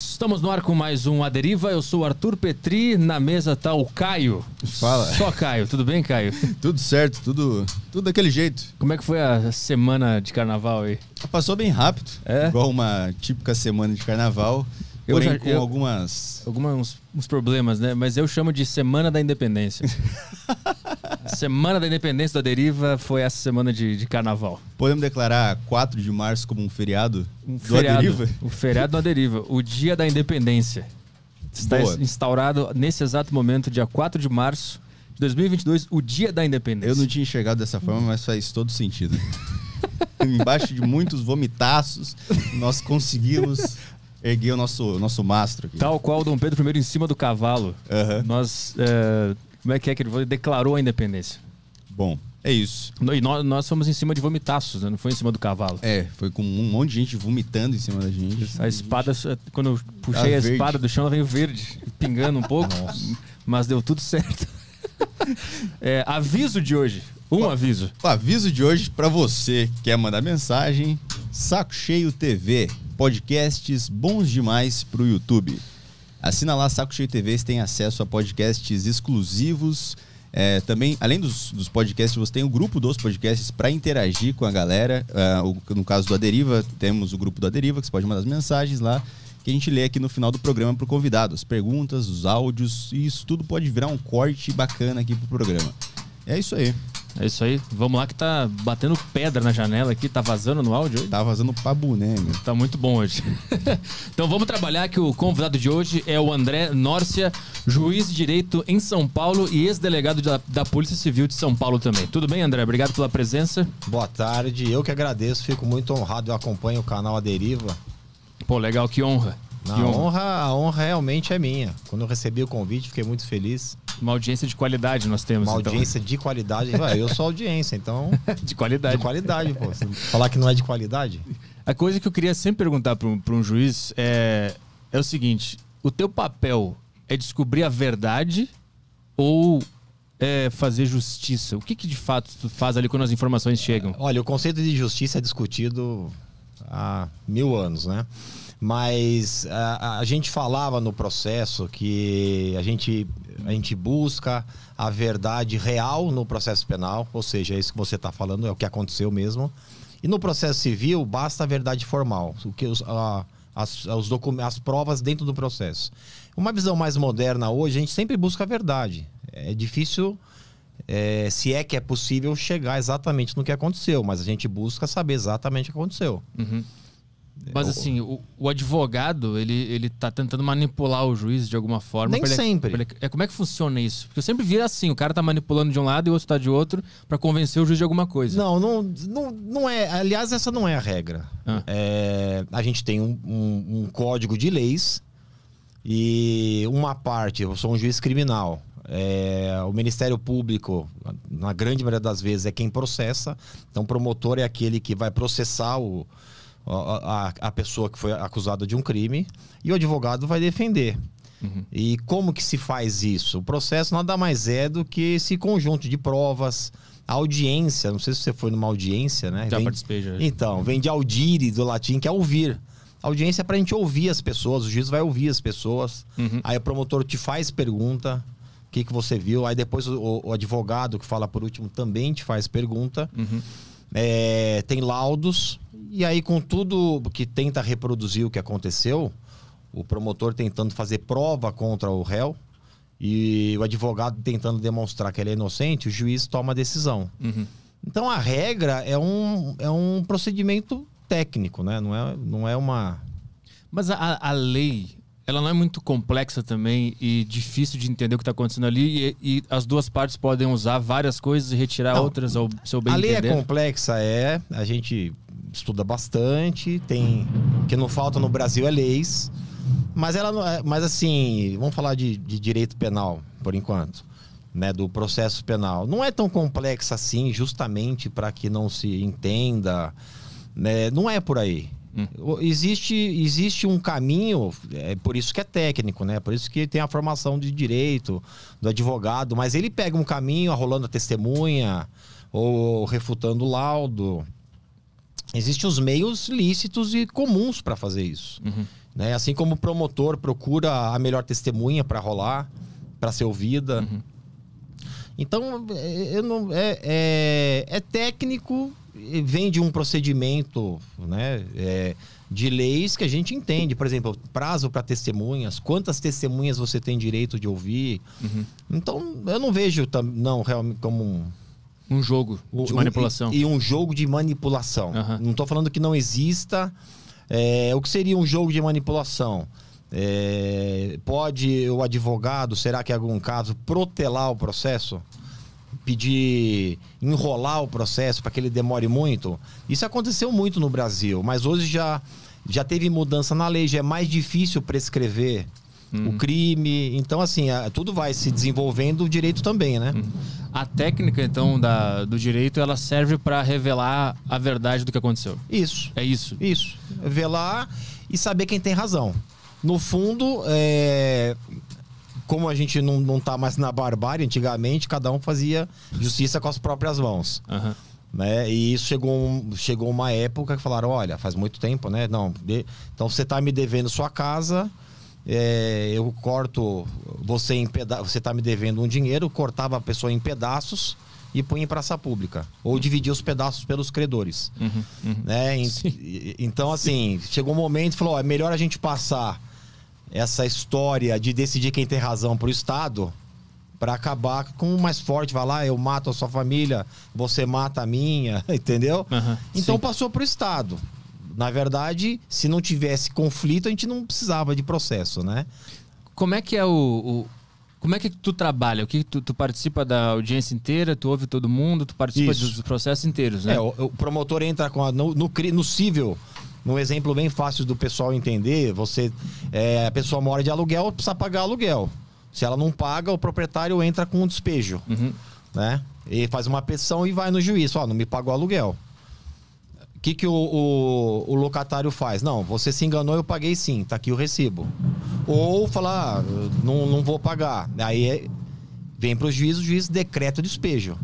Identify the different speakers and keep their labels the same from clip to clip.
Speaker 1: Estamos no ar com mais um A Deriva. Eu sou o Arthur Petri, na mesa tá o Caio. Fala. Só Caio, tudo bem, Caio? tudo certo, tudo, tudo daquele jeito. Como é que foi a semana
Speaker 2: de carnaval aí? Passou bem rápido, é? igual uma típica semana de carnaval.
Speaker 1: Eu Porém, já, com eu, algumas. Alguns problemas, né? Mas eu chamo de Semana da Independência. semana da Independência da Deriva foi essa semana de, de, carnaval. Podemos
Speaker 2: declarar 4 de março como um feriado? Um feriado. Deriva? O feriado
Speaker 1: da Deriva. O Dia da Independência. Está Boa. instaurado nesse exato momento, dia 4 de março de 2022, o Dia da Independência. Eu não tinha enxergado dessa forma, mas faz todo sentido.
Speaker 2: Embaixo de muitos vomitaços, nós conseguimos erguer o nosso, nosso mastro. Aqui.
Speaker 1: Tal qual Dom Pedro I em cima do cavalo. Uhum. Nós. É, como é que é que ele declarou a independência? Bom, é isso. E nós, nós fomos em cima de vomitaços, né? não foi em cima do cavalo. É, foi com um monte de gente vomitando em cima da gente. A espada, quando eu
Speaker 2: puxei a, tá a espada
Speaker 1: do chão, ela veio verde, pingando um pouco, mas deu tudo certo. é, aviso de hoje. Um o, aviso. O aviso de hoje para você que quer
Speaker 2: mandar mensagem, Saco Cheio TV podcasts bons demais para o YouTube. Assina lá Saco Cheio TV, você tem acesso a podcasts exclusivos. É, também, além dos, dos, podcasts, você tem o grupo dos podcasts para interagir com a galera. É, no caso do Aderiva, temos o grupo do Aderiva, que você pode mandar as mensagens lá, que a gente lê aqui no final do programa para o convidado. As perguntas, os áudios, e isso tudo pode virar um corte bacana
Speaker 1: aqui para o programa. É isso aí. É isso aí. Vamos lá que tá batendo pedra na janela aqui. Tá vazando no áudio hoje? Tá vazando pra boné, meu. Tá muito bom hoje. então vamos trabalhar que o convidado de hoje é o André Nórcia, juiz de direito em São Paulo e ex-delegado
Speaker 3: da, da, Polícia Civil de São Paulo também. Tudo bem, André? Obrigado pela presença. Boa tarde. Eu que agradeço. Fico muito honrado. Eu acompanho o canal A Deriva. Pô, legal. Que honra. Não, a, honra. honra, a honra realmente é minha. Quando eu recebi o convite, fiquei muito feliz. Uma audiência de qualidade nós temos. Uma então. audiência de qualidade. Ué, eu sou audiência, então. de qualidade. De qualidade, pô. Falar que não é de qualidade. A coisa que eu queria sempre perguntar para um, um, juiz é,
Speaker 1: é o seguinte: o teu papel é descobrir a verdade ou é fazer justiça? O que, que de fato tu faz ali quando as informações chegam?
Speaker 3: Olha, o conceito de justiça é discutido há mil anos, né? Mas a, a gente falava no processo que a gente, a gente busca a verdade real no processo penal, ou seja, é isso que você está falando, é o que aconteceu mesmo. E no processo civil, basta a verdade formal, o que os, a, as, os as provas dentro do processo. Uma visão mais moderna hoje, a gente sempre busca a verdade. É difícil, é, se é que é possível, chegar exatamente no que aconteceu, mas a gente busca saber exatamente o que aconteceu.
Speaker 1: Uhum. Mas assim, o, o, advogado, ele, ele tá tentando manipular o juiz de alguma forma. Nem ele, sempre. Ele, é, como é que funciona isso? Porque eu sempre vi assim, o cara tá manipulando de um lado e o outro tá de outro para convencer o juiz de alguma coisa.
Speaker 3: Não, não, não, não é. Aliás, essa não é a regra. Ah. É, a gente tem um, um, um, código de leis e uma parte, eu sou um juiz criminal. É, o Ministério Público, na grande maioria das vezes, é quem processa. Então, o promotor é aquele que vai processar o a, a pessoa que foi acusada de um crime e o advogado vai defender. Uhum. E como que se faz isso? O processo nada mais é do que esse conjunto de provas, audiência. Não sei se você foi numa audiência, né? Já vem, participei, já. Então, vem de audire, do latim, que é ouvir. audiência é para a gente ouvir as pessoas, o juiz vai ouvir as pessoas. Uhum. Aí o promotor te faz pergunta, o que, que você viu. Aí depois o, o advogado, que fala por último, também te faz pergunta. Uhum. É, tem laudos e aí, com tudo que tenta reproduzir o que aconteceu, o promotor tentando fazer prova contra o réu e o advogado tentando demonstrar que ele é inocente, o juiz toma a decisão. Uhum. Então, a regra é um, é um procedimento técnico, né? Não é, não é uma. Mas a, a lei,
Speaker 1: ela não é muito complexa também e difícil de entender o que está acontecendo ali e, e, as duas partes podem usar várias coisas e retirar não, outras ao seu bem A lei é entender. é
Speaker 3: complexa, é. A gente estuda bastante, tem que não falta no Brasil é leis, mas ela não, é, mas assim, vamos falar de, de direito penal por enquanto, né, do processo penal. Não é tão complexa assim, justamente para que não se entenda, né? Não é por aí. Hum. Existe, existe um caminho, é por isso que é técnico, né? Por isso que tem a formação de direito, do advogado, mas ele pega um caminho arrolando a testemunha ou refutando o laudo existem os meios lícitos e comuns para fazer isso. Uhum. Né? Assim como o promotor procura a melhor testemunha para rolar, para ser ouvida. Uhum. Então, é, eu não, é, é, é, técnico, vem de um procedimento né, é, de leis que a gente entende. Por exemplo, prazo para testemunhas, quantas testemunhas você tem direito de ouvir. Uhum. Então, eu não vejo não realmente como um um jogo de manipulação. e, e, um jogo de manipulação. Uhum. Não estou falando que não exista. É, o que seria um jogo de manipulação? É, pode o advogado, será que em é algum caso, protelar o processo? Pedir enrolar o processo para que ele demore muito? Isso aconteceu muito no Brasil, mas hoje já, já teve mudança na lei, já é mais difícil prescrever Uhum. o crime. Então, assim, a, tudo vai se desenvolvendo, o direito também, né? Uhum. A técnica, então, da, do direito, ela serve para revelar a verdade do que aconteceu. Isso. É isso. Isso. Velar e saber quem tem razão. No fundo, é... como a gente não, não tá mais na barbárie antigamente, cada um fazia justiça com as próprias mãos. Uhum. Né? E isso chegou, chegou uma época que falaram, olha, faz muito tempo, né? Não, de... então você está me devendo sua casa, é, eu corto você em pedaços, você está me devendo um dinheiro, cortava a pessoa em pedaços e punha em praça pública. Ou uhum. dividia os pedaços pelos credores. Uhum, uhum. Né? E, então, assim, chegou um momento e falou: ó, é melhor a gente passar essa história de decidir quem tem razão para o Estado para acabar com o mais forte, vai lá, eu mato a sua família, você mata a minha, entendeu? Uhum, então sim. passou para o Estado. Na verdade, se não tivesse conflito, a gente não precisava de processo, né? Como é que é o. o como é que tu trabalha? O que tu, tu, participa da audiência inteira, tu ouve todo mundo, tu participa Isso. dos processos inteiros, né? É, o, o promotor entra com a, no, no, no cível um exemplo bem fácil do pessoal entender, você é, a pessoa mora de aluguel, precisa pagar aluguel. Se ela não paga, o proprietário entra com um despejo, uhum. né? E faz uma petição e vai no juiz, ó, não me pagou aluguel que, que o, o, o, locatário faz? Não, você se enganou, eu paguei sim, tá aqui o recibo. Ou falar, ah, não, não vou pagar. Aí é, vem para o juiz, o juiz decreta o despejo.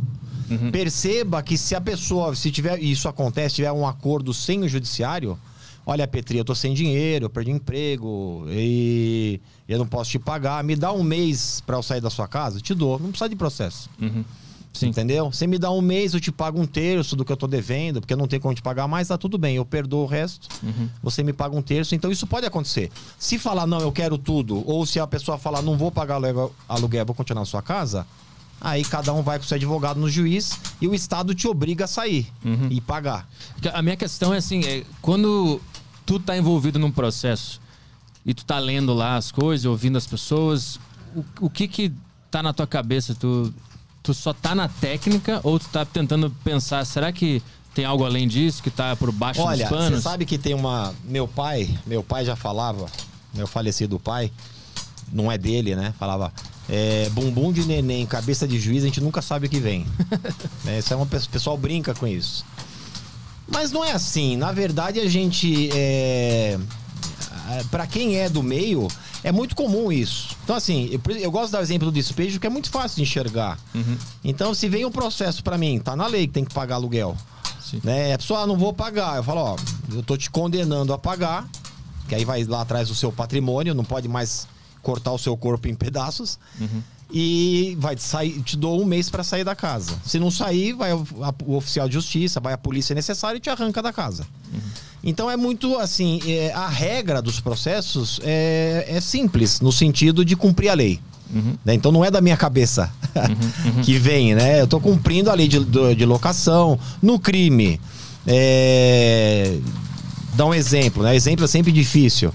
Speaker 3: Uhum. Perceba que se a pessoa, se tiver, e isso acontece, tiver um acordo sem o judiciário, olha, Petri, eu tô sem dinheiro, eu perdi emprego e eu não posso te pagar, me dá um mês para eu sair da sua casa, te dou, não precisa de processo. Uhum. Sim. Entendeu? Você me dá um mês, eu te pago um terço do que eu tô devendo, porque eu não tenho como te pagar mais, tá tudo bem, eu perdoo o resto, uhum. você me paga um terço, então isso pode acontecer. Se falar, não, eu quero tudo, ou se a pessoa falar, não vou pagar aluguel, vou continuar na sua casa, aí cada um vai com seu advogado no juiz e o Estado te obriga a sair uhum. e pagar. A minha
Speaker 1: questão é assim, é, quando tu tá envolvido num processo e tu tá lendo lá as coisas, ouvindo as pessoas, o, o que que tá na tua cabeça? Tu tu só tá na técnica ou tu tá tentando pensar, será que tem algo além disso que tá por baixo Olha, dos panos? Olha, você sabe
Speaker 3: que tem uma... Meu pai, meu pai já falava, meu falecido pai, não é dele, né? Falava, é, bumbum de neném, cabeça de juiz, a gente nunca sabe o que vem. é, isso é uma, o pessoal brinca com isso. Mas não é assim. Na verdade, a gente... É, é, para quem é do meio, é muito comum isso. Então, assim, eu, eu, gosto de dar exemplo do despejo, que é muito fácil de enxergar. Uhum. Então, se vem um processo para mim, tá na lei que tem que pagar aluguel. Sim. Né? A pessoa, ah, não vou pagar. Eu falo, ó, eu tô te condenando a pagar, que aí vai lá atrás do seu patrimônio, não pode mais cortar o seu corpo em pedaços. Uhum. E vai sair, te dou um mês para sair da casa. Se não sair, vai o, a, o oficial de justiça, vai a polícia necessária e te arranca da casa. Uhum. Então é muito assim, é, a regra dos processos é, é simples, no sentido de cumprir a lei. Uhum. Né? Então não é da minha cabeça uhum, uhum. que vem, né? Eu estou cumprindo a lei de, de locação. No crime, é... dá um exemplo, né? Exemplo é sempre difícil.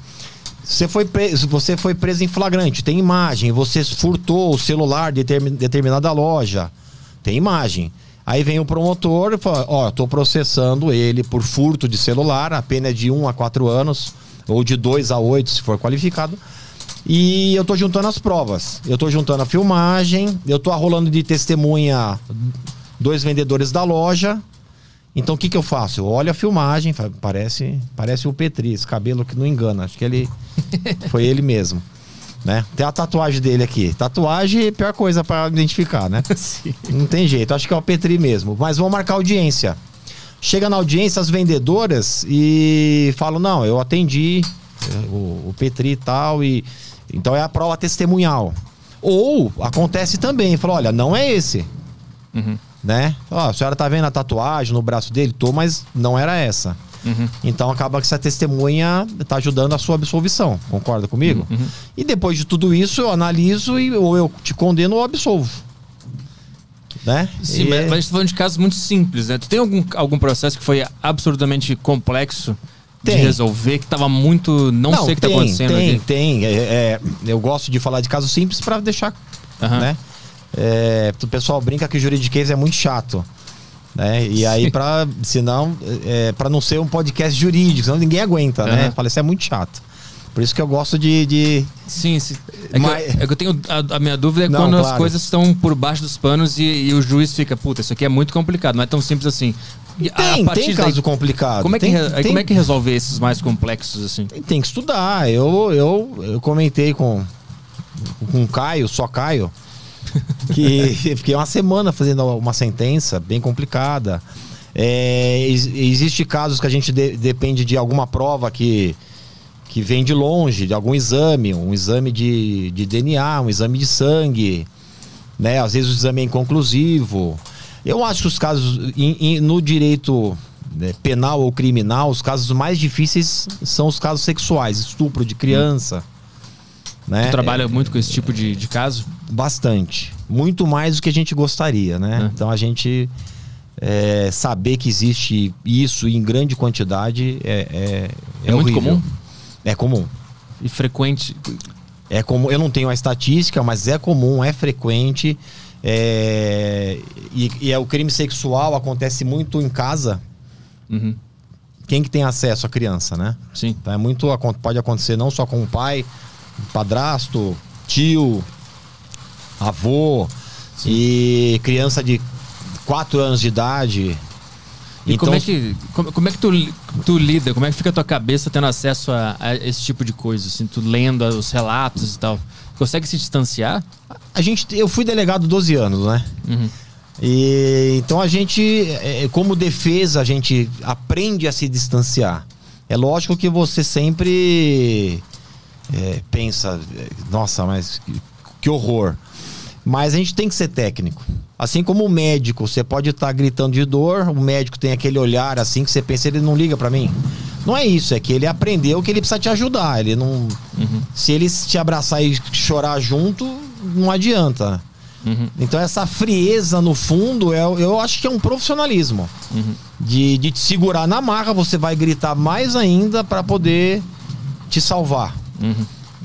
Speaker 3: Você foi, preso, você foi preso em flagrante, tem imagem. Você furtou o celular de determinada loja, tem imagem. Aí vem o promotor e fala: Ó, oh, tô processando ele por furto de celular, a pena é de 1 a 4 anos, ou de 2 a 8, se for qualificado. E eu tô juntando as provas. Eu tô juntando a filmagem, eu tô arrolando de testemunha dois vendedores da loja. Então o que, que eu faço? Eu olho a filmagem, parece parece o Petri, esse cabelo que não engana. Acho que ele foi ele mesmo né? Tem a tatuagem dele aqui. Tatuagem é a pior coisa para identificar, né? Sim. Não tem jeito, acho que é o Petri mesmo. Mas vão marcar audiência. Chega na audiência as vendedoras e falam: não, eu atendi eh, o, o Petri e tal, e. Então é a prova testemunhal. Ou acontece também, fala: olha, não é esse. Uhum. Né? Ó, a senhora tá vendo a tatuagem no braço dele? Tô, mas não era essa. Uhum. Então acaba que essa testemunha está ajudando a sua absolvição. Concorda comigo? Uhum, uhum. E depois de tudo isso, eu analiso e ou eu te condeno ou absolvo. Né? Sim, e... mas, mas a
Speaker 1: gente tá falando de casos muito simples, né? Tu tem algum, algum processo que foi absurdamente
Speaker 3: complexo? Tem. de resolver que estava muito não, não sei o que está acontecendo tem aqui. tem é, é, eu gosto de falar de casos simples para deixar uhum. né é, o pessoal brinca que o juridiquês é muito chato né? E aí, para senão, é, para não ser um podcast jurídico, senão ninguém aguenta, uhum. né? falei isso é muito chato. Por isso que eu gosto de. de... Sim, sim. É, Mas... que eu,
Speaker 1: é que eu tenho. A, a minha dúvida é não, quando claro. as coisas estão por baixo dos panos e, e, o juiz fica, puta, isso aqui é muito complicado, não é tão simples assim. E tem, tem caso daí,
Speaker 3: complicado. Como é, que, tem, tem... como é que
Speaker 1: resolver esses mais complexos assim? Tem,
Speaker 3: tem que estudar. Eu, eu, eu comentei com, com o Caio, só Caio que fiquei uma semana fazendo uma sentença bem complicada. É, existe casos que a gente de, depende de alguma prova que, que vem de longe, de algum exame, um exame de, de DNA, um exame de sangue, né? Às vezes o exame é inconclusivo. Eu acho que os casos in, in, no direito né, penal ou criminal, os casos mais difíceis são os casos sexuais, estupro de criança. Hum. Né? Tu trabalha é, muito com esse tipo de, de caso? Bastante. Muito mais do que a gente gostaria, né? É. Então a gente é, saber que existe isso em grande quantidade é. É, é, é muito comum? É comum. E frequente. É como Eu não tenho a estatística, mas é comum, é frequente. É, e, e, é o crime sexual acontece muito em casa. Uhum quem que tem acesso à criança, né? Sim. Então é muito pode acontecer não só com o pai, padrasto, tio, avô Sim. e criança de 4 anos de idade. E então, como é que,
Speaker 1: como, como, é que tu, tu lida? Como é que fica a tua cabeça tendo acesso a, a esse tipo de coisa? Assim, tu lendo os
Speaker 3: relatos e tal. Consegue se distanciar? A gente, eu fui delegado 12 anos, né? Uhum. E, então a gente, é, é, como defesa, a gente aprende a se distanciar. É lógico que você sempre é, pensa, é, nossa, mas que horror. Mas a gente tem que ser técnico. Assim como o médico, você pode estar tá gritando de dor, o médico tem aquele olhar assim que você pensa, ele não liga para mim. Não é isso, é que ele aprendeu que ele precisa te ajudar. Ele não. Uhum. Se ele te abraçar e chorar junto, não adianta. Uhum. Então essa frieza no fundo, é, eu acho que é um profissionalismo. Uhum. De, de te segurar na marra, você vai gritar mais ainda para poder te salvar. Uhum.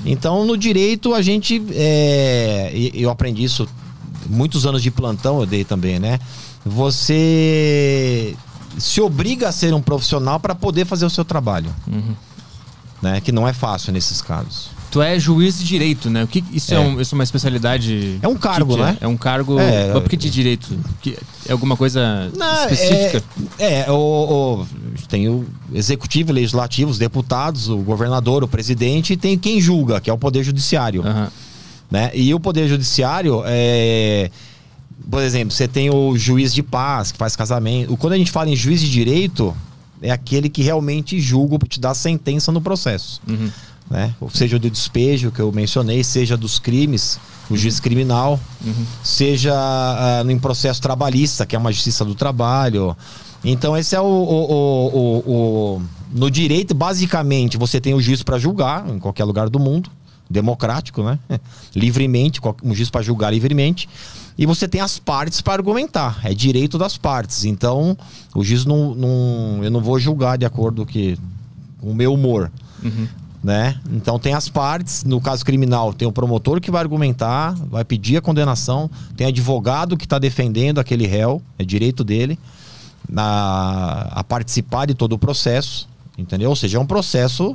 Speaker 3: Então, no direito, a gente. É, eu aprendi isso muitos anos de plantão, eu dei também, né? Você se obriga a ser um profissional para poder fazer o seu trabalho. Uhum. Né? Que não é fácil nesses casos. Tu é
Speaker 1: juiz de direito, né? O que, isso, é. é um, isso é uma especialidade. É um cargo, que que né? É? um cargo. É, Mas por que de
Speaker 3: direito? Que, é alguma coisa não, específica? É, é o, o, tem o executivo, legislativo, os deputados, o governador, o presidente, e tem quem julga, que é o Poder Judiciário. Uhum. Né? E o Poder Judiciário é por exemplo, você tem o juiz de paz que faz casamento. Quando a gente fala em juiz de direito, é aquele que realmente julga para te dar sentença no processo. Uhum né? seja do despejo que eu mencionei, seja dos crimes, o juiz criminal, uhum. seja uh, no processo trabalhista, que é uma justiça do trabalho. Então esse é o, o, o, o no direito basicamente você tem o juiz para julgar em qualquer lugar do mundo, democrático, né? livremente, um juiz para julgar livremente. E você tem as partes para argumentar, é direito das partes. Então o juiz não, não eu não vou julgar de acordo que o meu humor. Uhum né? Então tem as partes, no caso criminal, tem o promotor que vai argumentar, vai pedir a condenação, tem advogado que está defendendo aquele réu, é direito dele na, a participar de todo o processo, entendeu? Ou seja, é um processo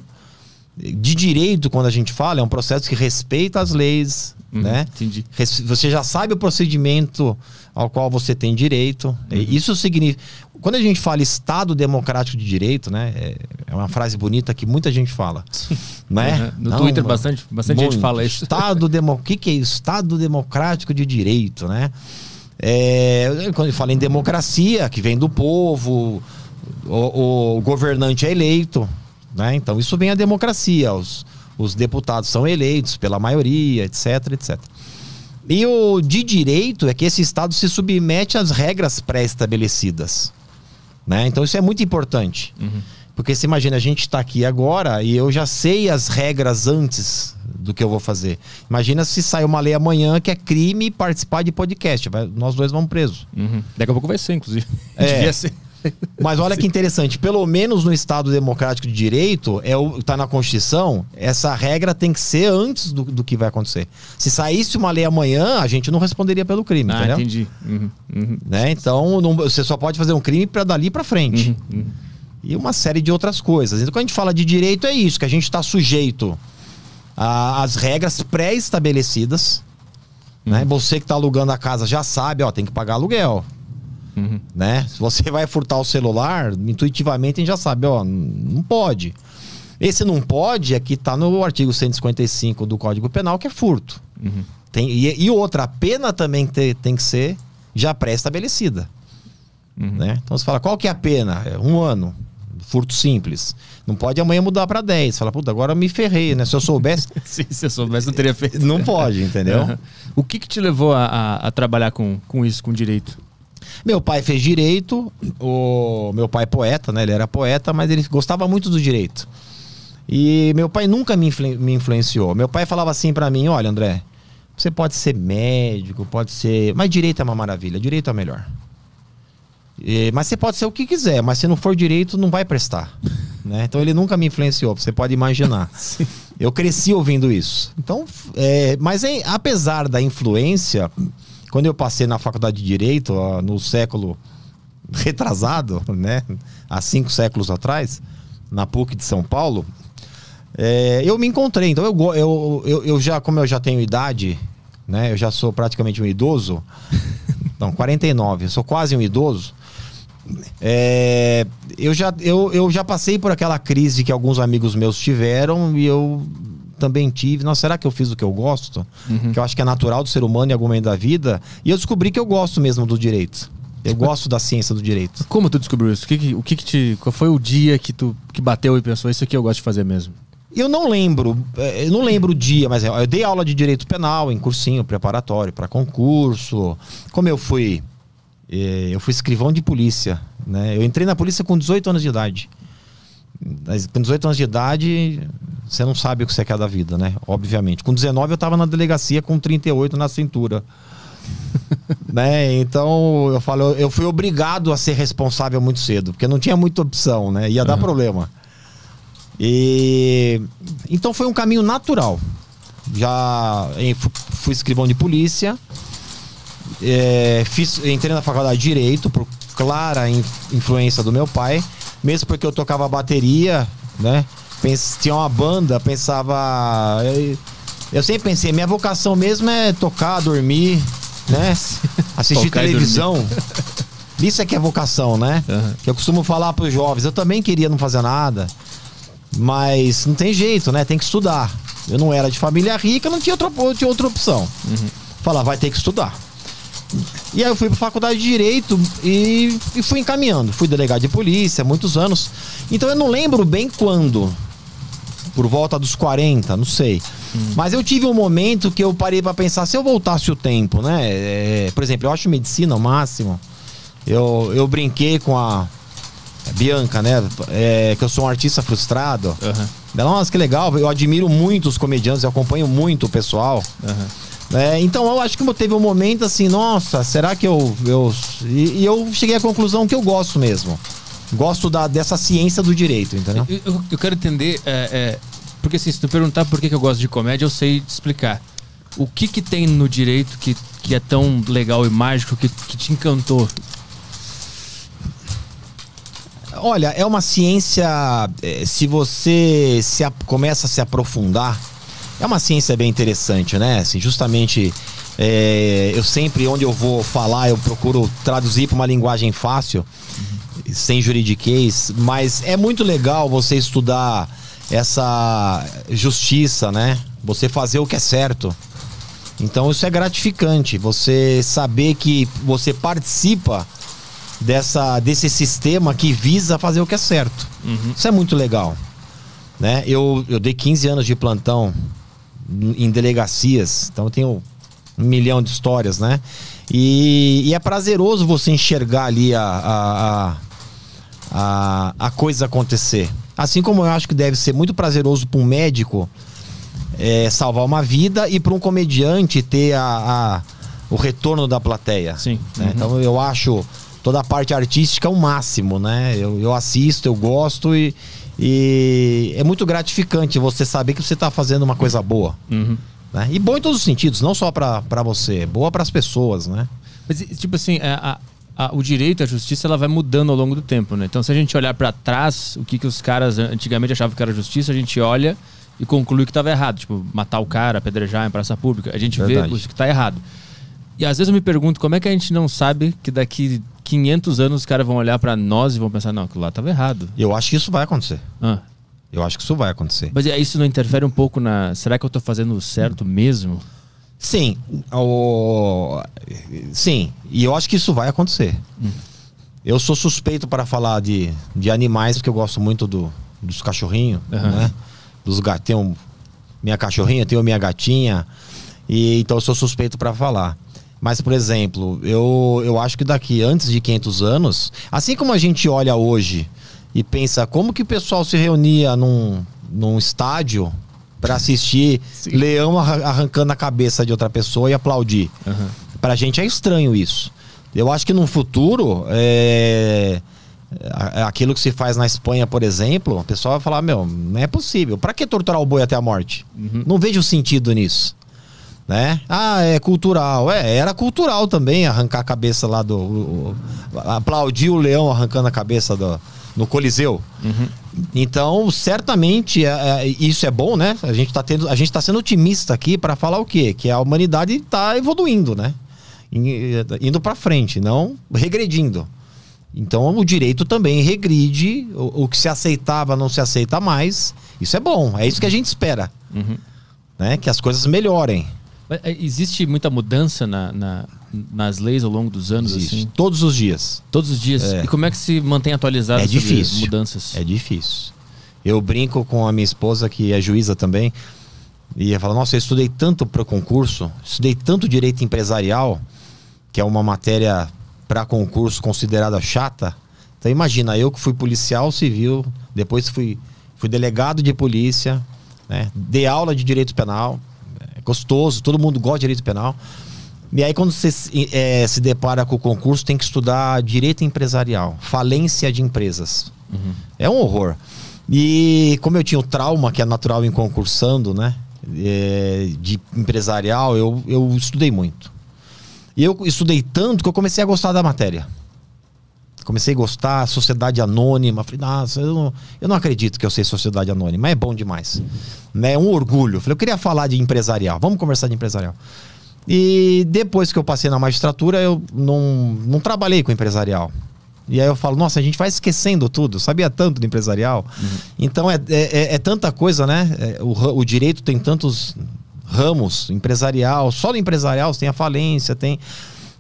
Speaker 3: de direito, quando a gente fala, é um processo que respeita as leis, hum, né? Entendi. Você já sabe o procedimento ao qual você tem direito. Uhum. Isso significa. Quando a gente fala Estado democrático de direito, né? É, é uma frase bonita que muita gente fala. né? Uhum. No Não, Twitter, bastante, bastante gente fala isso. Estado demo... O que, que é Estado democrático de direito, né? É... Quando fala em democracia, que vem do povo, o, o governante é eleito. Né? Então, isso vem a democracia. Os, os deputados são eleitos pela maioria, etc, etc. E o de direito é que esse Estado se submete às regras pré-estabelecidas. Né? Então isso é muito importante. Uhum. Porque você imagina, a gente está aqui agora e eu já sei as regras antes do que eu vou fazer. Imagina se sai uma lei amanhã que é crime participar de podcast. nós dois vamos presos. Uhum. Daqui a pouco vai ser, inclusive. É. Devia ser. Mas olha que interessante, pelo menos no Estado Democrático de Direito, é o, tá na Constituição, essa regra tem que ser antes do, do que vai acontecer. Se saísse uma lei amanhã, a gente não responderia pelo crime, ah, entendeu? entendi. Uhum, uhum. Né? Então, não, você só pode fazer um crime para dali para frente. Uhum, uhum, e uma série de outras coisas. Então, quando a gente fala de direito, é isso, que a gente está sujeito às regras pré-estabelecidas. Né? Uhum. Você que está alugando a casa já sabe, ó, tem que pagar aluguel. Uhum. Né? Se você vai furtar o celular, intuitivamente a gente já sabe, ó, não pode. Esse não pode é que está no artigo 155 do Código Penal, que é furto. Uhum. Tem, e, e, outra, a pena também te, tem que ser já pré-estabelecida. Uhum. Né? Então você fala, qual que é a pena? É um ano. Furto simples. Não pode amanhã mudar para 10. Você fala, puta, agora eu me ferrei, né? Se eu soubesse. Sim, se eu soubesse, não teria feito. Não pode, entendeu? Uhum. O que, que te levou a, a, a trabalhar com, com isso, com direito? Meu pai fez direito, o meu pai é poeta, né? Ele era poeta, mas ele gostava muito do direito. E meu pai nunca me, influ me influenciou. Meu pai falava assim para mim: olha, André, você pode ser médico, pode ser. Mas direito é uma maravilha, direito é melhor. E, mas você pode ser o que quiser, mas se não for direito, não vai prestar. né? Então ele nunca me influenciou, você pode imaginar. Eu cresci ouvindo isso. Então, é, mas em apesar da influência, quando eu passei na faculdade de Direito, no século retrasado, né? Há cinco séculos atrás, na PUC de São Paulo, é, eu me encontrei. Então, eu, eu, eu, eu, já, como eu já tenho idade, né? Eu já sou praticamente um idoso. Não, 49. Eu sou quase um idoso. É, eu, já, eu, eu já passei por aquela crise que alguns amigos meus tiveram e eu também tive. Nossa, será que eu fiz o que eu gosto? Uhum. Que eu acho que é natural do ser humano em algum momento da vida. E eu descobri que eu gosto mesmo do direito. Eu tipo, gosto da ciência do direito. Como tu descobriu isso? O que, o que, que te, qual foi o dia que tu que bateu e pensou isso aqui eu gosto de fazer mesmo? Eu não lembro, eh, eu não lembro o dia, mas eu dei aula de direito penal em cursinho preparatório para concurso. Como eu fui, eh, eu fui escrivão de polícia, né? Eu entrei na polícia com 18 anos de idade. Com 18 anos de idade, você não sabe o que você quer da vida, né? Obviamente. Com 19 eu estava na delegacia com 38 na cintura. né? Então, eu falo, eu fui obrigado a ser responsável muito cedo, porque não tinha muita opção, né? Ia uhum. dar problema. E então foi um caminho natural. Já fui escrivão de polícia, é, fiz, entrei na faculdade de direito por clara influência do meu pai mesmo porque eu tocava bateria, né? Pens, tinha uma banda, pensava. Eu, eh, eu, sempre pensei, minha vocação mesmo é tocar, dormir, né? Assistir televisão. Isso é que é vocação, né? Uhum. Que eu costumo falar para os jovens. Eu também queria não fazer nada, mas não tem jeito, né? Tem que estudar. Eu não era de família rica, não tinha outra, tinha outra opção. Uhum. Falar, vai ter que estudar e aí eu fui para faculdade de Direito e, e fui encaminhando. Fui delegado de polícia muitos anos. Então eu não lembro bem quando. Por volta dos 40, não sei. Hum. Mas eu tive um momento que eu parei para pensar, se eu voltasse o tempo, né? É, por exemplo, eu acho medicina o máximo. Eu, eu brinquei com a Bianca, né? É, que eu sou um artista frustrado. Uhum. Ela, nossa, que legal. Eu admiro muito os comediantes, eu acompanho muito o pessoal. Uhum. É, então eu acho que teve um momento assim, nossa, será que eu. eu... E, e eu cheguei à conclusão que eu gosto mesmo. Gosto da, dessa ciência do direito, entendeu? Eu, eu,
Speaker 1: eu quero entender. É, é, porque assim, se tu perguntar por que, que eu gosto de comédia, eu sei te explicar. O que que tem no direito que, que é tão legal e mágico, que, que
Speaker 3: te encantou? Olha, é uma ciência. É, se você se a, começa a se aprofundar é uma ciência bem interessante, né? Assim, justamente é, eu sempre, onde eu vou falar, eu procuro traduzir para uma linguagem fácil, uhum. sem juridiquês, mas é muito legal você estudar essa justiça, né? Você fazer o que é certo. Então isso é gratificante, você saber que você participa dessa, desse sistema que visa fazer o que é certo. Uhum. Isso é muito legal. Né? Eu, eu dei 15 anos de plantão em delegacias. Então tenho um milhão de histórias, né? E, e é prazeroso você enxergar ali a, a, a, a, coisa acontecer. Assim como eu acho que deve ser muito prazeroso para um médico é, salvar uma vida e para um comediante ter a, a o retorno da plateia. Sim. Né? Uhum. Então eu acho toda a parte artística o máximo, né? Eu, eu assisto, eu gosto e, e é muito gratificante você saber que você está fazendo uma coisa boa. Uhum. Né? E boa em todos os sentidos, não só para você, boa para as pessoas, né? Mas, tipo assim,
Speaker 1: é, a, a, o direito à justiça ela vai mudando ao longo do tempo, né? Então, se a gente olhar para trás, o que, que os caras antigamente achavam que era justiça, a gente olha e conclui que estava errado. Tipo, matar o cara, apedrejar em praça pública. A gente Verdade. vê o que está errado. E às vezes eu me pergunto como é que a gente não sabe que daqui 500 anos os caras vão olhar para nós e vão pensar, não, aquilo lá estava errado. Eu acho que isso vai
Speaker 3: acontecer. Ah. Eu acho que isso vai acontecer. Mas
Speaker 1: é, isso não interfere um pouco na. Será que eu estou fazendo
Speaker 3: certo mesmo? Sim. O... Sim. E eu acho que isso vai acontecer. Hum. Eu sou suspeito para falar de, de animais, porque eu gosto muito do, dos cachorrinhos, uhum. né? Dos gatinhos. Minha cachorrinha, tenho minha gatinha. E, então eu sou suspeito para falar. Mas, por exemplo, eu, eu acho que daqui antes de 500 anos, assim como a gente olha hoje e pensa como que o pessoal se reunia num, num estádio para assistir Sim. leão arrancando a cabeça de outra pessoa e aplaudir. Uhum. Para a gente é estranho isso. Eu acho que no futuro, é... aquilo que se faz na Espanha, por exemplo, o pessoal vai falar: meu, não é possível. Para que torturar o boi até a morte? Uhum. Não vejo sentido nisso né? Ah, é cultural. É, era cultural também arrancar a cabeça lá do. O, o, aplaudir o leão arrancando a cabeça do, no Coliseu. Uhum. Então, certamente é, é, isso é bom, né? A gente está tendo, a gente tá sendo otimista aqui para falar o quê? Que a humanidade está evoluindo, né? Indo para frente, não regredindo. Então, o direito também regride. O, o, que se aceitava não se aceita mais. Isso é bom. É isso que a gente espera, uhum. né? Que as coisas melhorem.
Speaker 1: É, existe muita mudança na, na, nas leis ao longo dos anos?
Speaker 3: Existe. Assim? Todos os dias. Todos os dias. É. E como
Speaker 1: é que se mantém atualizado é difícil.
Speaker 3: mudanças? É difícil. Eu brinco com a minha esposa, que é juíza também, e ela fala: Nossa, eu estudei tanto para concurso, estudei tanto direito empresarial, que é uma matéria para concurso considerada chata. Então imagina, eu que fui policial civil, depois fui, fui delegado de polícia, né? dei aula de direito penal é gostoso, todo mundo gosta de direito penal. E aí, quando você é, se depara com o concurso, tem que estudar direito empresarial, falência de empresas. Uhum. É um horror. E como eu tinha o trauma, que é natural em concursando, né? É, de empresarial, eu, eu estudei muito. E eu estudei tanto que eu comecei a gostar da matéria. Comecei a gostar, Sociedade Anônima. Falei, nossa, eu não, eu não acredito que eu sei Sociedade Anônima, mas é bom demais. Né? Um orgulho. Falei, eu queria falar de empresarial, vamos conversar de empresarial. E depois que eu passei na magistratura, eu não, não trabalhei com empresarial. E aí eu falo, nossa, a gente vai esquecendo tudo, sabia tanto do empresarial. Uhum. Então é, é, é, é, tanta coisa, né? É, o, o direito tem tantos ramos, empresarial, só no empresarial você tem a falência, tem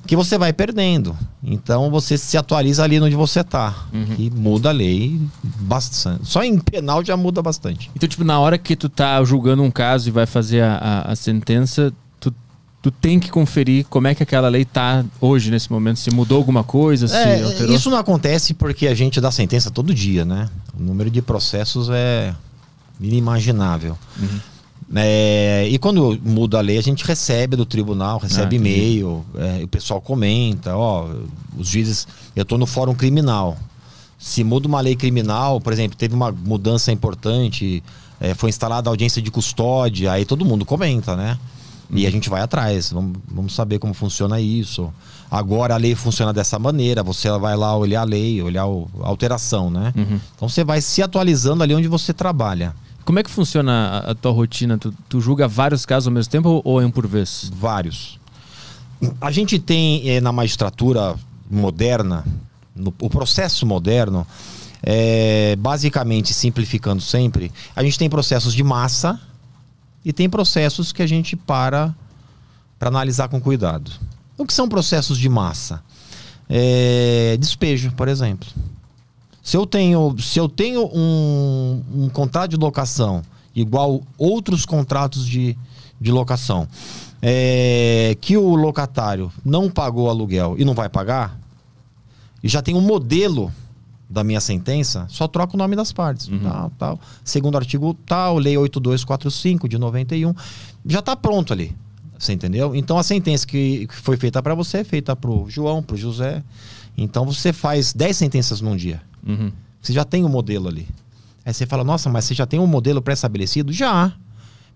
Speaker 3: que você vai perdendo. Então você se atualiza ali onde você tá. Uhum. E muda a lei bastante. Só em penal já muda bastante.
Speaker 1: Então, tipo, na hora que tu tá julgando um caso e vai fazer a, a, a sentença, tu, tu tem que conferir como é que aquela lei tá hoje, nesse momento. Se
Speaker 3: mudou alguma coisa, é, Isso não acontece porque a gente dá sentença todo dia, né? O número de processos é inimaginável. Uhum. É, e quando muda a lei, a gente recebe do tribunal, recebe ah, e-mail, é, o pessoal comenta, ó, os juízes, eu estou no fórum criminal. Se muda uma lei criminal, por exemplo, teve uma mudança importante, é, foi instalada a audiência de custódia, aí todo mundo comenta, né? E a uhum. gente vai atrás, vamos, vamos saber como funciona isso. Agora a lei funciona dessa maneira, você vai lá olhar a lei, olhar o, a alteração, né? Uhum. Então você vai se atualizando ali onde você trabalha. Como é que funciona a, a tua rotina? Tu, tu, julga vários casos ao mesmo tempo ou em é um por vez? Vários. A gente tem eh, na magistratura moderna, no, o processo moderno, é, basicamente, simplificando sempre, a gente tem processos de massa e tem processos que a gente para para analisar com cuidado. O que são processos de massa? É, despejo, por exemplo. Se eu tenho, se eu tenho um, um contrato de locação igual outros contratos de, de locação, é, que o locatário não pagou aluguel e não vai pagar, e já tem um modelo da minha sentença, só troca o nome das partes. Uhum. Tal, tá, tal. Tá. Segundo artigo tal, lei 8245 de 91, já está pronto ali. Você entendeu? Então a sentença que foi feita para você é feita para o João, para o José. Então você faz 10 sentenças num dia. Uhum. Você já tem um modelo ali. Aí você fala, nossa, mas você já tem um modelo pré-estabelecido? Já.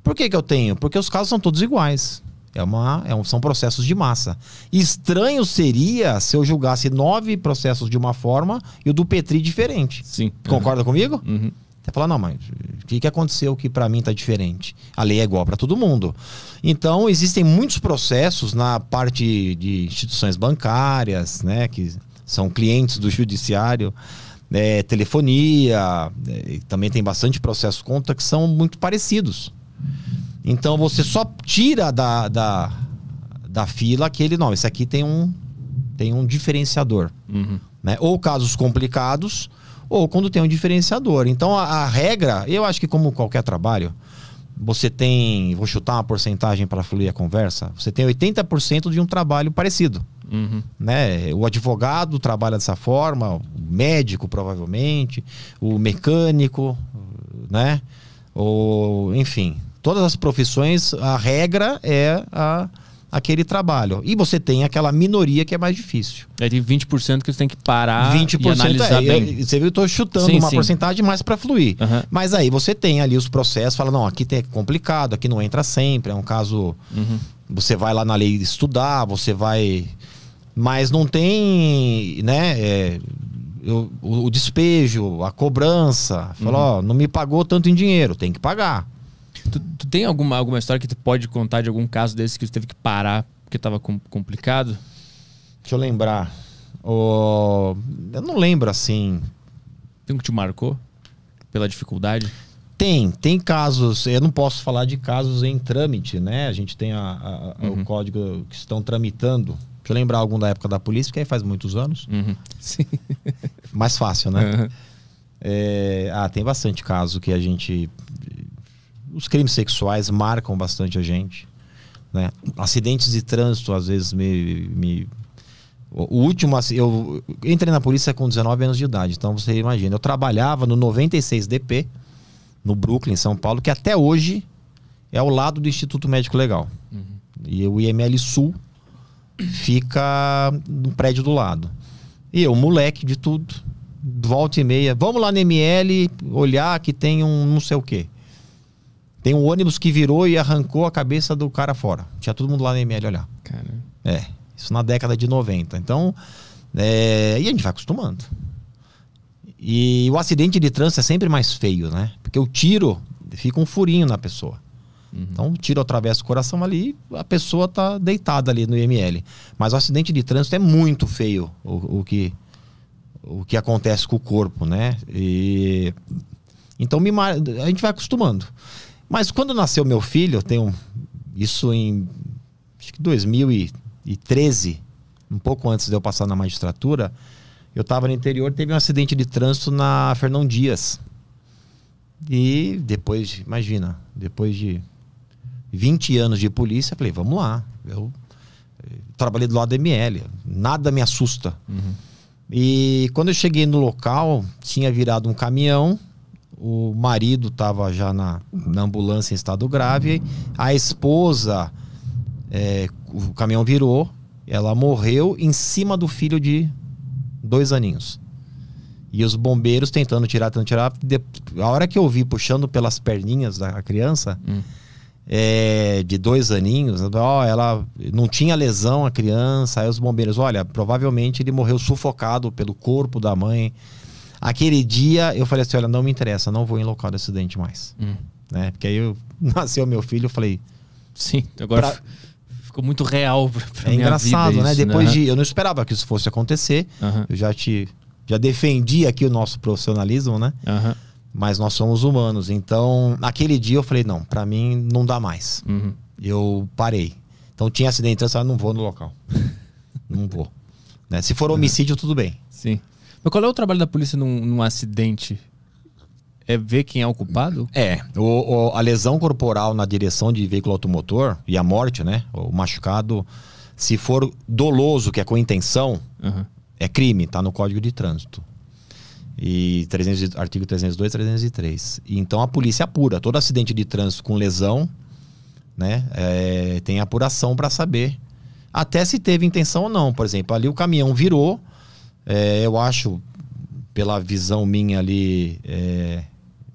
Speaker 3: Por que, que eu tenho? Porque os casos são todos iguais. É uma, é um, são processos de massa. Estranho seria se eu julgasse nove processos de uma forma e o do Petri diferente. Sim. Concorda uhum. comigo? Uhum. Você fala, não, mas o que, que aconteceu que para mim está diferente? A lei é igual para todo mundo. Então, existem muitos processos na parte de instituições bancárias, né, que são clientes do judiciário, é, telefonia, é, também tem bastante processo contra que são muito parecidos. Então você só tira da, da, da fila aquele, não, esse aqui tem um, tem um diferenciador. Uhum. Né? Ou casos complicados, ou quando tem um diferenciador. Então a, a regra, eu acho que como qualquer trabalho, você tem, vou chutar uma porcentagem para fluir a conversa, você tem 80% de um trabalho parecido. Uhum. Né? O advogado trabalha dessa forma, o médico provavelmente, o mecânico, né? Ou, enfim, todas as profissões, a regra é a, aquele trabalho. E você tem aquela minoria que é mais difícil.
Speaker 1: É de 20% que você tem que parar 20% e é, analisar é, bem. Eu,
Speaker 3: você viu, eu estou chutando sim, uma sim. porcentagem mais para fluir. Uhum. Mas aí você tem ali os processos, fala, não, aqui tem, é complicado, aqui não entra sempre, é um caso... Uhum. Você vai lá na lei estudar, você vai mas não tem, né? É, eu, o, o, despejo, a cobrança. Falou, uhum. ó, não me pagou tanto em dinheiro, tem que pagar.
Speaker 1: Tu, tu, tem alguma, alguma história que tu pode contar de algum caso desse que tu teve que parar porque tava com, complicado? Deixa eu lembrar.
Speaker 3: Oh, eu não lembro assim. Tem um que te marcou? Pela dificuldade? Tem, tem casos. Eu não posso falar de casos em trâmite, né? A gente tem a, a, uhum. o código que estão tramitando. Deixa eu lembrar algum da época da polícia, porque aí faz muitos anos. Uhum. Sim.
Speaker 4: Mais fácil, né?
Speaker 3: Uhum. É, ah, tem bastante caso que a gente. Os crimes sexuais marcam bastante a gente. Né? Acidentes de trânsito, às vezes, me. me o último, eu entrei na polícia com 19 anos de idade, então você imagina. Eu trabalhava no 96 DP, no Brooklyn, São Paulo, que até hoje é ao lado do Instituto Médico Legal. Uhum. E o IML Sul, fica no prédio do lado. E eu, moleque de tudo, volta e meia, vamos lá no ML olhar que tem um não sei o quê. Tem um ônibus que virou e arrancou a cabeça do cara fora. Tinha todo mundo lá no ML olhar. É, isso na década de 90. Então, é, e a gente vai acostumando. E o acidente de trânsito é sempre mais feio, né? Porque o tiro fica um furinho na pessoa. Uhum. Então, tiro através do coração ali, a pessoa está deitada ali no IML. Mas o acidente de trânsito é muito feio o, o, que, o que acontece com o corpo, né? E, então, me, a gente vai acostumando. Mas quando nasceu meu filho, eu tenho isso em acho que 2013, um pouco antes de eu passar na magistratura, eu estava no interior, teve um acidente de trânsito na Fernão Dias. E depois, imagina, depois de 20 anos de polícia, falei, vamos lá. Eu eh, trabalhei do lado da ML, nada me assusta. Uhum. E quando eu cheguei no local, tinha virado um caminhão, o marido estava já na, na, ambulância em estado grave, a esposa, é, o caminhão virou, ela morreu em cima do filho de dois aninhos. E os bombeiros tentando tirar, tentando tirar. De, a hora que eu vi puxando pelas perninhas da criança, hum é, de dois aninhos, né, ó, ela não tinha lesão a criança, aí os bombeiros, olha, provavelmente ele morreu sufocado pelo corpo da mãe. Aquele dia eu falei assim, olha, não me interessa, não vou em local de acidente mais. Hum. Né? Porque aí eu, nasceu meu filho, eu falei... Sim, agora pra...
Speaker 1: ficou muito real pra, pra É engraçado, né? Isso, Depois né? de...
Speaker 3: Eu não esperava que isso fosse acontecer, eu já te... Já defendi aqui o nosso profissionalismo, né? Mas nós somos humanos. Então, naquele dia eu falei: não, para mim não dá mais. Uhum. Eu parei. Então, tinha acidente, então eu falei, não vou no local. não vou. Né? Se for homicídio, tudo bem. Sim. Mas qual é o trabalho da polícia num, num acidente?
Speaker 1: É ver quem é o culpado?
Speaker 3: É. O, o, a lesão corporal na direção de veículo automotor e a morte, né? O machucado, se for doloso, que é com intenção, uhum. é crime, tá no Código de Trânsito. E 300, artigo 302 e 303. Então a polícia apura. Todo acidente de trânsito com lesão né, é, tem apuração para saber até se teve intenção ou não. Por exemplo, ali o caminhão virou. É, eu acho, pela visão minha ali, é,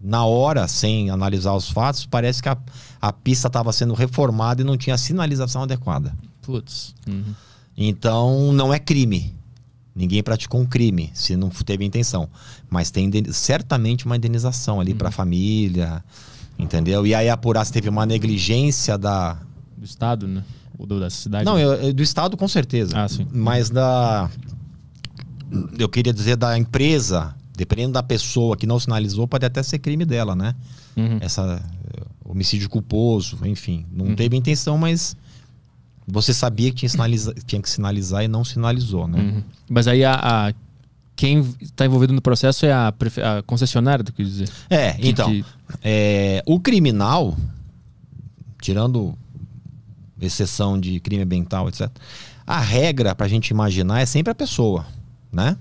Speaker 3: na hora, sem analisar os fatos, parece que a, a pista estava sendo reformada e não tinha sinalização adequada. Putz. Uhum. Então não é crime. Ninguém praticou um crime, se não teve intenção. Mas tem certamente uma indenização ali uhum. para a família, entendeu? E aí apurar se teve uma negligência da. Do Estado, né? Ou da cidade? Não, eu, do Estado com certeza. Ah, sim. Mas da. Eu queria dizer da empresa, dependendo da pessoa que não sinalizou, pode até ser crime dela, né? Uhum. Essa eh, homicídio culposo, enfim. Não uhum. teve intenção, mas você sabia que tinha, sinaliza, tinha que sinalizar e não sinalizou, né? Uhum. Mas aí a, a quem está envolvido no processo é a, a concessionária, tu quer dizer?
Speaker 1: É, que, então. Que...
Speaker 3: É, o criminal, tirando exceção de crime ambiental, etc., a regra para a gente imaginar é sempre a pessoa, né?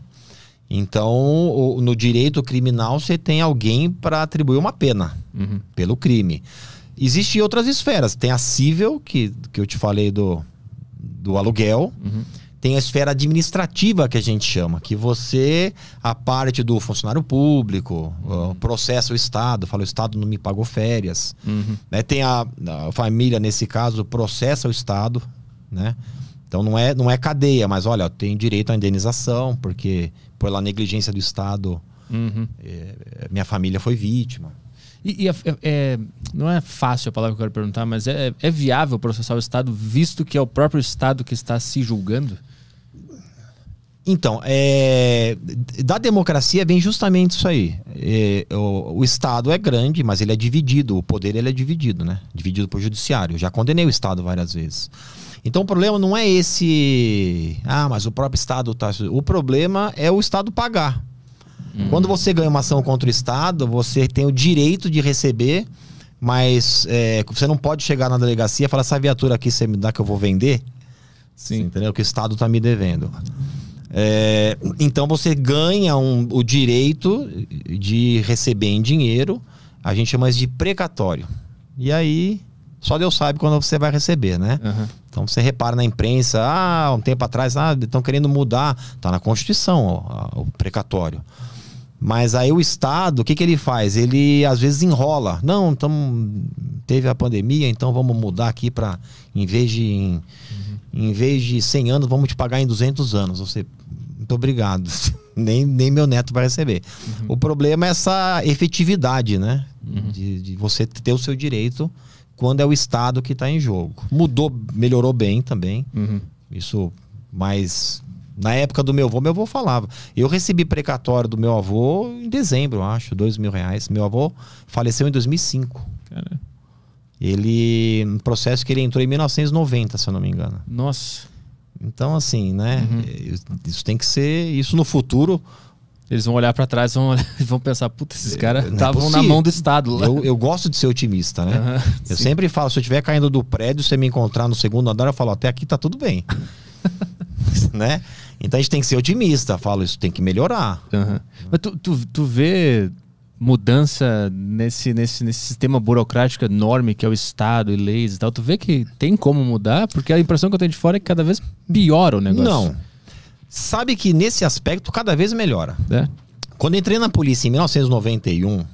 Speaker 3: Então, no direito criminal, você tem alguém para atribuir uma pena uhum. pelo crime. Existem outras esferas. Tem a civil, que, que eu te falei do, do aluguel. Uhum. Tem a esfera administrativa que a gente chama, que você, a parte do funcionário público, uhum. processa o Estado, fala o Estado não me pagou férias. Uhum. Né? Tem a, a, família, nesse caso, processa o Estado. Né? Então não é, não é cadeia, mas olha, tem direito à indenização, porque pela negligência do Estado, é, minha família foi
Speaker 1: vítima. E, e é, é, é, não é fácil a palavra que eu quero perguntar, mas é, é viável
Speaker 3: processar o Estado, visto que é o próprio Estado que está se julgando? Então, é, da democracia vem justamente isso aí. É, o, o, Estado é grande, mas ele é dividido, o poder ele é dividido, né? Dividido por judiciário. Eu já condenei o Estado várias vezes. Então o problema não é esse, ah, mas o próprio Estado está. O problema é o Estado pagar. Hum. Quando você ganha uma ação contra o Estado, você tem o direito de receber, mas é, você não pode chegar na delegacia e falar: essa viatura aqui você me dá que eu vou vender? Sim. Você entendeu? Que o Estado está me devendo. É, então você ganha um, o direito de receber em dinheiro, a gente chama isso de precatório. E aí, só Deus sabe quando você vai receber, né? Uhum. Então você repara na imprensa, ah, um tempo atrás, ah, estão querendo mudar. Tá na Constituição ó, o precatório. Mas aí o Estado, o que, que ele faz? Ele às vezes enrola. Não, então teve a pandemia, então vamos mudar aqui para em vez de em, uhum. em, vez de 100 anos, vamos te pagar em 200 anos. Você muito obrigado. nem, nem meu neto vai receber. Uhum. O problema é essa efetividade, né? Uhum. De, de, você ter o seu direito quando é o Estado que está em jogo. Mudou, melhorou bem também. Uhum. Isso mais na época do meu avô, meu avô falava. Eu recebi precatório do meu avô em dezembro, acho, dois mil reais. Meu avô faleceu em 2005. Cara. Ele. Um processo que ele entrou em 1990, se eu não me engano. Nossa. Então, assim, né? Uhum. É, isso tem que ser. Isso no futuro. Eles vão olhar para trás vão, vão pensar, puta, esses caras estavam é, é na mão do Estado. Lá. Eu, eu gosto de ser otimista, né? Uhum, eu sim. sempre falo, se eu estiver caindo do prédio, você me encontrar no segundo andar, eu falo, até aqui tá tudo bem. né? Então a gente tem que ser otimista, falo, isso tem que melhorar. Uhum. Mas tu, tu, tu vê mudança
Speaker 1: nesse, nesse, nesse sistema burocrático enorme que é o Estado e leis e tal, tu vê que tem
Speaker 3: como mudar? Porque a impressão que eu tenho de fora é que cada vez piora o negócio. Não. Sabe que nesse aspecto cada vez melhora. É? Quando entrei na polícia em 1991,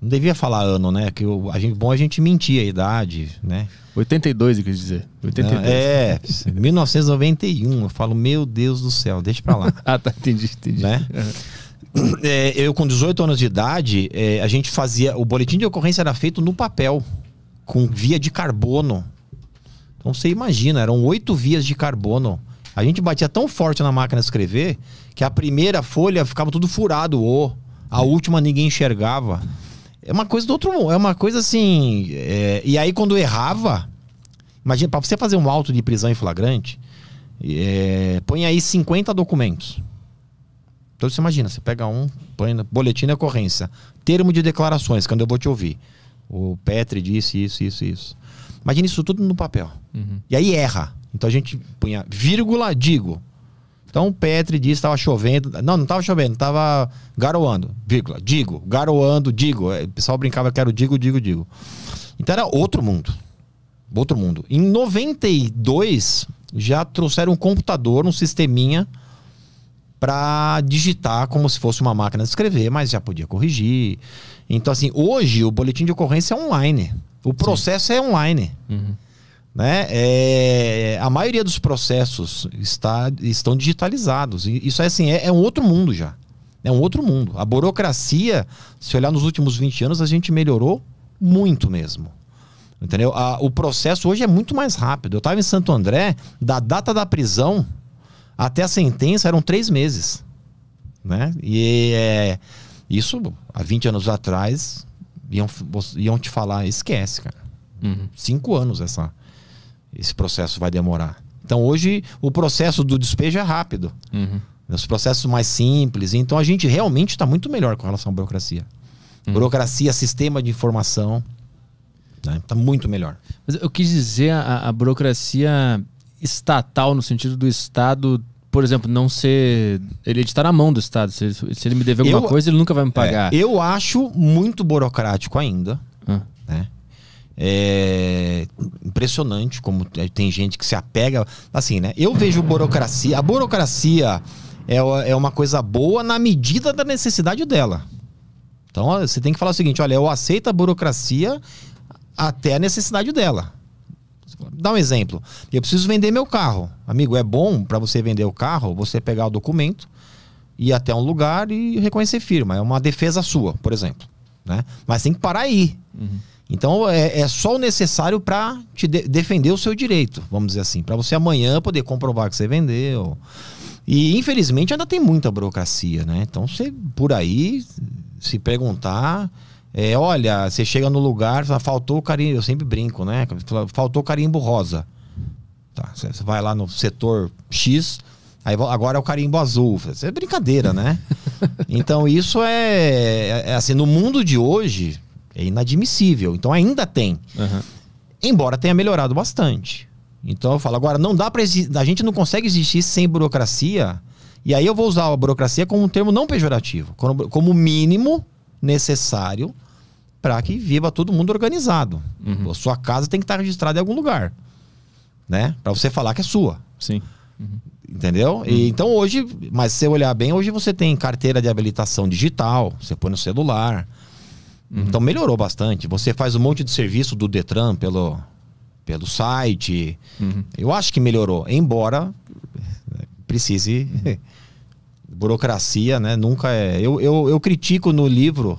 Speaker 3: não devia falar ano, né? Que a gente, bom a gente mentia a idade, né? 82, eu quis dizer. 82. Não, é, 1991. Eu falo, meu Deus do céu, deixa pra lá. ah, tá, entendi, entendi. Né? Uhum. É, eu, com 18 anos de idade, é, a gente fazia. O boletim de ocorrência era feito no papel, com via de carbono. Então você imagina, eram oito vias de carbono. A gente batia tão forte na máquina de escrever que a primeira folha ficava tudo furado, o. A última ninguém enxergava. É uma coisa do outro mundo. É uma coisa assim. É... E aí, quando errava. Imagina, para você fazer um auto de prisão em flagrante, é... põe aí 50 documentos. Então você imagina, você pega um, põe no boletim de ocorrência, termo de declarações, quando eu vou te ouvir. O Petri disse isso, isso, isso. Imagina isso tudo no papel. Uhum. E aí erra. Então a gente punha vírgula, digo, então o Petri disse que estava chovendo. Não, não estava chovendo, estava garoando, vírgula, digo, garoando, digo. É, o pessoal brincava que era o digo, digo, digo. Então era outro mundo. Outro mundo. Em 92, já trouxeram um computador, um sisteminha para digitar como se fosse uma máquina de escrever, mas já podia corrigir. Então, assim, hoje o boletim de ocorrência é online. O processo Sim. é online. Uhum. Né? É, a maioria dos processos está, estão digitalizados. E isso é assim, é, é um outro mundo já. É um outro mundo. A burocracia, se olhar nos últimos 20 anos, a gente melhorou muito mesmo. Entendeu? A, o processo hoje é muito mais rápido. Eu estava em Santo André, da data da prisão até a sentença eram três meses. Né? E é, isso, há 20 anos atrás, iam, iam te falar, esquece, cara. Uhum. Cinco anos essa, esse processo vai demorar. Então hoje o processo do despejo é rápido. Uhum. Os processos mais simples. Então a gente realmente está muito melhor com relação à burocracia. Uhum. Burocracia, sistema de informação. Está né? Tá muito melhor. Mas eu quis dizer
Speaker 1: a, a, burocracia estatal, no sentido do Estado, por exemplo, não ser. Ele é está na mão do Estado. Se, se ele me dever alguma eu, coisa, ele nunca vai me é, pagar. É,
Speaker 3: eu acho muito burocrático ainda. Uhum. Né? É impressionante como tem gente que se apega. Assim, né? Eu vejo burocracia. A burocracia é, é uma coisa boa na medida da necessidade dela. Então você tem que falar o seguinte: olha, eu aceito a burocracia até a necessidade dela. Dá um exemplo. Eu preciso vender meu carro. Amigo, é bom para você vender o carro você pegar o documento, ir até um lugar e reconhecer firma. É uma defesa sua, por exemplo. Né? Mas tem que parar aí. Uhum. Então é, é só o necessário para te de defender o seu direito, vamos dizer assim, para você amanhã poder comprovar que você vendeu. E infelizmente ainda tem muita burocracia, né? Então você por aí se perguntar, é, olha, você chega no lugar, faltou carimbo, eu sempre brinco, né? Faltou carimbo rosa. Tá, você vai lá no setor X, aí agora é o carimbo azul. Isso é brincadeira, né? Então isso é, é, é assim, no mundo de hoje, é inadmissível. Então ainda tem. Uhum. Embora tenha melhorado bastante. Então eu falo, agora não dá para a gente não consegue existir sem burocracia. E aí eu vou usar a burocracia como um termo não pejorativo, como mínimo necessário para que viva todo mundo organizado. Uhum. A sua casa tem que estar registrada em algum lugar, né? Para você falar que é sua. Sim. Uhum. Entendeu? E, uhum. então hoje, mas se você olhar bem, hoje você tem carteira de habilitação digital, você põe no celular. Uhum. Então melhorou bastante. Você faz um monte de serviço do Detran pelo, pelo site. Uhum. Eu acho que melhorou, embora precise. Uhum. Burocracia, né? Nunca é. Eu, eu, eu critico no livro.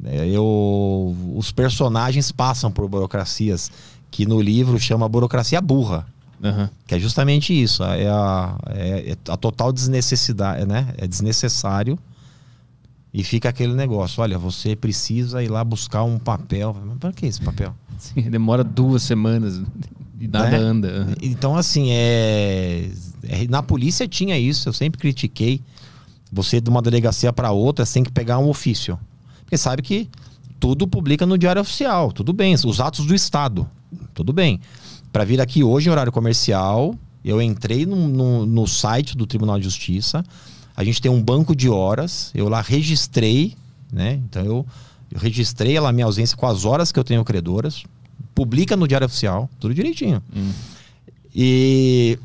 Speaker 3: Né? Eu, os personagens passam por burocracias que no livro chama burocracia burra. Uhum. Que é justamente isso. É a, é, é a total desnecessidade, né? É desnecessário e fica aquele negócio: olha, você precisa ir lá buscar um papel. para que esse papel? Sim, demora duas semanas e nada né? anda. Então, assim, é... é na polícia tinha isso, eu sempre critiquei. Você de uma delegacia para outra, você tem que pegar um ofício. Porque sabe que tudo publica no Diário Oficial, tudo bem. Os atos do Estado, tudo bem. Para vir aqui hoje em horário comercial, eu entrei no, no, no site do Tribunal de Justiça a gente tem um banco de horas, eu lá registrei, né? Então eu, eu registrei lá minha ausência com as horas que eu tenho credoras, publica no Diário Oficial, tudo direitinho. Hum. E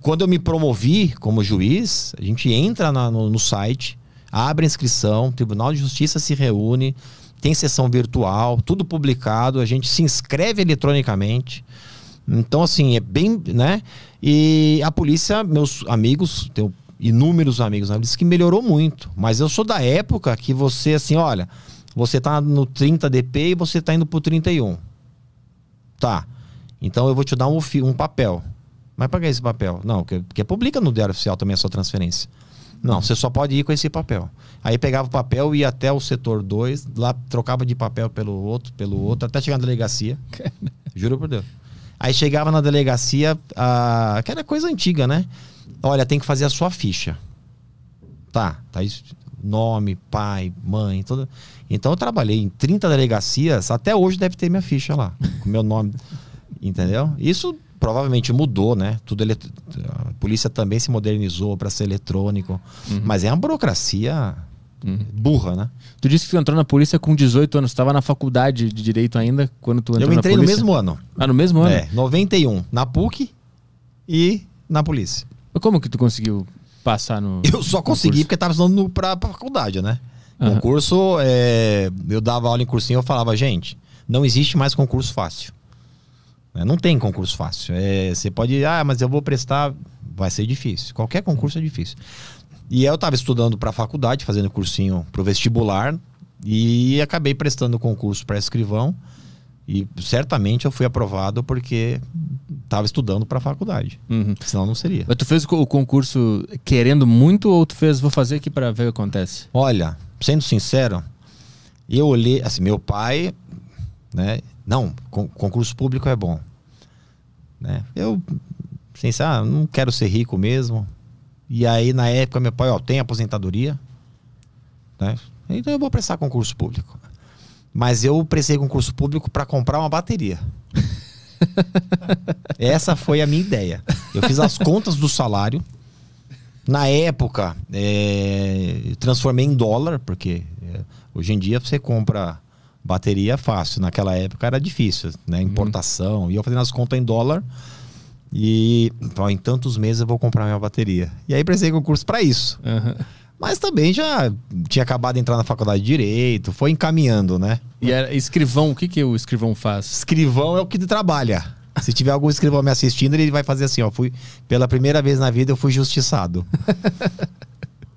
Speaker 3: quando eu me promovi como juiz, a gente entra na, no, no, site, abre a inscrição, o Tribunal de Justiça se reúne, tem sessão virtual, tudo publicado, a gente se inscreve eletronicamente. Então, assim, é bem, né? E a polícia, meus amigos, tenho inúmeros amigos na né? disse que melhorou muito. Mas eu sou da época que você, assim, olha, você tá no 30 DP e você tá indo pro 31. Tá. Então eu vou te dar um, um papel. Mas pra que esse papel? Não, porque, porque publica no Diário Oficial também a sua transferência. Não, você só pode ir com esse papel. Aí pegava o papel, ia até o setor 2, lá trocava de papel pelo outro, pelo outro, até chegar na delegacia. Juro por Deus. Aí chegava na delegacia, ah, que era coisa antiga, né? Olha, tem que fazer a sua ficha. Tá, tá isso, nome, pai, mãe, tudo. Então eu trabalhei em 30 delegacias, até hoje deve ter minha ficha lá, com meu nome. entendeu? Isso provavelmente mudou, né? Tudo ele... A polícia também se modernizou para ser eletrônico. Uhum. Mas é uma burocracia uhum. burra, né? Tu disse que tu
Speaker 1: entrou na polícia com 18 anos. estava na faculdade de Direito ainda quando tu entrou na polícia? Eu entrei no mesmo ano. Ah, no
Speaker 3: mesmo ano? É, 91. Na PUC e na polícia. Mas como que tu conseguiu passar no. Eu só consegui porque tava estudando para pra, pra faculdade, né? Uhum. Concurso, é, eu dava aula em cursinho eu falava, gente, não existe mais concurso fácil. É, não tem concurso fácil. É, você pode, ah, mas eu vou prestar, vai ser difícil. Qualquer concurso é difícil. E eu estava estudando para a faculdade, fazendo cursinho para o vestibular, e acabei prestando o concurso para escrivão. E certamente eu fui aprovado porque estava estudando para a faculdade. Uhum. Senão não seria. Mas tu fez o concurso querendo muito ou tu fez, vou fazer aqui para ver o que acontece? Olha, sendo sincero, eu olhei, assim, meu pai, né? Não, con concurso público é bom. Né? Eu, sem assim, ah, não quero ser rico mesmo. E aí, na época, meu pai, ó, tem aposentadoria, né? Então eu vou prestar concurso público. Mas eu precisei concurso público para comprar uma bateria. Essa foi a minha ideia. Eu fiz as contas do salário. Na época, é, transformei em dólar, porque é, hoje em dia você compra bateria fácil. Naquela época era difícil, né? Uhum. Importação. Hum. E eu fazendo as contas em dólar. E ó, em tantos meses eu vou comprar minha bateria. E aí precisei concurso para isso. Uhum. Mas também já tinha acabado de entrar na faculdade de Direito, foi encaminhando, né? E era escrivão, o que, que o escrivão faz? Escrivão é o que trabalha. Se tiver algum escrivão me assistindo, ele vai fazer assim, ó. Fui, pela primeira vez na vida eu fui justiçado.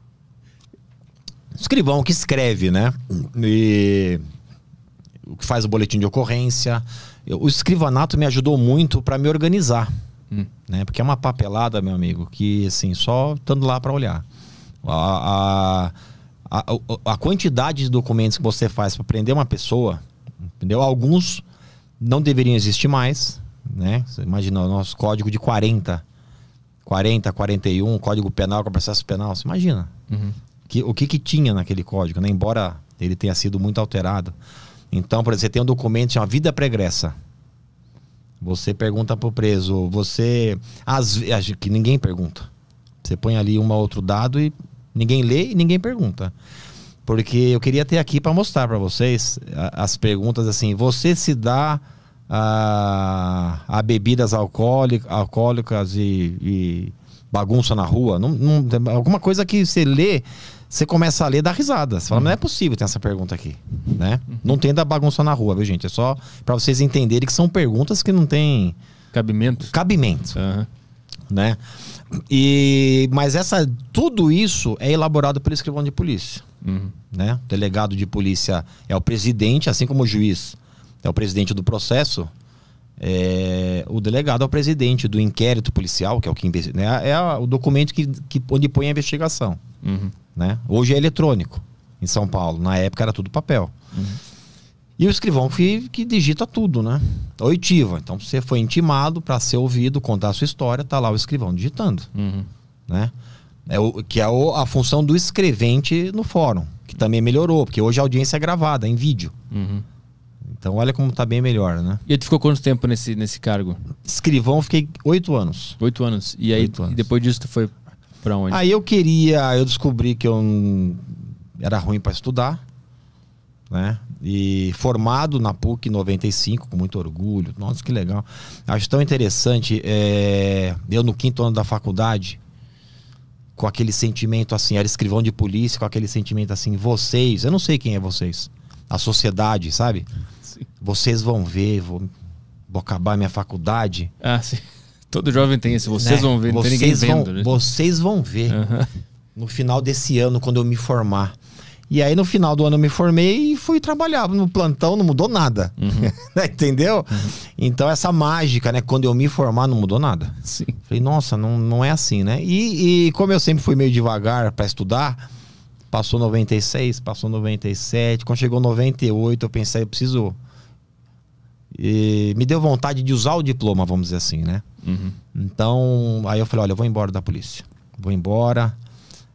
Speaker 3: escrivão que escreve, né? E o que faz o boletim de ocorrência. o escrivanato me ajudou muito para me organizar, hum. né? Porque é uma papelada, meu amigo, que assim só estando lá para olhar. A, a, a, a quantidade de documentos que você faz para prender uma pessoa, entendeu? Alguns não deveriam existir mais, né? Você imagina o nosso código de 40, 40, 41, código penal com processo penal, você imagina. Uhum. Que, o que que tinha naquele código, né? Embora ele tenha sido muito alterado. Então, por exemplo, você tem um documento chamado vida pregressa. Você pergunta para o preso, você as que ninguém pergunta. Você põe ali um outro dado e Ninguém lê e ninguém pergunta. Porque eu queria ter aqui para mostrar para vocês as perguntas assim: você se dá a, a bebidas alcoólicas e, e, bagunça na rua? Não, não, alguma coisa que você lê, você começa a ler dá risada. Você fala, não é uhum. possível ter essa pergunta aqui, né? Não tem da bagunça na rua, viu, gente? É só para vocês entenderem que são perguntas que não tem... Cabimento? Cabimento, uhum. né? E, mas essa, tudo isso é elaborado pelo escrivão de polícia. Uhum. Né? O delegado de polícia é o presidente, assim como o juiz é o presidente do processo. É, o delegado é o presidente do inquérito policial, que é o que né? é o documento que, que, onde põe a investigação. Uhum. Né? Hoje é eletrônico em São Paulo. Na época era tudo papel. Uhum. E o escrivão que, que digita tudo, né? Oitiva. Então você foi intimado para ser ouvido, contar a sua história, tá lá o escrivão digitando. Uhum. Né? É o, que é o, a função do escrevente no fórum, que também melhorou, porque hoje a audiência é gravada é em vídeo.
Speaker 1: Uhum. Então olha como tá bem melhor, né? E tu ficou quanto tempo nesse, nesse
Speaker 3: cargo? Escrivão, fiquei oito anos. Oito anos. E aí, anos. depois disso, tu foi para onde? Aí eu queria, eu descobri que eu era ruim para estudar, né? e formado na PUC 95, com muito orgulho. Nossa, que legal. Acho tão interessante. É, eu, no quinto ano da faculdade, com aquele sentimento assim, era escrivão de polícia, com aquele sentimento assim, vocês, eu não sei quem é vocês, a sociedade, sabe? Sim. Vocês vão ver, vou, vou acabar minha faculdade. Ah, sim. Todo jovem tem esse. vocês né? vão ver, não vocês tem ninguém vendo. Vão, né? Vocês vão ver. Uhum. No final desse ano, quando eu me formar. E aí no final do ano eu me formei e fui trabalhar no plantão, não mudou nada. Uhum. Né, entendeu? Uhum. Então essa mágica, né? Quando eu me formar, não mudou nada. Sim. Falei, nossa, não, não é assim, né? E, e como eu sempre fui meio devagar para estudar, passou 96, passou 97. Quando chegou 98, eu pensei, eu preciso. E me deu vontade de usar o diploma, vamos dizer assim, né? Uhum. Então, aí eu falei, olha, eu vou embora da polícia. Vou embora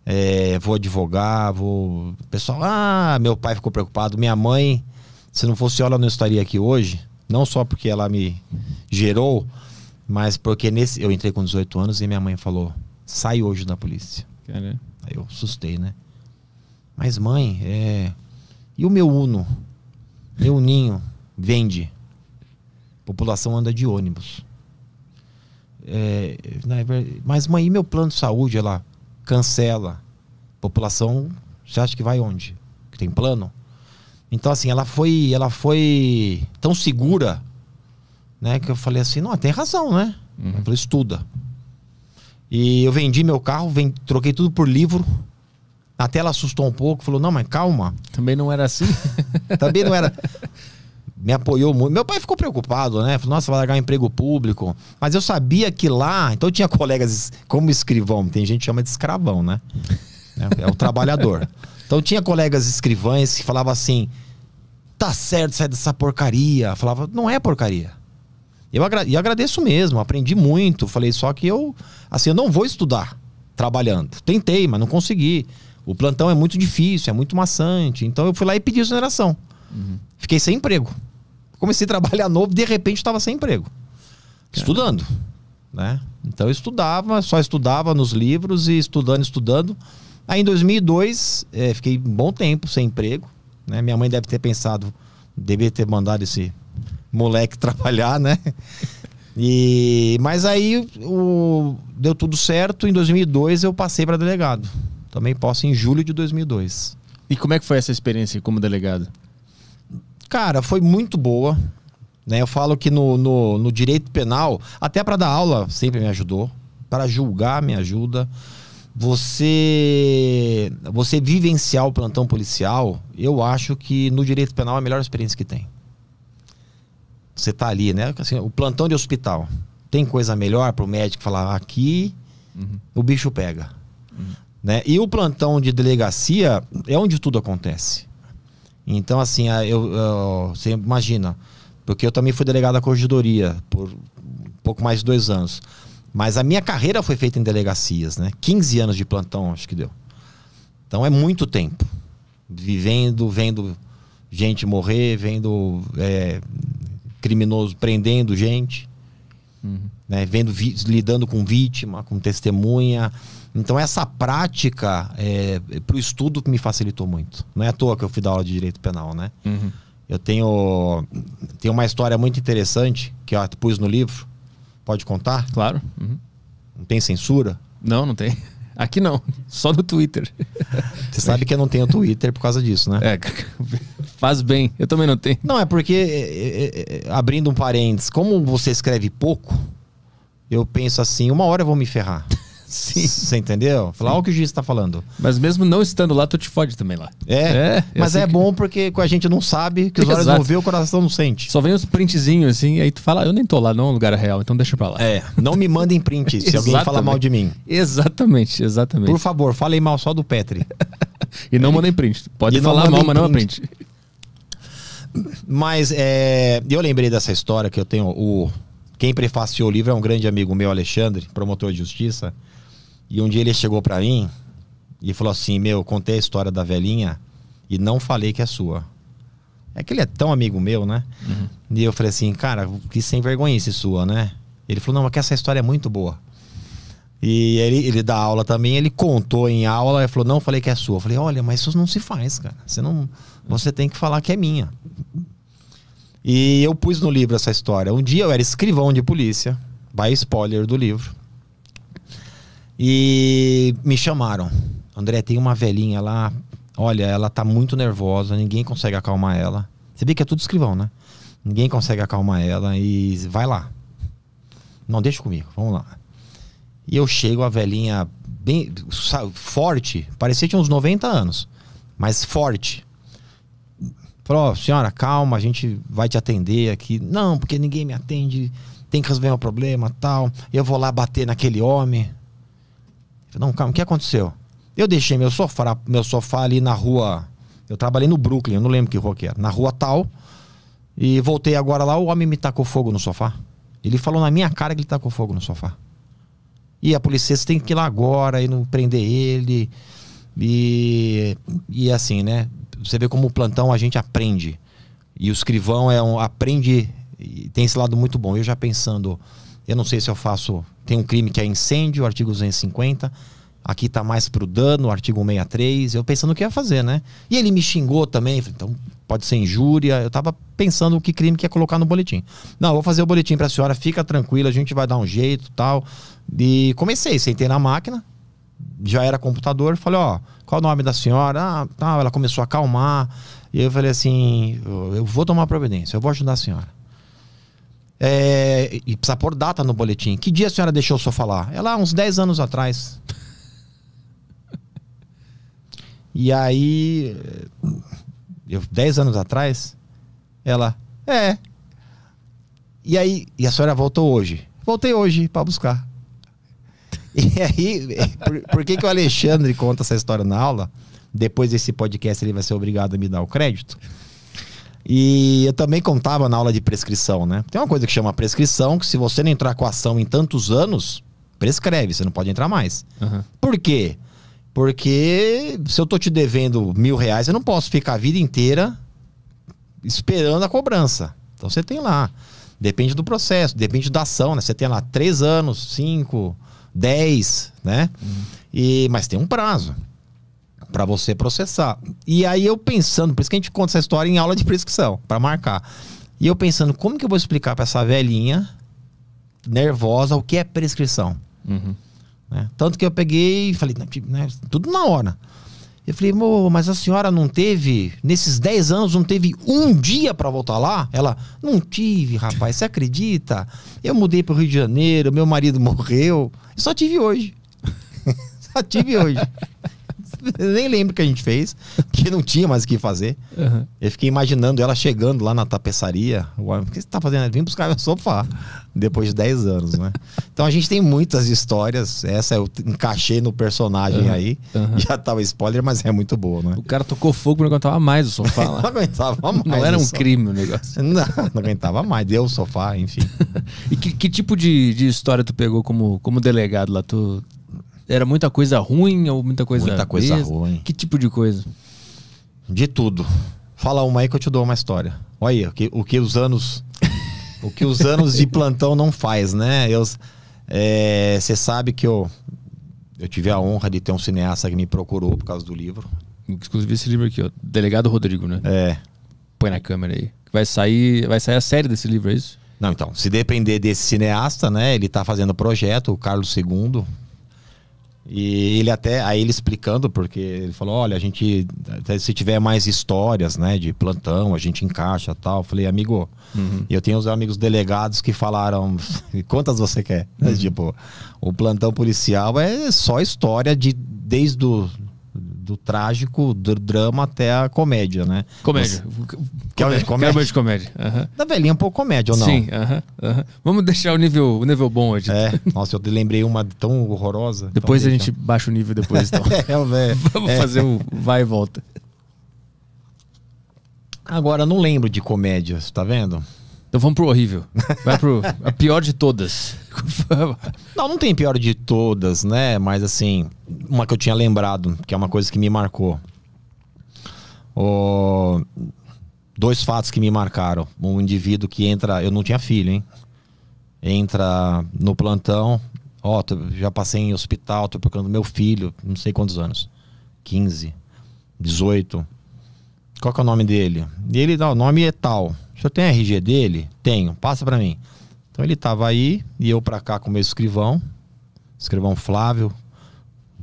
Speaker 3: é, vou advogar, vou. Pessoal, ah, meu pai ficou preocupado, minha mãe, se não fosse ela, não estaria aqui hoje. Não só porque ela me gerou, mas porque nesse. Eu entrei com 18 anos e minha mãe falou: sai hoje da polícia. Aí eu assustei, né? Mas, mãe, é. E o meu Uno? Meu ninho vende. população anda de ônibus. É, mas, mãe, e meu plano de saúde? Ela cancela. A população já acha que vai onde? Que tem plano. Então, assim, ela foi, ela foi tão segura, né? Que eu falei assim, não, tem razão, né? Uhum. Eu falei, estuda. E eu vendi meu carro, vendi, troquei tudo por livro. Até ela assustou um pouco, falou, não, mas calma. Também não era assim. Também não era. me apoiou muito. Meu pai ficou preocupado, né? Falou, nossa, vai largar um emprego público. Mas eu sabia que lá. Então eu tinha colegas como escrivão, tem gente que chama de escravão, né? É, é o trabalhador. Então eu tinha colegas escrivães que falavam assim: tá certo, sai dessa porcaria. Eu falava, não é porcaria. Eu, agra eu agradeço mesmo, aprendi muito. Falei, só que eu, assim, eu não vou estudar trabalhando. Tentei, mas não consegui. O plantão é muito difícil, é muito maçante. Então eu fui lá e pedi exoneração. Uhum. Fiquei sem emprego. Comecei a trabalhar novo, de repente estava sem emprego. Estudando. Né? Então eu estudava, só estudava nos livros e estudando, estudando. Aí em 2002, é, fiquei um bom tempo sem emprego. Né? Minha mãe deve ter pensado, devia ter mandado esse moleque trabalhar, né? E, mas aí o, deu tudo certo. Em 2002 eu passei para delegado. Também posso em julho de 2002. E como é que foi essa experiência como delegado? Cara, foi muito boa. Né? Eu falo que no, no, no direito penal, até para dar aula, sempre me ajudou. Para julgar, me ajuda. Você, você vivenciar o plantão policial, eu acho que no direito penal é a melhor experiência que tem. Você tá ali, né? Assim, o plantão de hospital. Tem coisa melhor para o médico falar aqui, uhum. o bicho pega. Uhum. Né? E o plantão de delegacia é onde tudo acontece. Então, assim, ah, eu, eu, você imagina, porque eu também fui delegado da corregedoria por um pouco mais de dois anos. Mas a minha carreira foi feita em delegacias, né? 15 anos de plantão, acho que deu. Então é muito tempo. Vivendo, vendo gente morrer, vendo é, criminoso prendendo gente, uhum. né? vendo, lidando com vítima, com testemunha, então, essa prática é, para o estudo me facilitou muito. Não é à toa que eu fui dar aula de direito penal, né? Uhum. Eu tenho, tenho uma história muito interessante que eu pus no livro. Pode contar? Claro. Uhum. Não tem censura? Não, não tem. Aqui não, só no Twitter. Você sabe que eu não tenho Twitter por causa disso, né? É, faz bem. Eu também não tenho. Não, é porque, é, é, é, abrindo um parênteses, como você escreve pouco, eu penso assim: uma hora eu vou me ferrar. Sim. Você entendeu? Falar, olha o que o juiz está falando. Mas mesmo não estando lá, tu te fode também lá. É, é, é mas assim é que... bom porque a gente não sabe, que os olhos não vê,
Speaker 1: o coração não sente. Só vem os printzinhos assim, aí tu fala, ah, eu nem tô lá, não é um lugar
Speaker 3: real, então deixa pra lá. É, não me mandem print se alguém falar mal de mim. Exatamente, exatamente. Por favor, falem mal só do Petri. e não mandem print. Pode e falar mal, mas não é print. Mas é, eu lembrei dessa história que eu tenho. O, quem prefaciou o livro é um grande amigo meu, Alexandre, promotor de justiça. E um dia ele chegou para mim e falou assim: Meu, contei a história da velhinha e não falei que é sua. É que ele é tão amigo meu, né? Uhum. E eu falei assim: Cara, que sem vergonha esse sua, né? Ele falou: Não, mas é que essa história é muito boa. E ele, ele dá aula também, ele contou em aula, e falou: Não, falei que é sua. Eu falei: Olha, mas isso não se faz, cara. Você, não, você tem que falar que é minha. E eu pus no livro essa história. Um dia eu era escrivão de polícia, by spoiler do livro. E me chamaram. André, tem uma velhinha lá. Olha, ela tá muito nervosa, ninguém consegue acalmar ela. Você vê que é tudo escrivão, né? Ninguém consegue acalmar ela e vai lá. Não, deixa comigo, vamos lá. E eu chego, a velhinha bem forte, parecia que tinha uns 90 anos, mas forte. Falou, oh, senhora, calma, a gente vai te atender aqui. Não, porque ninguém me atende, tem que resolver o um problema, tal. Eu vou lá bater naquele homem. Falei, não, calma, o que aconteceu? Eu deixei meu sofá, meu sofá ali na rua. Eu trabalhei no Brooklyn, eu não lembro que rua que era. Na rua tal. E voltei agora lá, o homem me tacou fogo no sofá. Ele falou na minha cara que ele tacou fogo no sofá. E a polícia tem que ir lá agora e não prender ele. E, e assim, né? Você vê como o plantão a gente aprende. E o escrivão é um, aprende e tem esse lado muito bom. Eu já pensando eu não sei se eu faço. Tem um crime que é incêndio, artigo 250. Aqui está mais para o dano, artigo 163. Eu pensando o que ia fazer, né? E ele me xingou também. Falei, então pode ser injúria. Eu estava pensando o que crime que ia colocar no boletim. Não, vou fazer o boletim para a senhora, fica tranquila, a gente vai dar um jeito tal. E comecei, sentei na máquina, já era computador. Falei, ó, qual o nome da senhora? Ah, tal. Ela começou a acalmar. E eu falei assim: eu vou tomar providência, eu vou ajudar a senhora. É, e precisa pôr data no boletim. Que dia a senhora deixou o sofá é lá? Ela, uns 10 anos atrás. e aí, 10 anos atrás, ela, é. E aí, e a senhora voltou hoje? Voltei hoje para buscar. E aí, é, por, por, que, que o Alexandre conta essa história na aula? Depois desse podcast ele vai ser obrigado a me dar o crédito. E eu também contava na aula de prescrição, né? Tem uma coisa que chama prescrição, que se você não entrar com a ação em tantos anos, prescreve, você não pode entrar mais. Uhum. Por quê? Porque se eu tô te devendo mil reais, eu não posso ficar a vida inteira esperando a cobrança. Então você tem lá. Depende do processo, depende da ação, né? Você tem lá três anos, cinco, dez, né? Uhum. E, mas tem um prazo para você processar. E aí eu pensando, por isso que a gente conta essa história em aula de prescrição, para marcar. E eu pensando, como que eu vou explicar para essa velhinha nervosa o que é prescrição? Uhum. Né? Tanto que eu peguei e falei, tipo, né, tudo na hora. Eu falei, mas a senhora não teve, nesses 10 anos, não teve um dia para voltar lá? Ela, não tive, rapaz, você acredita? Eu mudei para o Rio de Janeiro, meu marido morreu, só tive hoje. só tive hoje. nem lembro o que a gente fez, porque não tinha mais o que fazer. Uhum. Eu fiquei imaginando ela chegando lá na tapeçaria. O que você está fazendo? Vim buscar meu sofá. Depois de 10 anos, né? Então a gente tem muitas histórias. Essa eu encaixei no personagem uhum. aí. Uhum. Já tava spoiler, mas é muito boa, né? O cara tocou fogo, não aguentava mais o sofá lá. não aguentava mais. Não era um sofá. crime o negócio. Não, não aguentava mais. Deu o sofá, enfim. e que, que
Speaker 1: tipo de, de, história tu pegou como, como delegado lá? Tu, era muita coisa ruim
Speaker 3: ou muita coisa Muita coisa ruim. Que tipo de coisa? De tudo. Fala uma aí que eu te dou uma história. Olha aí, o que, o que os anos. o que os anos de plantão não faz, né? É, você é, sabe que eu, eu tive a honra de ter um cineasta que me procurou por causa do livro. Inclusive esse livro aqui, ó. Delegado Rodrigo, né? É. Põe na câmera aí. Vai sair, vai sair a série desse livro, é isso? Não, então, se depender desse cineasta, né? Ele tá fazendo o projeto, o Carlos II, e ele até, aí ele explicando, porque ele falou: olha, a gente, se tiver mais histórias, né, de plantão, a gente encaixa tal. Eu falei, amigo, uhum. eu tenho os amigos delegados que falaram: quantas você quer? Uhum. tipo, o plantão policial é só história de desde o do trágico, do drama até a comédia, né? Comédia. Você... Comédia, comédia. de comédia. Uhum. Da velhinha um pouco comédia, ou não? Sim, uhum, uhum. Vamos deixar o nível, o nível bom hoje. É, nossa, eu lembrei uma tão horrorosa. Depois então, a gente baixa o nível depois, então. é, Vamos é. fazer o vai e volta. Agora, não lembro de comédias, tá vendo? Então vamos pro horrível. Vai pro a pior de todas. não, não tem pior de todas, né? Mas assim, uma que eu tinha lembrado, que é uma coisa que me marcou. dois fatos que me marcaram. Um indivíduo que entra, eu não tinha filho, hein? Entra no plantão, ó, oh, já passei em hospital, tô procurando meu filho, não sei quantos anos. 15, 18. Qual que é o nome dele? E ele dá, o nome é tal senhor tem RG dele? Tenho, passa para mim. Então ele tava aí e eu para cá com o meu escrivão, escrivão Flávio,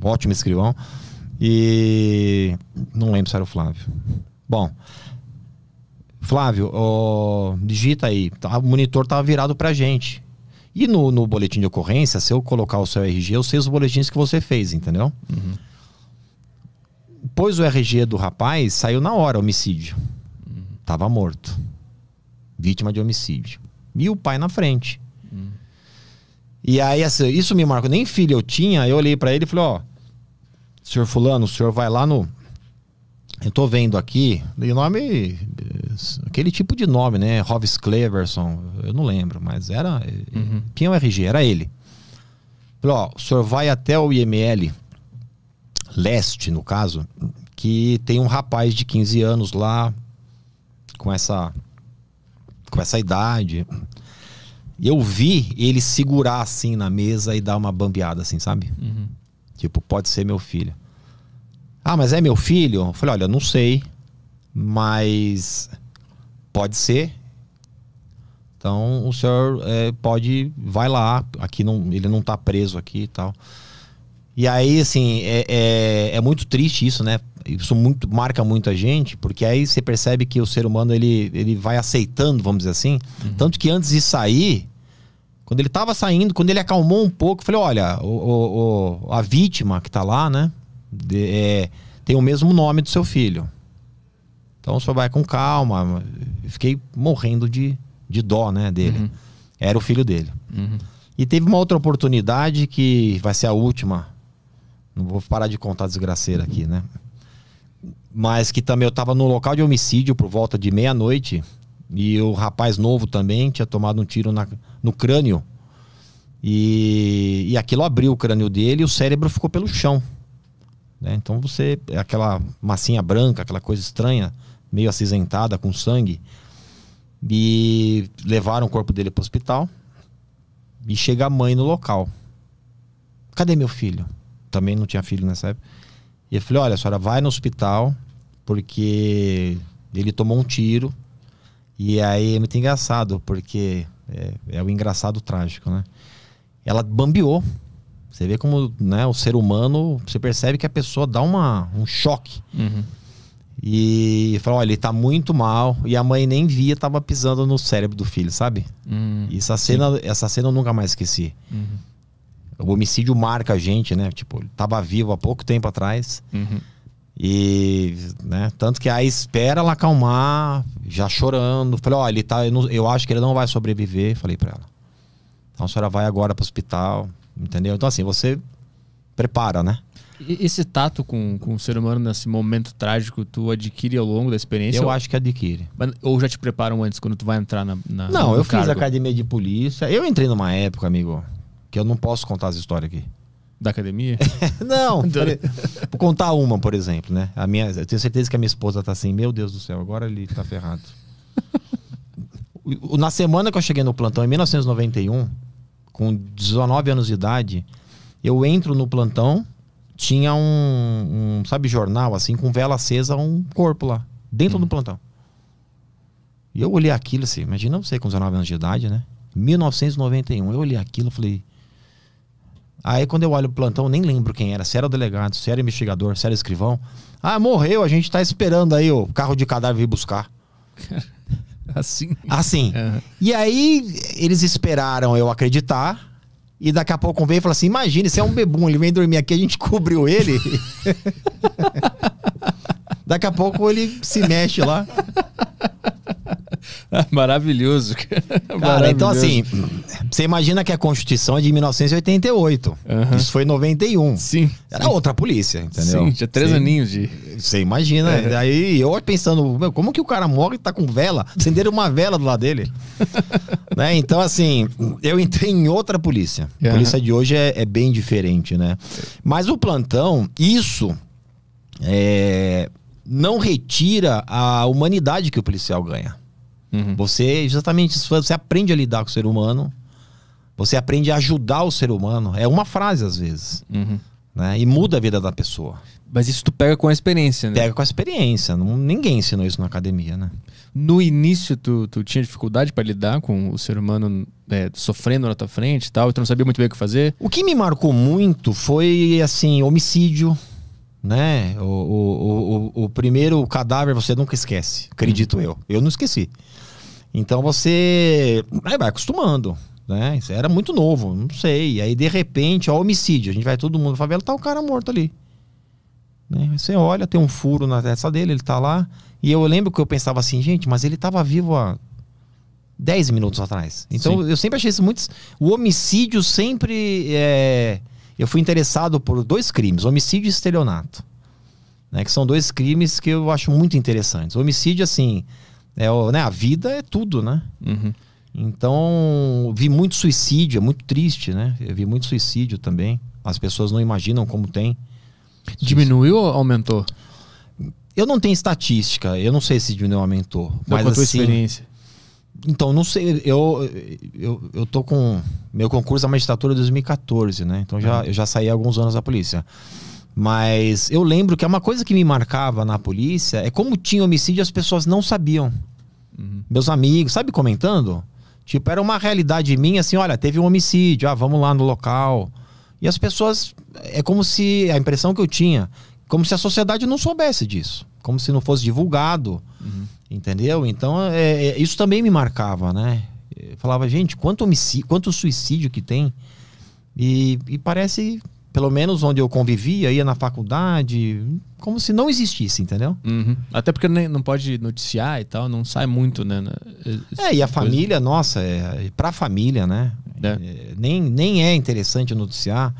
Speaker 3: ótimo escrivão, e não lembro se era o Flávio. Bom, Flávio, oh, digita aí, tá, o monitor tava virado para gente. E no, no, boletim de ocorrência, se eu colocar o seu RG, eu sei os boletins que você fez, entendeu? Uhum. Pois o RG do rapaz saiu na hora, homicídio. Uhum. Tava morto vítima de homicídio. E o pai na frente. Hum. E aí, assim, isso me marcou. Nem filho eu tinha, eu olhei para ele e falei, ó, senhor fulano, o senhor vai lá no... Eu tô vendo aqui, de nome... Aquele tipo de nome, né? Hovis Cleverson, eu não lembro, mas era... Eh, uhum. é o RG, era ele. Falei, ó, o senhor vai até o IML Leste, no caso, que tem um rapaz de 15 anos lá com essa com essa idade. eu vi ele segurar assim na mesa e dar uma bambeada, assim, sabe? Uhum. Tipo, pode ser meu filho. Ah, mas é meu filho? Eu falei, olha, não sei, mas pode ser. Então o senhor é, pode, vai lá, aqui não, ele não tá preso aqui e tal. E aí, assim, é, é, é muito triste isso, né? isso muito marca gente, porque aí você percebe que o ser humano ele, ele vai aceitando, vamos dizer assim. Uhum. Tanto que antes de sair, quando ele estava saindo, quando ele acalmou um pouco, eu falei: olha, o, o, o a vítima que está lá, né, de, é, tem o mesmo nome do seu filho. Então só vai com calma. fiquei morrendo de, de dó, né, dele. Uhum. Era o filho dele. Uhum. E teve uma outra oportunidade que vai ser a última. Não vou parar de contar desgraceira aqui, né? Mas que também eu tava no local de homicídio por volta de meia-noite. E o rapaz novo também tinha tomado um tiro na, no crânio. E, e aquilo abriu o crânio dele e o cérebro ficou pelo chão. Né? Então você. Aquela massinha branca, aquela coisa estranha, meio acinzentada, com sangue. E levaram o corpo dele para o hospital. E chega a mãe no local. Cadê meu filho? Também não tinha filho nessa época. E eu falei: olha, a senhora vai no hospital, porque ele tomou um tiro. E aí é muito engraçado, porque é, é o engraçado trágico, né? Ela bambiou. Você vê como né, o ser humano, você percebe que a pessoa dá uma, um choque. Uhum. E falou: olha, ele tá muito mal. E a mãe nem via, tava pisando no cérebro do filho, sabe? Uhum. E essa cena, essa cena eu nunca mais esqueci. Uhum. O homicídio marca a gente, né? Tipo, ele tava vivo há pouco tempo atrás. Uhum. E, né? Tanto que aí espera ela acalmar, já chorando. Falei, ó, oh, ele tá. Eu, eu, acho que ele não vai sobreviver. Falei para ela. Então a senhora vai agora pro hospital, entendeu? Então, assim, você prepara, né? Esse
Speaker 1: tato com, com o ser humano nesse momento trágico, tu adquire ao longo da experiência? Eu ou... acho que adquire.
Speaker 3: Ou já te preparam antes, quando tu vai entrar na. na não, eu cargo? fiz academia de polícia. Eu entrei numa época, amigo que eu não posso contar as histórias aqui. Da academia? não. contar uma, por exemplo, né? A minha, eu tenho certeza que a minha esposa tá assim, meu Deus do céu, agora ele tá ferrado. Na semana que eu cheguei no plantão, em 1991, com 19 anos de idade, eu entro no plantão, tinha um, um sabe, jornal assim, com vela acesa, um corpo lá, dentro hum. do plantão. E eu olhei aquilo assim, imagina você com 19 anos de idade, né? 1991, eu olhei aquilo e falei, Aí quando eu olho o plantão, nem lembro quem era, se era o delegado, se era o investigador, se era o escrivão. Ah, morreu, a gente tá esperando aí o carro de cadáver vir buscar. Assim. Assim. Uhum. E aí eles esperaram eu acreditar. E daqui a pouco veio e falou assim: imagine, se é um bebum, ele vem dormir aqui, a gente cobriu ele. daqui a pouco ele se mexe lá. Maravilhoso. Cara, então, Maravilhoso. então assim, você imagina que a Constituição é de 1988. Uhum. Isso foi em 91. Sim. Era sim. outra polícia, entendeu? Sim, tinha três sim. aninhos de. Você imagina. É. Aí eu pensando, meu, como que o cara morre e tá com vela? Acenderam uma vela do lado dele. né? Então, assim, eu entrei em outra polícia. A polícia de hoje é, é bem diferente, né? Mas o plantão, isso. É, não retira a humanidade que o policial ganha. Uhum. Você, é exatamente, você aprende a lidar com o ser humano, você aprende a ajudar o ser humano. É uma frase, às vezes. Uhum. Né? E muda a vida da pessoa. Mas isso tu pega com a experiência, né? Pega com a experiência. Não, ninguém ensinou isso na academia, né?
Speaker 1: No início, tu, tu tinha dificuldade para lidar com o ser humano é, sofrendo na tua frente
Speaker 3: e tal, tu não sabia muito bem o que fazer? O que me marcou muito foi, assim, homicídio, né? O, o, o, o, o primeiro cadáver você nunca esquece, acredito uhum. eu. Eu não esqueci. Então você aí vai acostumando. Né? Isso era muito novo, não sei. E aí, de repente, ó, homicídio. A gente vai todo mundo na favela, tá o um cara morto ali. Né? Você olha, tem um furo na testa dele, ele tá lá. E eu lembro que eu pensava assim, gente, mas ele tava vivo há 10 minutos atrás. Então Sim. eu sempre achei isso muito. O homicídio sempre. É... Eu fui interessado por dois crimes: homicídio e estelionato. Né? Que são dois crimes que eu acho muito interessantes. O homicídio, assim. É, o, né, a vida é tudo, né? Uhum. Então, vi muito suicídio, é muito triste, né? Eu vi muito suicídio também. As pessoas não imaginam como tem. Diminuiu ou aumentou? Eu não tenho estatística, eu não sei se diminuiu ou aumentou. Não, mas a assim, experiência. Então, não sei, eu, eu, eu tô com. Meu concurso da é magistratura 2014, né? Então já, uhum. eu já saí há alguns anos da polícia. Mas eu lembro que é uma coisa que me marcava na polícia é como tinha homicídio as pessoas não sabiam. Uhum. Meus amigos, sabe, comentando? Tipo, era uma realidade minha assim: olha, teve um homicídio, ah, vamos lá no local. E as pessoas, é como se, a impressão que eu tinha, como se a sociedade não soubesse disso, como se não fosse divulgado, uhum. entendeu? Então, é, é, isso também me marcava, né? Eu falava, gente, quanto, homicídio, quanto suicídio que tem. e, e parece pelo menos onde eu convivia, ia na faculdade, como se não existisse, entendeu? Uhum. Até porque não pode noticiar e tal, não sai muito, né? né tipo é, e a coisa. família, nossa, é, é, pra família, né? É. É, nem, nem é interessante noticiar.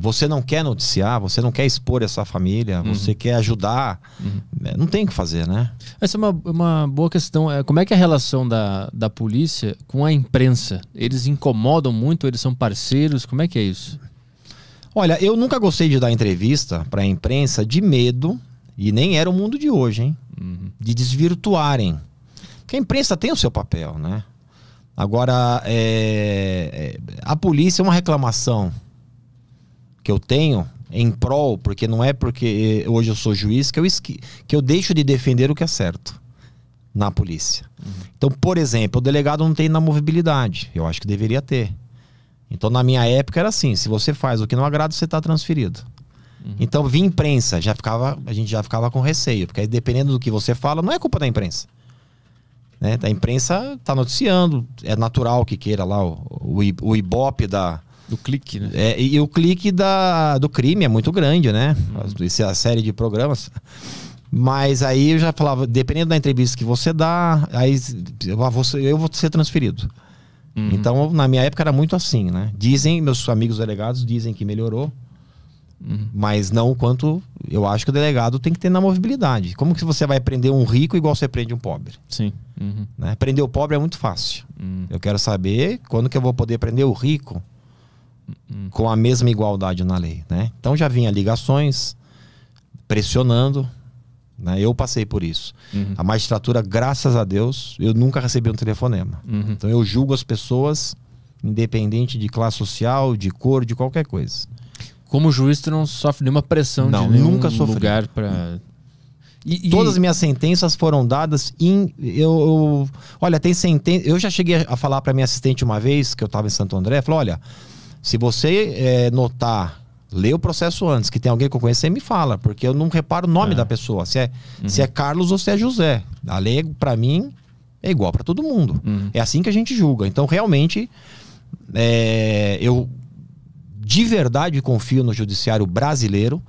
Speaker 3: Você não quer noticiar, você não quer expor essa família, uhum. você quer ajudar. Uhum. É, não tem o que fazer, né?
Speaker 1: Essa é uma, uma boa questão. É, como é que é a relação da, da polícia com a imprensa? Eles incomodam muito? Eles
Speaker 3: são parceiros? Como é que é isso? Olha, eu nunca gostei de dar entrevista para a imprensa de medo, e nem era o mundo de hoje, hein? Uhum. De desvirtuarem. Porque a imprensa tem o seu papel, né? Agora, é, é... a polícia é uma reclamação que eu tenho em prol, porque não é porque hoje eu sou juiz que eu, esqui... que eu deixo de defender o que é certo na polícia. Uhum. Então, por exemplo, o delegado não tem inamovibilidade. Eu acho que deveria ter. Então, na minha época era assim: se você faz o que não agrada, você está transferido. Uhum. Então, via imprensa, já ficava, a gente já ficava com receio, porque aí, dependendo do que você fala, não é culpa da imprensa. Né? A imprensa está noticiando, é natural que queira lá o, o, o ibope da. Do clique, né? É, e o clique da, do crime é muito grande, né? Uhum. Essa é a série de programas. Mas aí eu já falava, dependendo da entrevista que você dá, aí eu vou, eu vou ser transferido. Uhum. Então, na minha época era muito assim, né? Dizem, meus amigos delegados dizem que melhorou, uhum. mas não quanto eu acho que o delegado tem que ter na movibilidade. Como que você vai prender um rico igual você prende um pobre? Sim. Uhum. Né? Prender o pobre é muito fácil. Uhum. Eu quero saber quando que eu vou poder prender o rico uhum. com a mesma igualdade na lei, né? Então já vinha ligações pressionando né? Eu passei por isso. Uhum. A magistratura, graças a Deus, eu nunca recebi um telefonema. Uhum. Então eu julgo as pessoas, independente de classe social, de cor, de qualquer coisa. Como juiz, tu não sofre nenhuma pressão não, de nenhum nunca sofri. lugar para... E, e... Todas as minhas sentenças foram dadas em. Eu, eu olha, tem sentença. Eu já cheguei a falar para minha assistente uma vez, que eu estava em Santo André, falou: olha, se você é, notar Lê o processo antes, que tem alguém que eu conheço, você me fala, porque eu não reparo o nome é. da pessoa, se é, uhum. se é Carlos ou se é José. A lei, para mim, é igual para todo mundo. Uhum. É assim que a gente julga. Então, realmente, é, eu de verdade confio no judiciário brasileiro,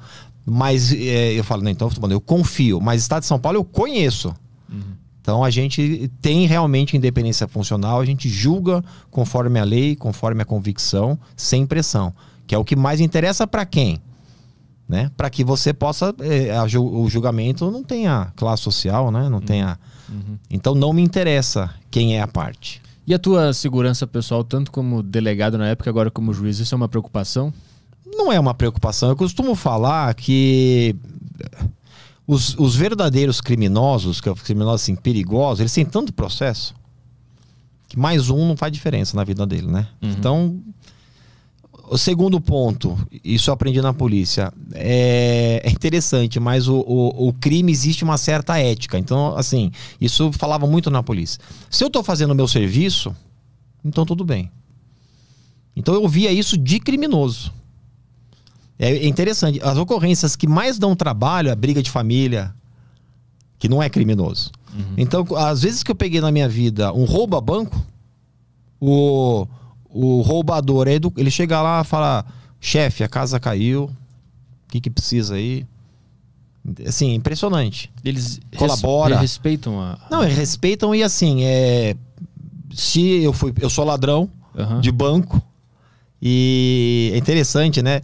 Speaker 3: mas é, eu falo, não, então, eu confio, mas Estado de São Paulo eu conheço. Uhum. Então a gente tem realmente independência funcional, a gente julga conforme a lei, conforme a convicção, sem pressão que é o que mais interessa para quem? Né? Para que você possa. Eh, o julgamento não tenha classe social, né? Não uhum. tenha. Uhum. Então não me interessa quem é a parte. E a tua segurança pessoal, tanto como delegado na época,
Speaker 1: agora como juiz, isso é uma preocupação?
Speaker 3: Não é uma preocupação. Eu costumo falar que os, os verdadeiros criminosos, que é criminosos assim, perigosos, eles têm tanto processo que mais um não faz diferença na vida dele, né? Uhum. Então o segundo ponto, isso eu aprendi na polícia, é, é interessante, mas o, o, o, crime existe uma certa ética. Então, assim, isso falava muito na polícia. Se eu estou fazendo o meu serviço, então tudo bem. Então eu via isso de criminoso. É interessante. As ocorrências que mais dão trabalho, é a briga de família, que não é criminoso. Uhum. Então, às vezes que eu peguei na minha vida um roubo a banco, o o roubador, ele chega lá e fala: chefe, a casa caiu, o que, que precisa aí? Assim, é impressionante. Eles colabora res, respeitam a. Não, eles respeitam e assim, é, se eu fui. Eu sou ladrão uhum. de banco. E é interessante, né?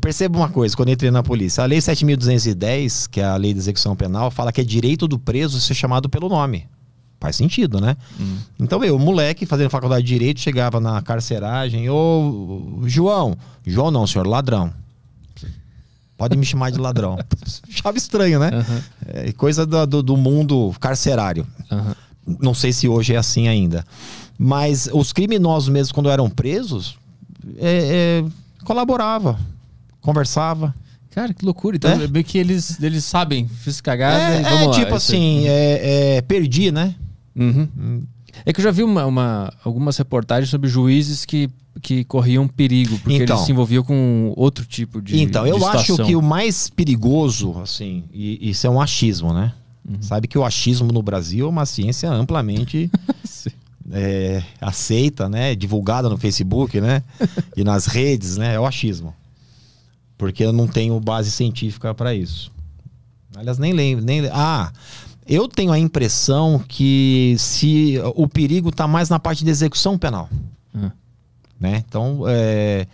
Speaker 3: Perceba uma coisa, quando entrei na polícia, a Lei 7.210, que é a Lei de Execução Penal, fala que é direito do preso ser chamado pelo nome. Faz sentido, né? Hum. Então eu, moleque, fazendo faculdade de direito, chegava na carceragem, ô João, João não, senhor, ladrão. Pode me chamar de ladrão. Chave estranho, né? Uhum. É coisa do, do, mundo carcerário. Uhum. Não sei se hoje é assim ainda. Mas os criminosos mesmo, quando eram presos, é, é, colaborava, conversava. Cara, que loucura. Então, é?
Speaker 1: meio que eles, eles sabem, fiz cagada. É, é lá, tipo é assim,
Speaker 3: é,
Speaker 1: é, perdi, né? Uhum. Hum. É que eu já vi uma, uma, algumas reportagens sobre juízes que, que corriam perigo, porque então, eles se envolviam com outro tipo de. Então, eu acho que o
Speaker 3: mais perigoso, assim, e isso é um achismo, né? Uhum. Sabe que o achismo no Brasil é uma ciência amplamente é, aceita, né? Divulgada no Facebook, né? e nas redes, né? É o achismo. Porque eu não tenho base científica para isso. Aliás, nem lembro. Nem... Ah, eu tenho a impressão que se o perigo está mais na parte de execução penal. Hum. Né? Então, é,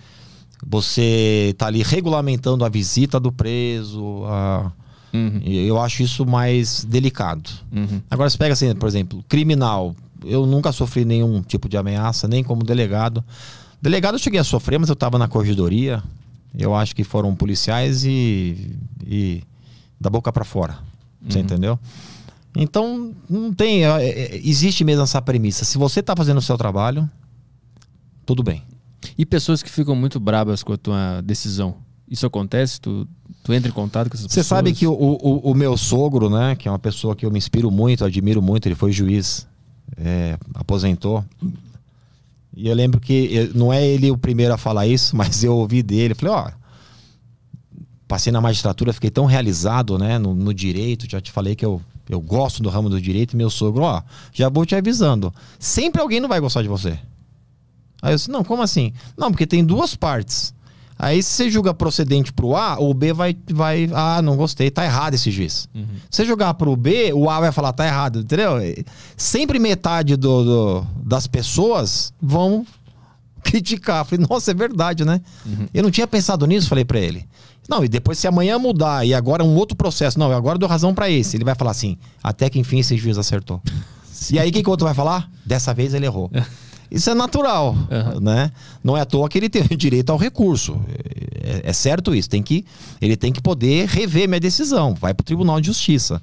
Speaker 3: você está ali regulamentando a visita do preso. A... Uhum. Eu acho isso mais delicado. Uhum. Agora, se pega assim, por exemplo, criminal. Eu nunca sofri nenhum tipo de ameaça, nem como delegado. Delegado eu cheguei a sofrer, mas eu estava na corregedoria. Eu acho que foram policiais e, e da boca para fora. Você uhum. entendeu? Então, não tem. É, é, existe mesmo essa premissa. Se você está fazendo o seu trabalho, tudo bem.
Speaker 1: E pessoas que ficam muito brabas com a tua decisão? Isso acontece? Tu, tu entra em contato com
Speaker 3: essas Você pessoas? Você sabe que o, o, o, meu sogro, né, que é uma pessoa que eu me inspiro muito, admiro muito, ele foi juiz, é, aposentou. E eu lembro que não é ele o primeiro a falar isso, mas eu ouvi dele. Falei, ó, passei na magistratura, fiquei tão realizado né, no, no direito, já te falei que eu eu gosto do ramo do direito, meu sogro, ó, já vou te avisando. Sempre alguém não vai gostar de você. Aí eu disse, não, como assim? Não, porque tem duas partes. Aí se você julga procedente pro A, o B vai, vai ah, não gostei, tá errado esse juiz. Uhum. Se você jogar pro B, o A vai falar, tá errado, entendeu? Sempre metade do, do das pessoas vão criticar. Falei, nossa, é verdade, né? Uhum. Eu não tinha pensado nisso, falei para ele. Não, e depois se amanhã mudar e agora é um outro processo, não, agora eu dou razão para esse. Ele vai falar assim, até que enfim esse juiz acertou. Sim. E aí o que, que o outro vai falar? Dessa vez ele errou. É. Isso é natural, uhum. né? Não é à toa que ele tem direito ao recurso. É, é, é, certo isso. Tem que, ele tem que poder rever minha decisão. Vai para o Tribunal de Justiça.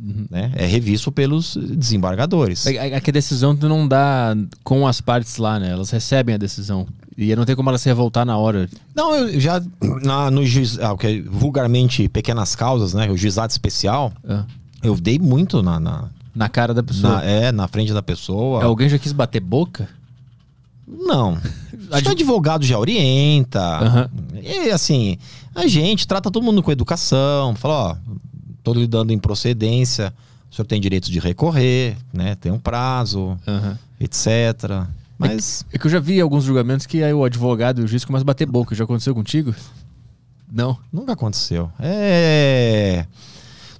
Speaker 3: Uhum. Né? É revisto pelos desembargadores. É, é que a decisão não dá com as partes lá, né? Elas recebem a decisão. E não tem como ela se revoltar na hora. Não, eu já. Na, no juiz, ah, vulgarmente pequenas causas, né? O juizado especial. É. Eu dei muito na. Na, na cara da pessoa. Na, é, na frente da pessoa. É, alguém já quis bater boca? Não. Adv... O advogado já orienta. Uhum. E assim, a gente trata todo mundo com educação. Fala, ó, tô lidando em procedência. O senhor tem direito de recorrer, né? Tem um prazo, uhum. etc. Mas. É que, é que eu já vi alguns julgamentos que aí
Speaker 1: o advogado e o juiz começam a bater
Speaker 3: boca. Já aconteceu contigo? Não. Nunca aconteceu. É.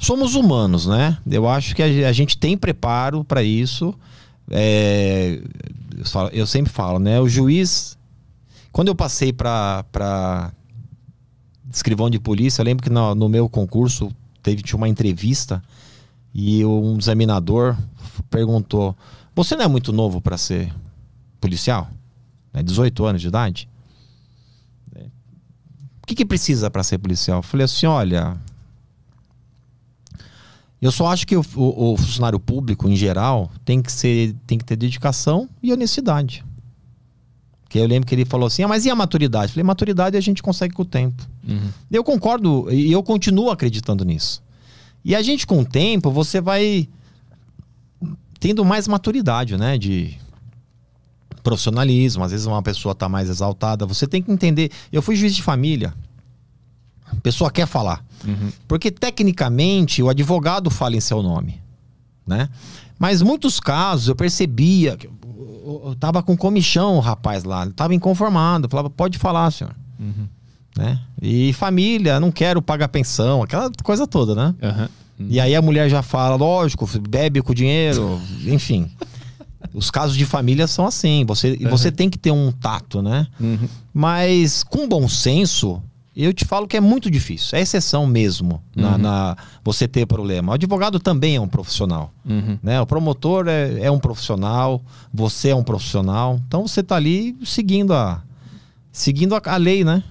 Speaker 3: Somos humanos, né? Eu acho que a gente tem preparo para isso. É... eu sempre falo, né? O juiz. Quando eu passei para pra... escrivão de polícia, eu lembro que no, no meu concurso teve tinha uma entrevista e um examinador perguntou: Você não é muito novo para ser policial, né, 18 anos de idade. Né, o que, que precisa para ser policial? Eu falei assim: olha, eu só acho que o, o, o, funcionário público, em geral, tem que, ser, tem que ter dedicação e honestidade. Porque eu lembro que ele falou assim: ah, mas e a maturidade? falei: maturidade a gente consegue com o tempo. Uhum. Eu concordo e eu continuo acreditando nisso. E a gente, com o tempo, você vai tendo mais maturidade, né? De profissionalismo, às vezes uma pessoa está mais exaltada. Você tem que entender. Eu fui juiz de família. A pessoa quer falar. Uhum. Porque, tecnicamente, o advogado fala em seu nome. Né? Mas muitos casos eu percebia. Que eu, eu tava com comichão o rapaz lá, tava inconformado. Falava, pode falar, senhor. Uhum. Né? E família, não quero pagar pensão, aquela coisa toda, né? Uhum. E aí a mulher já fala, lógico, bebe com dinheiro, enfim. Os casos de família são assim. Você, uhum. você tem que ter um tato, né? Uhum. Mas com bom senso, eu te falo que é muito difícil. É exceção mesmo na, uhum. na você ter problema. O advogado também é um profissional. Uhum. Né? O promotor é, é, um profissional, você é um profissional. Então você está ali seguindo a seguindo a, a, lei, né?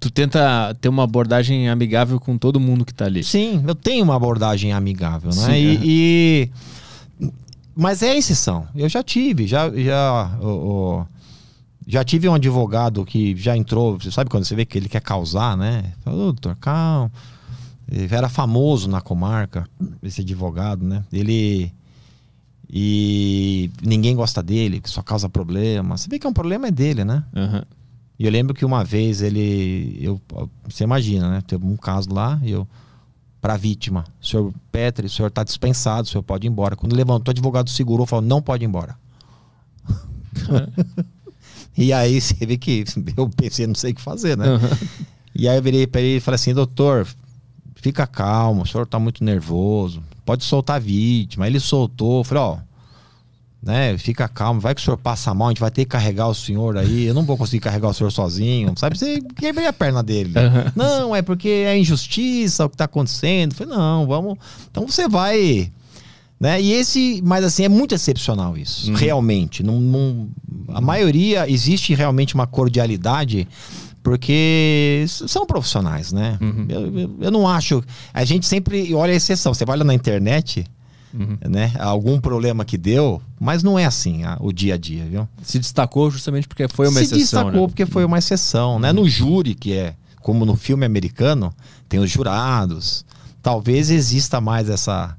Speaker 3: Tu tenta ter uma abordagem amigável com todo mundo que está ali. Sim, eu tenho uma abordagem amigável, né? Sim, e, é. e mas é exceção. Eu já tive, já, já, oh, oh, já tive um advogado que já entrou. Você sabe quando você vê que ele quer causar, né? Falou, doutor, calma. Ele era famoso na comarca, esse advogado, né? Ele. E ninguém gosta dele, que só causa problema. Você vê que é um problema é dele, né? Uhum. E eu lembro que uma vez ele. Eu, você imagina, né? Teve um caso lá, eu para a vítima. O senhor Petri, o senhor está dispensado, o senhor pode ir embora. Quando levantou, o advogado segurou e falou: não pode ir embora. É. e aí você vê que eu pensei, não sei o que fazer, né? Uhum. E aí eu virei para ele e falei assim: doutor, fica calmo, o senhor está muito nervoso, pode soltar a vítima. Aí ele soltou, eu falei: ó. Oh, né? Fica calmo, vai que o senhor passa mal, a gente vai ter que carregar o senhor aí. Eu não vou conseguir carregar o senhor sozinho, sabe? Você quebrei a perna dele. Uhum. Não, é porque é injustiça o que está acontecendo. Eu falei, não, vamos. Então você vai. Né? E esse, mas assim, é muito excepcional isso, uhum. realmente. Não, a maioria, existe realmente uma cordialidade porque são profissionais, né? Uhum. Eu, eu, eu, não acho. A gente sempre olha a exceção. Você vai lá na internet, uhum. né? Algum problema que deu, mas não é assim o dia a dia, viu? Se destacou justamente porque foi uma Se exceção. Se destacou né? porque foi uma exceção, né? Uhum. No júri, que é como no filme americano, tem os jurados. Talvez exista mais essa.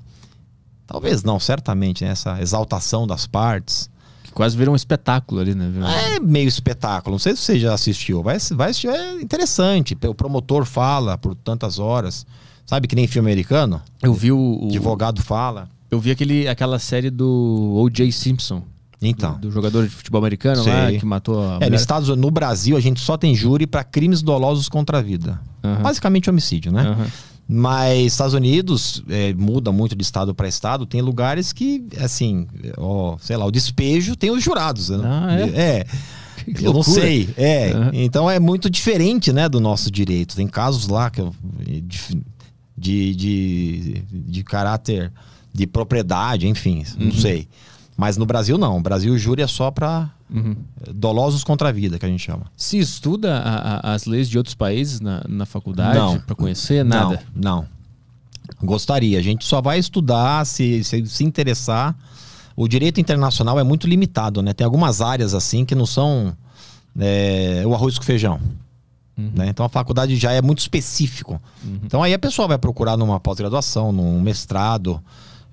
Speaker 3: Talvez não, certamente, né? essa exaltação das partes quase virou um espetáculo ali, né? É meio espetáculo. Não sei se você já assistiu. Vai, vai assistir, é interessante. O promotor fala por tantas horas. Sabe que nem filme americano? Eu vi o. o advogado fala. Eu vi aquele, aquela série do O.J. Simpson. Então. Do, jogador de futebol americano Sei. lá que matou a. É, Estados, no Brasil, a gente só tem júri para crimes dolosos contra a vida. Uhum. Basicamente homicídio, né? Uhum. Mas Estados Unidos é, muda muito de estado para estado. Tem lugares que, assim, ó, sei lá, o despejo tem os jurados. Né? Ah, é. é. Que eu não sei. É. Uhum. Então é muito diferente, né, do nosso direito. Tem casos lá que eu, de, de, de, de caráter de propriedade, enfim, uhum. não sei. Mas no Brasil não. O Brasil o júri é só para uhum. Eh, dolosos contra a vida, que a gente chama. Se estuda a, a, as leis de outros países na, na faculdade para conhecer? Nada? Não, não. Gostaria. A gente só vai estudar se, se, se interessar. O direito internacional é muito limitado, né? Tem algumas áreas assim que não são é, o arroz com feijão. Uhum. Né? Então a faculdade já é muito específico. Uhum. Então aí a pessoa vai procurar numa pós-graduação, num mestrado,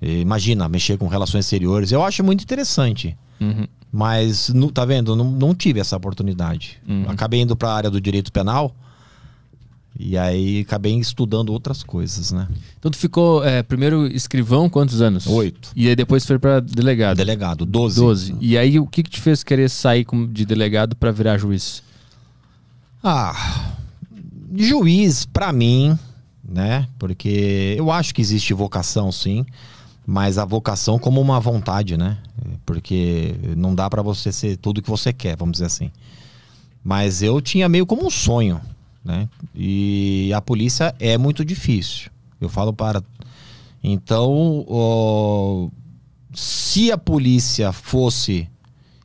Speaker 3: Imagina, mexer com relações exteriores. Eu acho muito interessante. Uhum. Mas, tá vendo? Não, não tive essa oportunidade. Uhum. Acabei indo para a área do direito penal. E aí acabei estudando outras coisas, né?
Speaker 1: Então tu ficou é, primeiro escrivão quantos anos? Oito. E aí depois foi para delegado? Delegado, doze. Doze. E aí o que, que te fez querer sair de delegado para virar juiz?
Speaker 3: Ah, juiz para mim, né? Porque eu acho que existe vocação, sim mas a vocação como uma vontade, né? Porque não dá para você ser tudo que você quer, vamos dizer assim. Mas eu tinha meio como um sonho, né? E a polícia é muito difícil. Eu falo para. Então, se a polícia fosse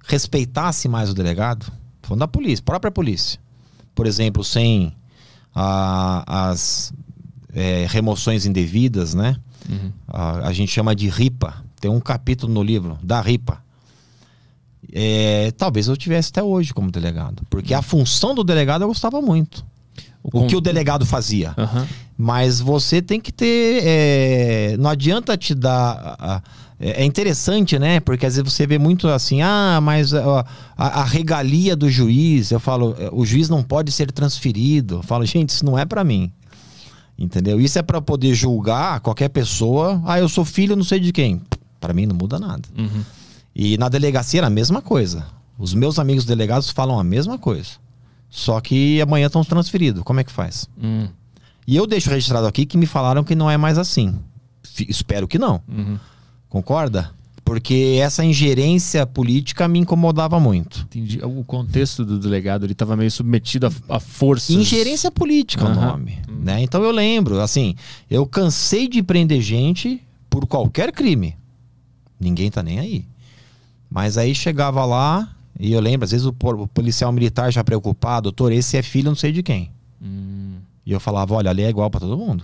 Speaker 3: respeitasse mais o delegado, falando da polícia, própria polícia, por exemplo, sem as é, remoções indevidas, né? Uhum. A, a, gente chama de ripa. Tem um capítulo no livro da ripa. É, talvez eu tivesse até hoje como delegado, porque a função do delegado eu gostava muito. O, o que o delegado fazia. Uhum. Mas você tem que ter. É, não adianta te dar. A, a, é, é interessante, né? Porque às vezes você vê muito assim, ah, mas a, a, a, regalia do juiz, eu falo, é, o juiz não pode ser transferido. Eu falo, gente, isso não é para mim. Entendeu? Isso é para poder julgar qualquer pessoa. Ah, eu sou filho não sei de quem. Para mim não muda nada. Uhum. E na delegacia era a mesma coisa. Os meus amigos delegados falam a mesma coisa. Só que amanhã estão transferidos. Como é que faz? Uhum. E eu deixo registrado aqui que me falaram que não é mais assim. F espero que não. Uhum. Concorda? Porque essa ingerência política me incomodava muito. Entendi. O contexto do delegado, ele estava meio submetido a, a força. Ingerência política uhum. é o nome. Hum. Né? Então eu lembro, assim, eu cansei de prender gente por qualquer crime. Ninguém tá nem aí. Mas aí chegava lá, e eu lembro, às vezes o policial militar já preocupado, doutor, esse é filho não sei de quem. Hum. E eu falava, olha, ali é igual para todo mundo.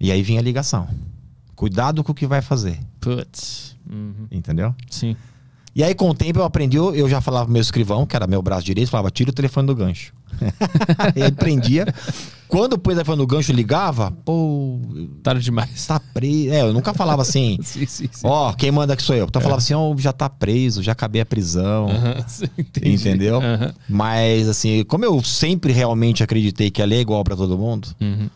Speaker 3: E aí vinha a ligação. Cuidado com o que vai fazer. Putz. Uhum. Entendeu? Sim. E aí, com o tempo, eu aprendi, eu já falava pro meu escrivão, que era meu braço direito, falava, tira o telefone do gancho. ele prendia. Quando pôs o telefone do gancho, ligava, pô. Tarde demais. Tá preso. É, eu nunca falava assim. sim, sim, Ó, quem manda que sou eu. Então eu é. falava assim, ó, oh, já tá preso, já acabei a prisão.
Speaker 5: entendeu?
Speaker 3: Mas assim, como eu sempre realmente acreditei que a lei é igual para todo mundo. Uhum.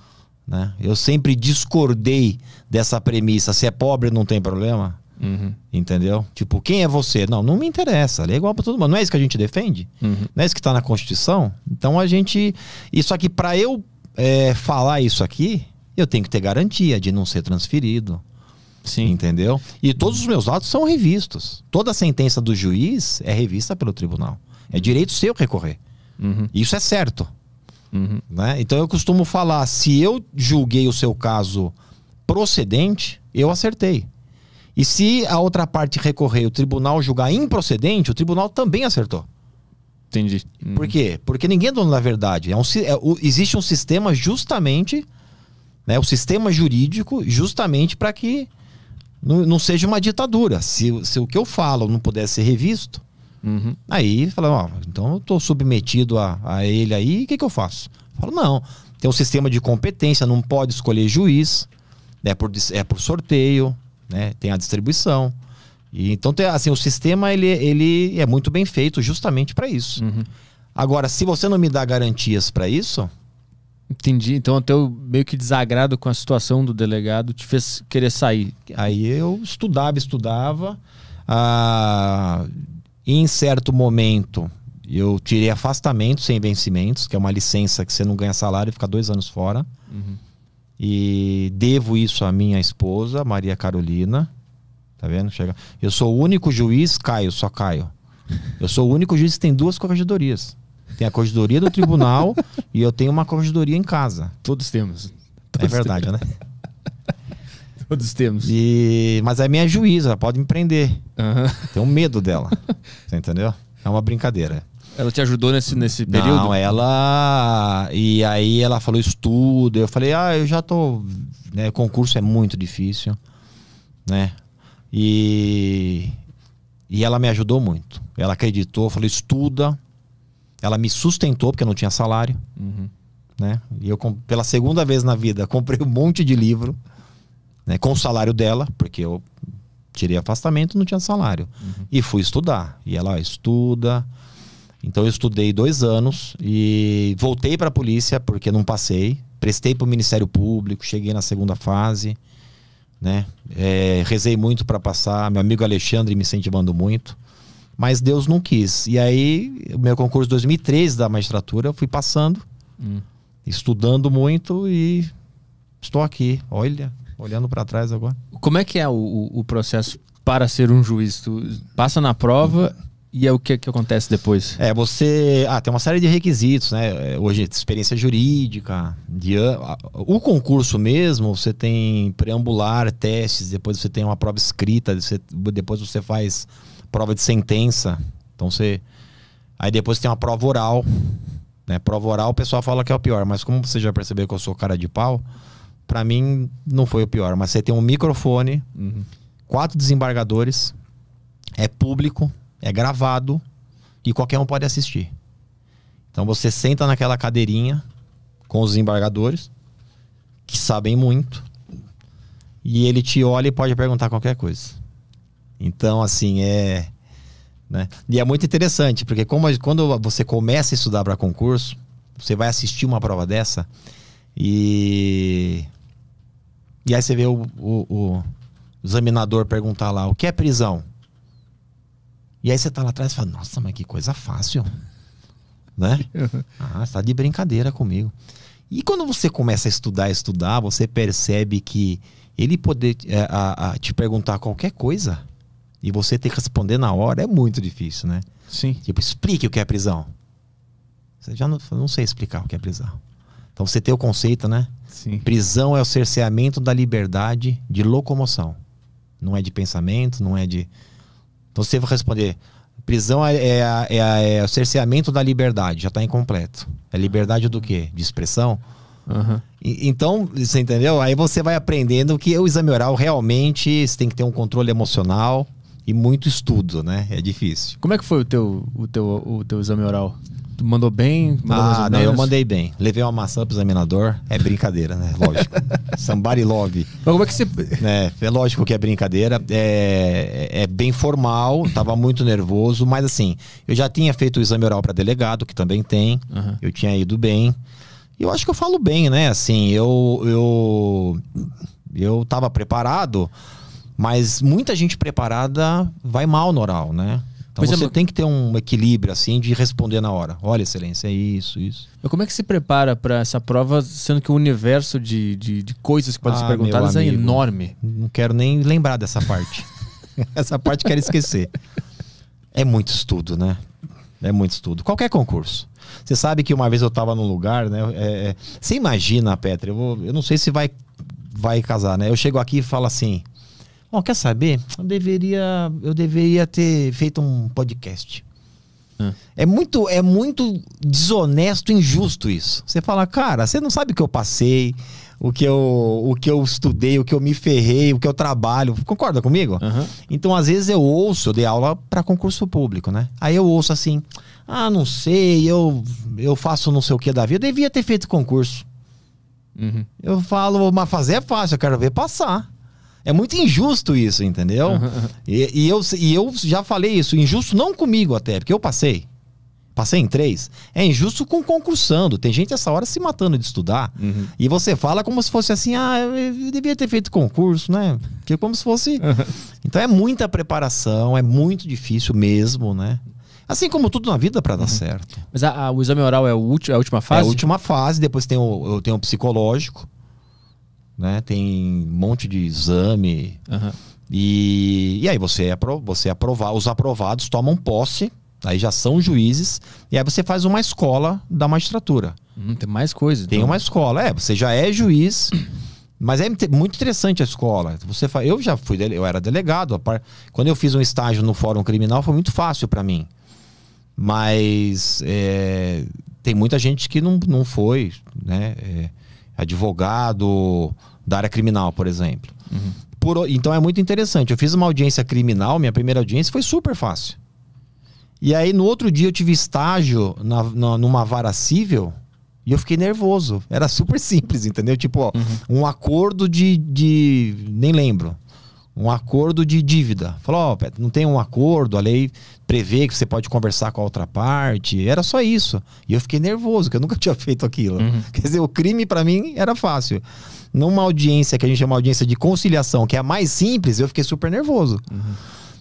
Speaker 3: Né? Eu sempre discordei dessa premissa. Se é pobre, não tem problema. Uhum. Entendeu? Tipo, quem é você? Não, não me interessa. É igual para todo mundo. Não é isso que a gente defende? Uhum. Não é isso que está na Constituição? Então a gente. Isso aqui, para eu é, falar isso aqui, eu tenho que ter garantia de não ser transferido. Sim. Entendeu? E todos os meus atos são revistos. Toda sentença do juiz é revista pelo tribunal. É direito seu recorrer. Uhum. Isso é certo. Uhum. Né? Então eu costumo falar: se eu julguei o seu caso procedente, eu acertei. E se a outra parte recorrer o tribunal julgar improcedente, o tribunal também acertou. Entendi. Uhum. Por quê? Porque ninguém é dono da verdade. É um, é, o, existe um sistema justamente, né, o sistema jurídico, justamente para que não, não, seja uma ditadura. Se, se o que eu falo não pudesse ser revisto, Uhum. Aí fala, ó, então eu estou submetido a, a ele aí, o que, que eu faço? falo, não, tem um sistema de competência, não pode escolher juiz, é por, é por sorteio, né? tem a distribuição. E, então, tem, assim, o sistema ele, ele é muito bem feito justamente para isso. Uhum. Agora, se você não me dá garantias para isso, Entendi. Então, até o meio que desagrado com a situação do delegado te fez querer sair. Aí eu estudava, estudava. Ah, e em certo momento eu tirei afastamento sem vencimentos, que é uma licença que você não ganha salário e fica dois anos fora. Uhum. E devo isso à minha esposa, Maria Carolina. Tá vendo? Chega. Eu sou o único juiz, Caio, só Caio. Eu sou o único juiz que tem duas corregedorias. Tem a corregedoria do tribunal e eu tenho uma corregedoria em casa. Todos temos. Todos é verdade, temos. né? Todos temos. E... Mas a é minha juíza, pode me prender. Uhum. Tenho medo dela. Você entendeu? É uma brincadeira. Ela te ajudou nesse, nesse período? Não, ela. E aí ela falou estuda. Eu falei, ah, eu já tô. Né, concurso é muito difícil. Né? E. E ela me ajudou muito. Ela acreditou, falou, estuda. Ela me sustentou, porque eu não tinha salário. Uhum. Né? E eu, pela segunda vez na vida, comprei um monte de livro né, com o salário dela, porque eu tirei afastamento não tinha salário. Uhum. E fui estudar. E ela estuda. Então eu estudei dois anos e voltei para a polícia porque não passei. Prestei para o Ministério Público, cheguei na segunda fase. Né? É, rezei muito para passar. Meu amigo Alexandre me incentivando muito. Mas Deus não quis. E aí, o meu concurso 2013 da magistratura, eu fui passando, hum. estudando muito e estou aqui. Olha olhando para trás agora. Como é que é o, o, processo para ser um juiz? Tu passa na prova uhum. e é o que, é que acontece depois? É, você. Ah, tem uma série de requisitos, né? É, hoje, experiência jurídica, de... o concurso mesmo, você tem preambular, testes, depois você tem uma prova escrita, depois você faz prova de sentença. Então você. Aí depois tem uma prova oral. Né? Prova oral, o pessoal fala que é o pior, mas como você já percebeu que eu sou cara de pau, para mim não foi o pior. Mas você tem um microfone, uhum. quatro desembargadores, é público, é gravado e qualquer um pode assistir. Então você senta naquela cadeirinha com os desembargadores, que sabem muito, e ele te olha e pode perguntar qualquer coisa. Então, assim, é. Né? E é muito interessante, porque como, quando você começa a estudar para concurso, você vai assistir uma prova dessa e e aí você vê o, o, o examinador perguntar lá: o que é prisão? E aí você tá lá atrás e fala: nossa, mas que coisa fácil. Né? Ah, está de brincadeira comigo. E quando você começa a estudar, estudar, você percebe que ele poder é, a, a te perguntar qualquer coisa e você ter que responder na hora é muito difícil, né? Sim. Tipo, explique o que é prisão. Você já não, não sei explicar o que é prisão. Então você tem o conceito, né? Sim. Prisão é o cerceamento da liberdade de locomoção. Não é de pensamento, não é de. Então você vai responder. Prisão é, é, é, é o cerceamento da liberdade, já está incompleto. É liberdade do quê? De expressão? Uhum. E, então, você entendeu? Aí você vai aprendendo que o exame oral realmente você tem que ter um controle emocional e muito estudo, né? É difícil. Como é que foi o teu, o teu, o teu exame oral? mandou bem? Mandou ah, não, eu mandei bem. Levei uma maçã pro examinador. É brincadeira, né? Lógico. Somebody love. Mas como é que você. É, é lógico que é brincadeira. É, é bem formal, tava muito nervoso, mas assim, eu já tinha feito o exame oral para delegado, que também tem. Uhum. Eu tinha ido bem. E eu acho que eu falo bem, né? Assim, eu. Eu, eu tava preparado. Mas muita gente preparada vai mal no oral, né? Então pois é, você é, tem que ter um equilíbrio assim de responder na hora. Olha, excelência, é isso, isso. Mas como é que se prepara para essa prova, sendo que o universo de, de, de coisas que podem ah, ser perguntadas é amigo, é enorme? Não quero nem lembrar dessa parte. essa parte quero esquecer. É muito estudo, né? É muito estudo. Qualquer concurso. Você sabe que uma vez eu estava num lugar, né? É, é, você imagina, Petra, eu, vou, eu não sei se vai, vai casar, né? Eu chego aqui e falo assim: Bom, quer saber? Eu deveria, eu deveria ter feito um podcast. Ah. É muito, é muito desonesto, injusto isso. Você fala, cara, você não sabe o que eu passei, o que eu, o que eu estudei, o que eu me ferrei, o que eu trabalho. Concorda comigo? Uhum. Então, às vezes eu ouço, eu dei aula para concurso público, né? Aí eu ouço assim, ah, não sei, eu, eu faço não sei o que da vida, eu devia ter feito concurso. Uhum. Eu falo, mas fazer é fácil, eu quero ver passar. É muito injusto isso, entendeu? E, e, eu, e eu já falei isso, injusto não comigo até, porque eu passei. Passei em três. É injusto com concursando. Tem gente essa hora se matando de estudar. Uhum. E você fala como se fosse assim: ah, eu devia ter feito concurso, né? Que é como se fosse. Uhum. Então é muita preparação, é muito difícil mesmo, né? Assim como tudo na vida para dar uhum. certo. Mas a, a, o exame oral é, o é a última fase? É a última fase, depois tem o, tem o psicológico né? Tem um monte de exame. Uhum. E, e aí você, é apro você é aprovar, os aprovados tomam posse, aí já são juízes, e aí você faz uma escola da magistratura. Hum, tem mais coisas Tem então. uma escola, é, você já é juiz. Mas é muito interessante a escola. Você fala, eu já fui, eu era delegado. Quando eu fiz um estágio no Fórum Criminal foi muito fácil para mim. Mas é, tem muita gente que não, não foi, né? É, advogado da área criminal, por exemplo. Uhum. Por, então é muito interessante. Eu fiz uma audiência criminal, minha primeira audiência foi super fácil. E aí no outro dia eu tive estágio na, na, numa vara civil e eu fiquei nervoso. Era super simples, entendeu? Tipo, ó, uhum. um acordo de, de. nem lembro um acordo de dívida. Falou, oh, não tem um acordo, a lei prevê que você pode conversar com a outra parte. Era só isso. E eu fiquei nervoso, porque eu nunca tinha feito aquilo. Uhum. Quer dizer, o crime para mim era fácil. Numa audiência que a gente chama de audiência de conciliação, que é a mais simples, eu fiquei super nervoso. Uhum.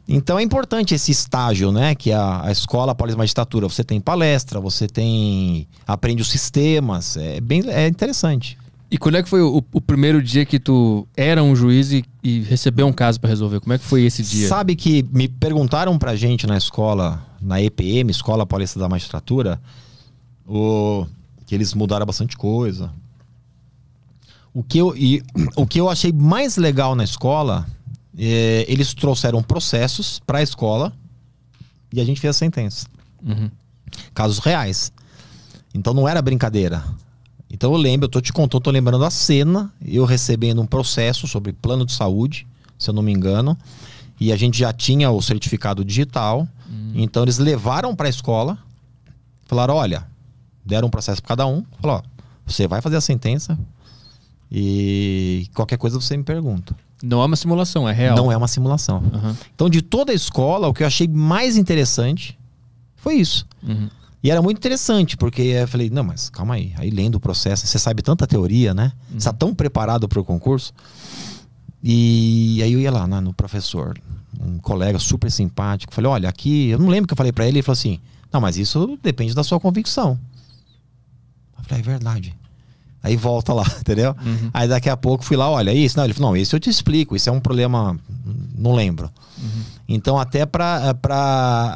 Speaker 3: Então é importante esse estágio, né? Que a, a escola pós-magistratura, você tem palestra, você tem. aprende os sistemas. É bem é interessante. E quando é que foi o, o, primeiro dia que tu era um juiz e, e recebeu um caso para resolver? Como é que foi esse dia? Sabe que me perguntaram pra gente na escola, na EPM, Escola Paulista da Magistratura, o, que eles mudaram bastante coisa. O que eu, e, o que eu achei mais legal na escola, é, eles trouxeram processos pra escola e a gente fez a sentença. Uhum. Casos reais. Então não era brincadeira. Então eu lembro, eu tô te contando, tô lembrando a cena, eu recebendo um processo sobre plano de saúde, se eu não me engano, e a gente já tinha o certificado digital. Hum. Então eles levaram para a escola, falaram: "Olha, deram um processo para cada um, falou: ó, você vai fazer a sentença e qualquer coisa você me pergunta". Não é uma simulação, é real. Não é uma simulação. Uhum. Então, de toda a escola, o que eu achei mais interessante foi isso. Uhum. E era muito interessante, porque eu falei, não, mas calma aí. Aí lendo o processo, você sabe tanta teoria, né? Tá uhum. Você está tão preparado para o concurso. E aí eu ia lá, né, no professor, um colega super simpático. Falei, olha, aqui... Eu não lembro que eu falei para ele. Ele falou assim, não, mas isso depende da sua convicção. Eu falei, é verdade. Aí volta lá, entendeu? Uhum. Aí daqui a pouco fui lá, olha, é isso. Não, ele falou, não, isso eu te explico, isso é um problema, não lembro. Uhum. Então, até para eh,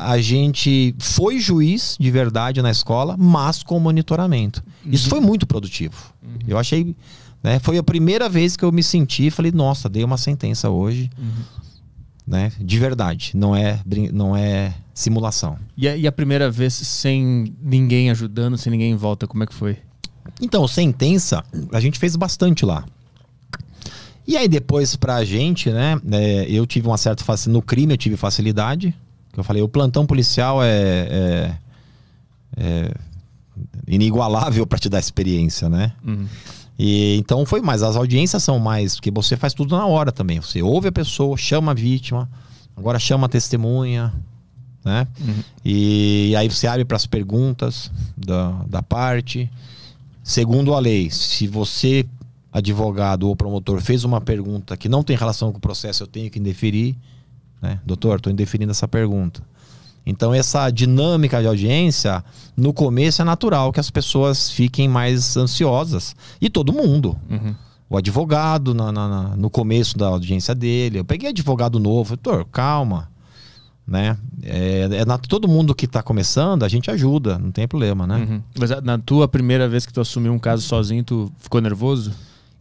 Speaker 3: a gente foi juiz de verdade na escola, mas com monitoramento. Uhum. Isso foi muito produtivo. Uhum. Eu achei. Né, foi a primeira vez que eu me senti, falei, nossa, dei uma sentença hoje. Uhum. Né? De verdade, não é, não é simulação.
Speaker 1: E a, e a primeira vez sem ninguém
Speaker 3: ajudando, sem ninguém em volta, como é que foi? Então, sentença, a gente fez bastante lá. E aí depois pra gente, né, é, eu tive uma certa facilidade, no crime eu tive facilidade, que eu falei, o plantão policial é, é, é inigualável para te dar experiência, né? Uhum. E, então foi mais, as audiências são mais, porque você faz tudo na hora também, você ouve a pessoa, chama a vítima, agora chama a testemunha, né? Uhum. E, e, aí você abre para as perguntas da, da parte... Segundo a lei, se você, advogado ou promotor, fez uma pergunta que não tem relação com o processo, eu tenho que indeferir. Né? Doutor, estou indeferindo essa pergunta. Então, essa dinâmica de audiência, no começo é natural que as pessoas fiquem mais ansiosas. E todo mundo. Uhum. O advogado, na, na, na, no começo da audiência dele. Eu peguei advogado novo, doutor, calma né? É, é na, todo mundo que está começando, a gente ajuda, não tem problema, né? Uhum. Mas ah, na tua primeira vez que tu assumiu um caso sozinho, tu ficou nervoso?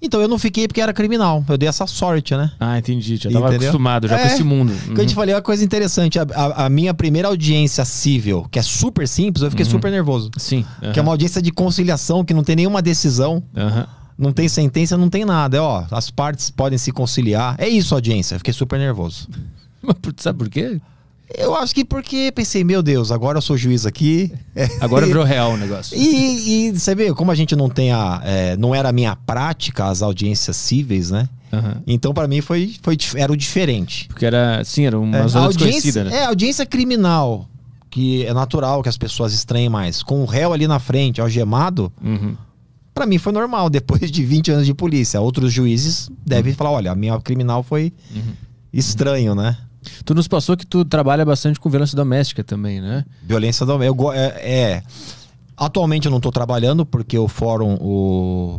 Speaker 3: Então, eu não fiquei porque era criminal. Eu dei essa sorte, né? Ah, entendi. Já tava acostumado já é, com esse mundo. Uhum. Que eu te uhum. falei, uma coisa interessante. A, a, a, minha primeira audiência civil, que é super simples, eu fiquei uhum. super nervoso. Sim. Uhum. Que é uma audiência de conciliação, que não tem nenhuma decisão. Não tem sentença, não tem nada. É, ó, as partes podem se conciliar. É isso, audiência. Eu fiquei super nervoso. Mas sabe por quê? Eu acho que porque pensei, meu Deus, agora eu sou juiz aqui. Agora virou real o negócio. E, e você vê, como a gente não tem a. É, não era a minha prática as audiências cíveis, né? Uhum. Então, para mim, foi, foi, era o diferente. Porque era, sim, era uma é, zona audiência, né? É, audiência criminal, que é natural que as pessoas estranhem mais. Com o réu ali na frente, algemado, uhum. para mim foi normal, depois de 20 anos de polícia. Outros juízes devem uhum. falar, olha, a minha criminal foi uhum. estranho, né? Tu nos passou que tu trabalha bastante com violência doméstica também, né? Violência doméstica. É, é, Atualmente eu não estou trabalhando porque o fórum, o,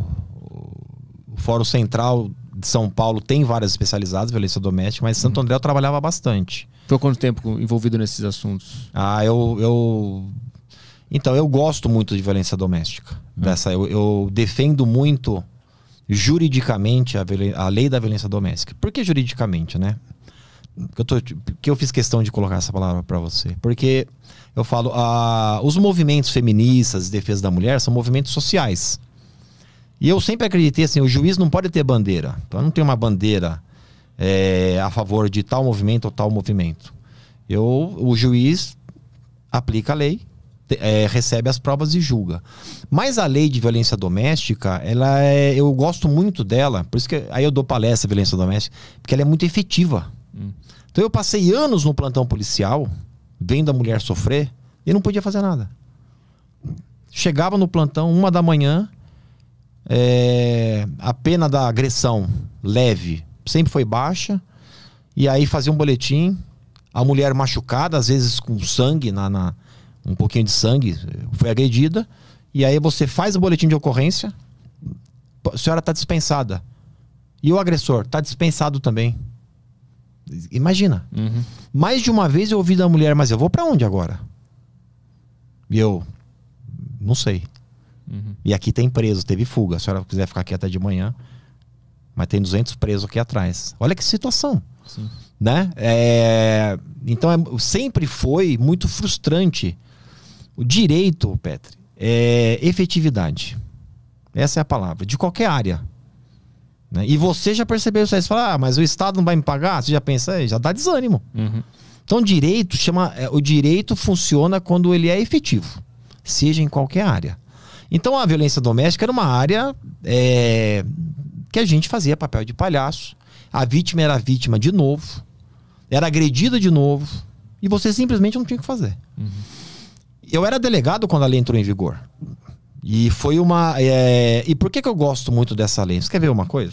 Speaker 3: o, fórum central de São Paulo tem várias especializadas violência doméstica, mas Santo uhum. André eu trabalhava bastante. Foi quanto tempo envolvido nesses assuntos? Ah, eu, eu então, eu gosto muito de violência doméstica. Hum. Dessa, eu, eu, defendo muito juridicamente a, a, lei da violência doméstica. Por que juridicamente, né? que eu, tô, que eu fiz questão de colocar essa palavra para você. Porque eu falo, os movimentos feministas de defesa da mulher são movimentos sociais. E eu sempre acreditei assim, o juiz não pode ter bandeira. Então não tem uma bandeira é, a favor de tal movimento ou tal movimento. Eu, o juiz aplica a lei, é, recebe as provas e julga. Mas a lei de violência doméstica, ela é, eu gosto muito dela, por isso que aí eu dou palestra violência doméstica, porque ela é muito efetiva. Hum. Então eu passei anos no plantão policial, vendo a mulher sofrer, e não podia fazer nada. Chegava no plantão, uma da manhã, é, a pena da agressão leve sempre foi baixa, e aí fazia um boletim, a mulher machucada, às vezes com sangue, na, na um pouquinho de sangue, foi agredida, e aí você faz o boletim de ocorrência, a senhora está dispensada. E o agressor está dispensado também. Imagina. Uhum. Mais de uma vez eu ouvi da mulher, mas eu vou para onde agora? E eu, não sei. Uhum. E aqui tem preso, teve fuga. Se ela quiser ficar aqui até de manhã, mas tem 200 presos aqui atrás. Olha que situação. Sim. Né? É... então é... sempre foi muito frustrante. O direito, Petri, é efetividade. Essa é a palavra. De qualquer área. Né? E você já percebeu isso aí. Você fala, ah, mas o Estado não vai me pagar? Você já pensa, aí, é, já dá desânimo. Uhum. Então, direito chama. É, o direito funciona quando ele é efetivo, seja em qualquer área. Então, a violência doméstica era uma área é, que a gente fazia papel de palhaço. A vítima era vítima de novo, era agredida de novo, e você simplesmente não tinha o que fazer. Uhum. Eu era delegado quando a lei entrou em vigor. E foi uma. É... E por que, que eu gosto muito dessa lei? Você quer ver uma coisa?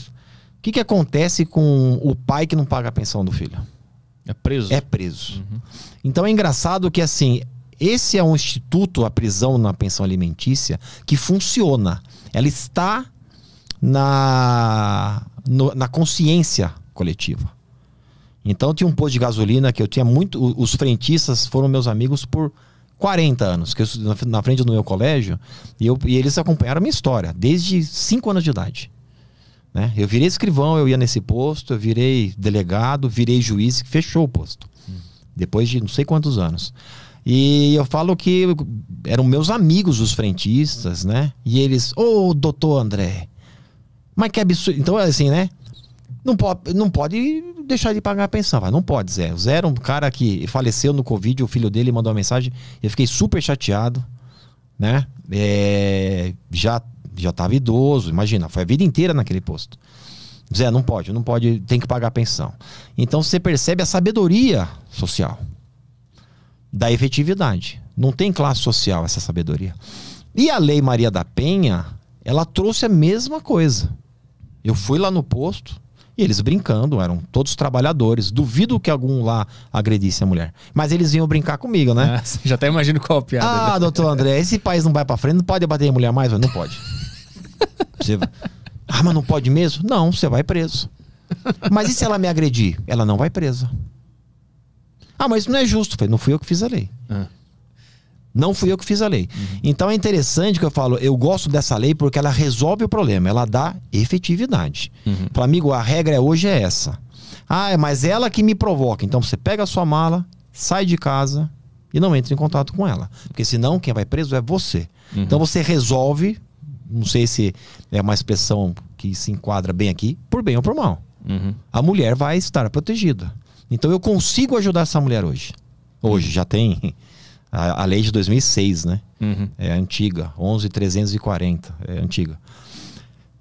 Speaker 3: O que, que acontece com o pai que não paga a pensão do filho? É preso. É preso. Uhum. Então é engraçado que assim, esse é um instituto, a prisão na pensão alimentícia, que funciona. Ela está na, no, na consciência coletiva. Então tinha um posto de gasolina que eu tinha muito. Os frentistas foram meus amigos por 40 anos, que eu estudei na frente do meu colégio, e, eu, e eles acompanharam a minha história, desde 5 anos de idade. Né? Eu virei escrivão, eu ia nesse posto, eu virei delegado, virei juiz, fechou o posto. Hum. Depois de não sei quantos anos. E eu falo que eram meus amigos os frentistas, né? E eles, ô, oh, doutor André, mas que absurdo. Então, assim, né? Não pode, não pode deixar de pagar a pensão, vai. não pode, Zé. O Zé era um cara que faleceu no Covid, o filho dele mandou uma mensagem, eu fiquei super chateado, né? É, já já tava idoso, imagina, foi a vida inteira naquele posto. Zé, não pode, não pode, tem que pagar a pensão. Então você percebe a sabedoria social da efetividade. Não tem classe social essa sabedoria. E a Lei Maria da Penha, ela trouxe a mesma coisa. Eu fui lá no posto, eles brincando, eram todos trabalhadores. Duvido que algum lá agredisse a mulher. Mas eles vinham brincar comigo, né? É, já até imagino qual a piada. Ah, né? doutor André, esse país não vai para frente, não pode abater a mulher mais? Não pode. Você... Ah, mas não pode mesmo? Não, você vai preso. Mas e se ela me agredir? Ela não vai presa. Ah, mas isso não é justo. Falei, não fui eu que fiz a lei. Ah. Não fui eu que fiz a lei. Uhum. Então é interessante que eu falo, eu gosto dessa lei porque ela resolve o problema, ela dá efetividade. Uhum. amigo, a regra é hoje é essa. Ah, é, mas ela que me provoca. Então você pega a sua mala, sai de casa e não entra em contato com ela. Porque senão quem vai preso é você. Uhum. Então você resolve, não sei se é uma expressão que se enquadra bem aqui, por bem ou por mal. Uhum. A mulher vai estar protegida. Então eu consigo ajudar essa mulher hoje. Hoje uhum. já tem a, a lei de 2006, né? Uhum. É antiga, 11.340, é antiga.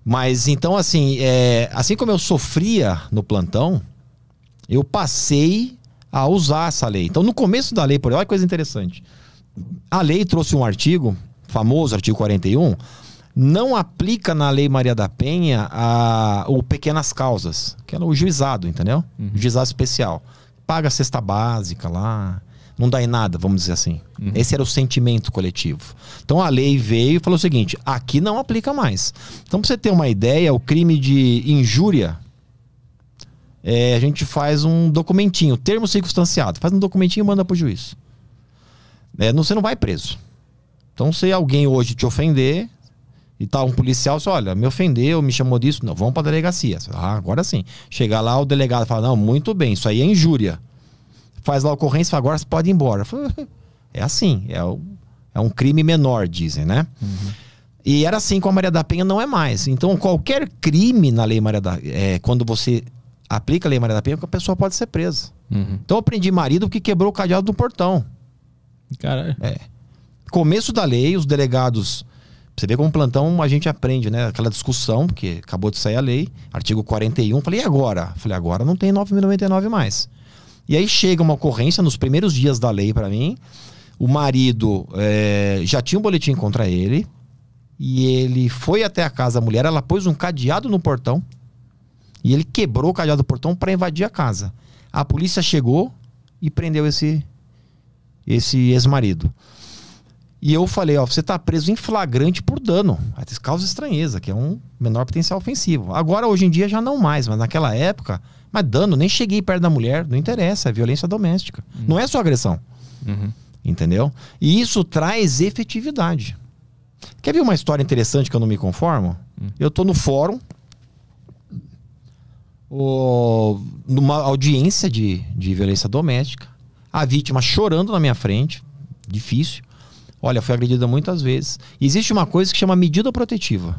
Speaker 3: Mas então, assim, é, assim como eu sofria no plantão, eu passei a usar essa lei. Então, no começo da lei, por olha que coisa interessante. A lei trouxe um artigo, famoso artigo 41, não aplica na Lei Maria da Penha a, o pequenas causas, que era o juizado, entendeu? Uhum. juizado especial. Paga a cesta básica lá, não dá em nada, vamos dizer assim. Uhum. Esse era o sentimento coletivo. Então a lei veio e falou o seguinte: aqui não aplica mais. Então, para você ter uma ideia, o crime de injúria. É, a gente faz um documentinho, termo circunstanciado. Faz um documentinho e manda pro juiz. É, não, você não vai preso. Então, se alguém hoje te ofender, e tal, tá um policial você olha, me ofendeu, me chamou disso. Não, vamos para a delegacia. Ah, agora sim. chega lá, o delegado fala, não, muito bem, isso aí é injúria faz lá a ocorrência, agora você pode ir embora. É assim, é, o, é um crime menor, dizem, né? Uhum. E era assim com a Maria da Penha, não é mais. Então, qualquer crime na Lei Maria da é, quando você aplica a Lei Maria da Penha, a pessoa pode ser presa. Uhum. Então, eu aprendi marido que quebrou o cadeado do portão. Caralho. É. é. Começo da lei, os delegados. Você vê como plantão a gente aprende, né? Aquela discussão, porque acabou de sair a lei, artigo 41. Falei, e agora? Falei, agora não tem 9.099 mais. E aí chega uma ocorrência nos primeiros dias da lei para mim. O marido é, já tinha um boletim contra ele. E ele foi até a casa da mulher, ela pôs um cadeado no portão. E ele quebrou o cadeado do portão para invadir a casa. A polícia chegou e prendeu esse esse ex-marido. E eu falei, ó, você está preso em flagrante por dano, causa estranheza, que é um menor potencial ofensivo. Agora hoje em dia já não mais, mas naquela época mas dando, nem cheguei perto da mulher, não interessa, é violência doméstica. Uhum. Não é só agressão. Uhum. Entendeu? E isso traz efetividade. Quer ver uma história interessante que eu não me conformo? Uhum. Eu tô no fórum, o, numa audiência de, de violência doméstica, a vítima chorando na minha frente, difícil. Olha, foi agredida muitas vezes. existe uma coisa que chama medida protetiva.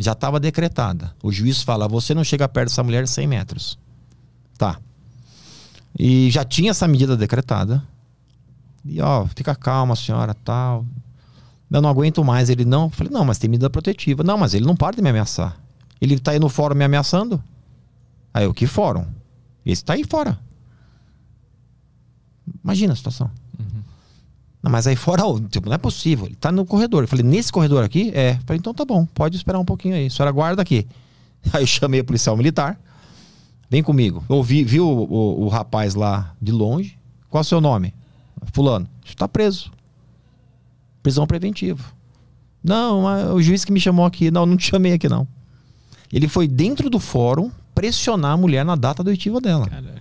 Speaker 3: Já estava decretada. O juiz fala: você não chega perto dessa mulher 100 metros. Tá. E já tinha essa medida decretada. E ó, fica calma, senhora, tal. Eu não aguento mais. Ele não. Eu falei: não, mas tem medida protetiva. Não, mas ele não para de me ameaçar. Ele tá aí no fórum me ameaçando? Aí eu: que fórum? Esse tá aí fora. Imagina a situação. Não, mas aí fora, tipo, não é possível. Ele tá no corredor. Eu falei, nesse corredor aqui? É. Eu falei, então tá bom, pode esperar um pouquinho aí. A senhora guarda aqui. Aí eu chamei o policial militar. Vem comigo. Eu vi, vi o, o, o rapaz lá de longe. Qual é o seu nome? Fulano. Está preso. Prisão preventiva. Não, o juiz que me chamou aqui. Não, não te chamei aqui não. Ele foi dentro do fórum pressionar a mulher na data doitiva dela. Caralho.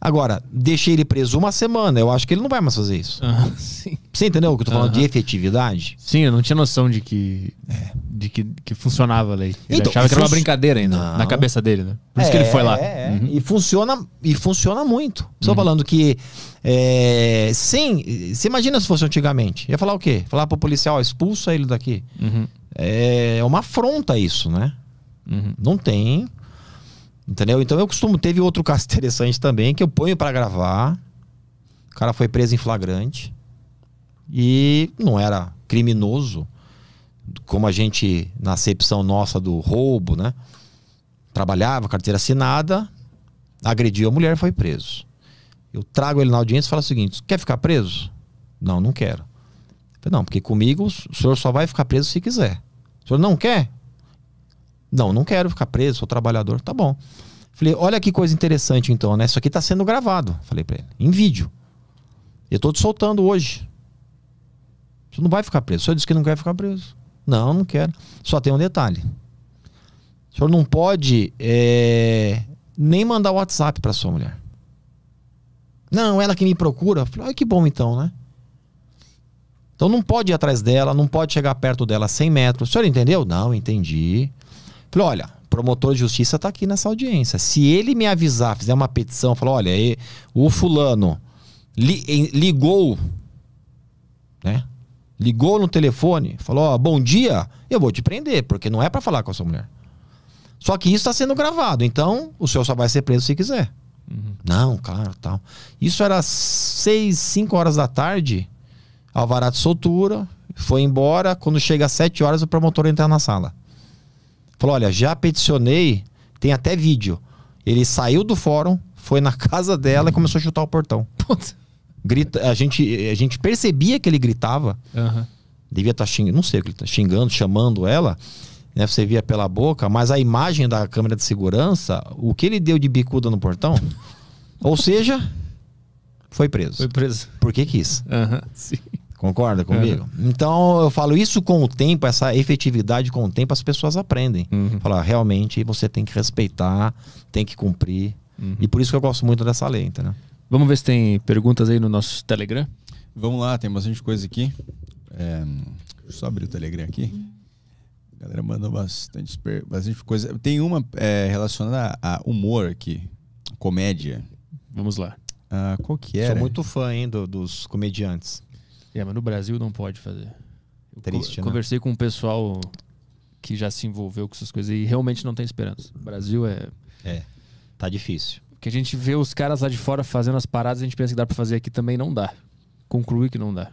Speaker 3: Agora, deixei ele preso uma semana, eu acho que ele não vai mais fazer isso. Ah, sim. Você entendeu o que eu tô falando de efetividade?
Speaker 1: Sim, eu não tinha noção de que. É. De que, que funcionava a lei. Ele então, achava que era uma brincadeira ainda, não. na cabeça dele, né? Por é, isso que é, ele
Speaker 3: foi lá. É, é, uhum. E funciona, e funciona muito. Estou uhum. falando que. É, sim, você imagina se fosse antigamente. Ia falar o quê? Falar pro policial, expulsa ele daqui. Uhum. É uma afronta isso, né? Uhum. Não tem. Entendeu? Então eu costumo. Teve outro caso interessante também que eu ponho para gravar. O cara foi preso em flagrante. E não era criminoso. Como a gente, na acepção nossa do roubo, né? Trabalhava, carteira assinada, agrediu a mulher e foi preso. Eu trago ele na audiência e falo o seguinte: quer ficar preso? Não, não quero. Falei, não, porque comigo o senhor só vai ficar preso se quiser. O senhor não quer? Não, não quero ficar preso, sou trabalhador. Tá bom. Falei, olha que coisa interessante então, né? Isso aqui tá sendo gravado. Falei pra ele, em vídeo. Eu tô te soltando hoje. Você não vai ficar preso. O senhor disse que não quer ficar preso. Não, não quero. Só tem um detalhe. O senhor não pode é, nem mandar WhatsApp pra sua mulher. Não, ela que me procura. Falei, olha que bom então, né? Então não pode ir atrás dela, não pode chegar perto dela 100 metros. O senhor entendeu? Não, entendi. Falei, olha, promotor de justiça está aqui nessa audiência. Se ele me avisar, fizer uma petição, falou, olha, o fulano ligou, né? Ligou no telefone, falou, ó, bom dia, eu vou te prender, porque não é para falar com a sua mulher. Só que isso está sendo gravado, então o senhor só vai ser preso se quiser. Uhum. Não, claro, tal. Isso era seis, cinco horas da tarde, Alvarado soltura, foi embora, quando chega às sete horas o promotor entra na sala. Falou: olha, já peticionei, tem até vídeo. Ele saiu do fórum, foi na casa dela e começou a chutar o portão. Puta. Grita, a, gente, a gente percebia que ele gritava. Uhum. Devia estar tá xingando, não sei o que ele tá xingando, chamando ela. Né, você via pela boca, mas a imagem da câmera de segurança, o que ele deu de bicuda no portão, ou seja, foi preso. Foi preso. Por que quis? Uhum, sim. Concorda é. comigo? É. Então, eu falo isso com o tempo, essa efetividade com o tempo, as pessoas aprendem. Uhum. Falar, realmente você tem que respeitar, tem que cumprir. Uhum. E por isso que eu gosto muito dessa lei, entendeu? Vamos ver se tem perguntas aí no nosso Telegram?
Speaker 2: Vamos lá, tem bastante coisa aqui. É, deixa eu só abrir o Telegram aqui. A galera mandou bastante, bastante coisa. Tem uma é, relacionada a humor aqui, comédia. Vamos lá. Ah, qual que era? Sou muito
Speaker 3: fã hein, do, dos comediantes. É, mas no Brasil
Speaker 1: não pode fazer. Eu Triste, co né? Conversei com um pessoal que já se envolveu com essas coisas e realmente não tem esperança. O Brasil é. É. Tá difícil. Porque a gente vê os caras lá de fora fazendo as paradas, a gente pensa que dá para fazer aqui também não dá. Conclui que não dá.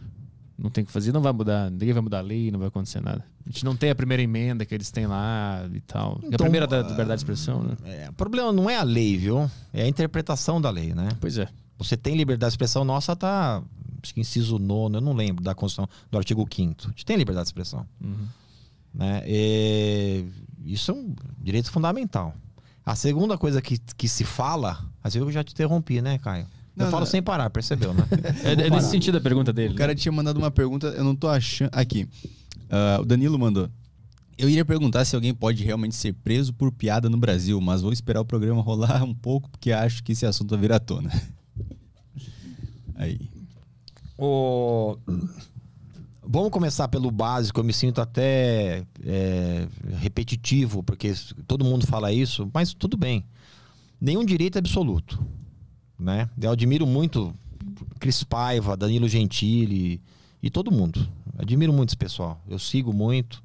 Speaker 1: Não tem o que fazer, não vai mudar, ninguém vai mudar a lei, não vai acontecer nada. A gente não tem a primeira emenda que eles têm lá e
Speaker 3: tal. Então, é a primeira da ah, liberdade de expressão, né? É, o problema não é a lei, viu? É a interpretação da lei, né? Pois é. Você tem liberdade de expressão, nossa, tá acho que inciso nono, eu não lembro, da Constituição, do artigo 5. A gente tem liberdade de expressão. Uhum. Né? E, isso é um direito fundamental. A segunda coisa que, que se fala, às vezes eu já te interrompi, né, Caio? eu não, falo não. sem parar, percebeu, né? é, é nesse
Speaker 2: sentido a pergunta dele. O cara né? tinha mandado uma pergunta, eu não tô achando. Aqui. Uh, o Danilo mandou. Eu iria perguntar se alguém pode realmente ser preso por piada no Brasil, mas vou esperar o programa rolar um pouco, porque acho que esse assunto vai vir à
Speaker 3: tona. Aí. O... Vamos começar pelo básico. Eu me sinto até é, repetitivo, porque todo mundo fala isso, mas tudo bem. Nenhum direito é absoluto. Né? Eu admiro muito Cris Paiva, Danilo Gentili e todo mundo. Admiro muito esse pessoal. Eu sigo muito.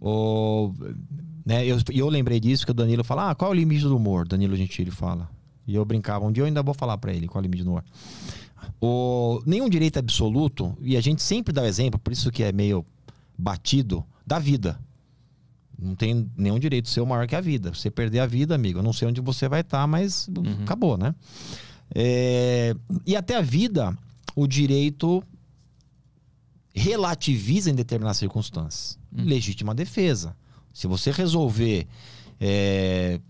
Speaker 3: O, né, eu, eu lembrei disso que o Danilo fala: ah, qual é o limite do humor? Danilo Gentili fala. E eu brincava, um dia eu ainda vou falar para ele qual é o limite do humor. O, nenhum direito absoluto, e a gente sempre dá o exemplo, por isso que é meio batido, da vida. Não tem nenhum direito seu maior que a vida. Você perder a vida, amigo, eu não sei onde você vai estar, tá, mas uhum. acabou, né? É, e até a vida, o direito relativiza em determinadas circunstâncias. Uhum. Legítima defesa. Se você resolver é,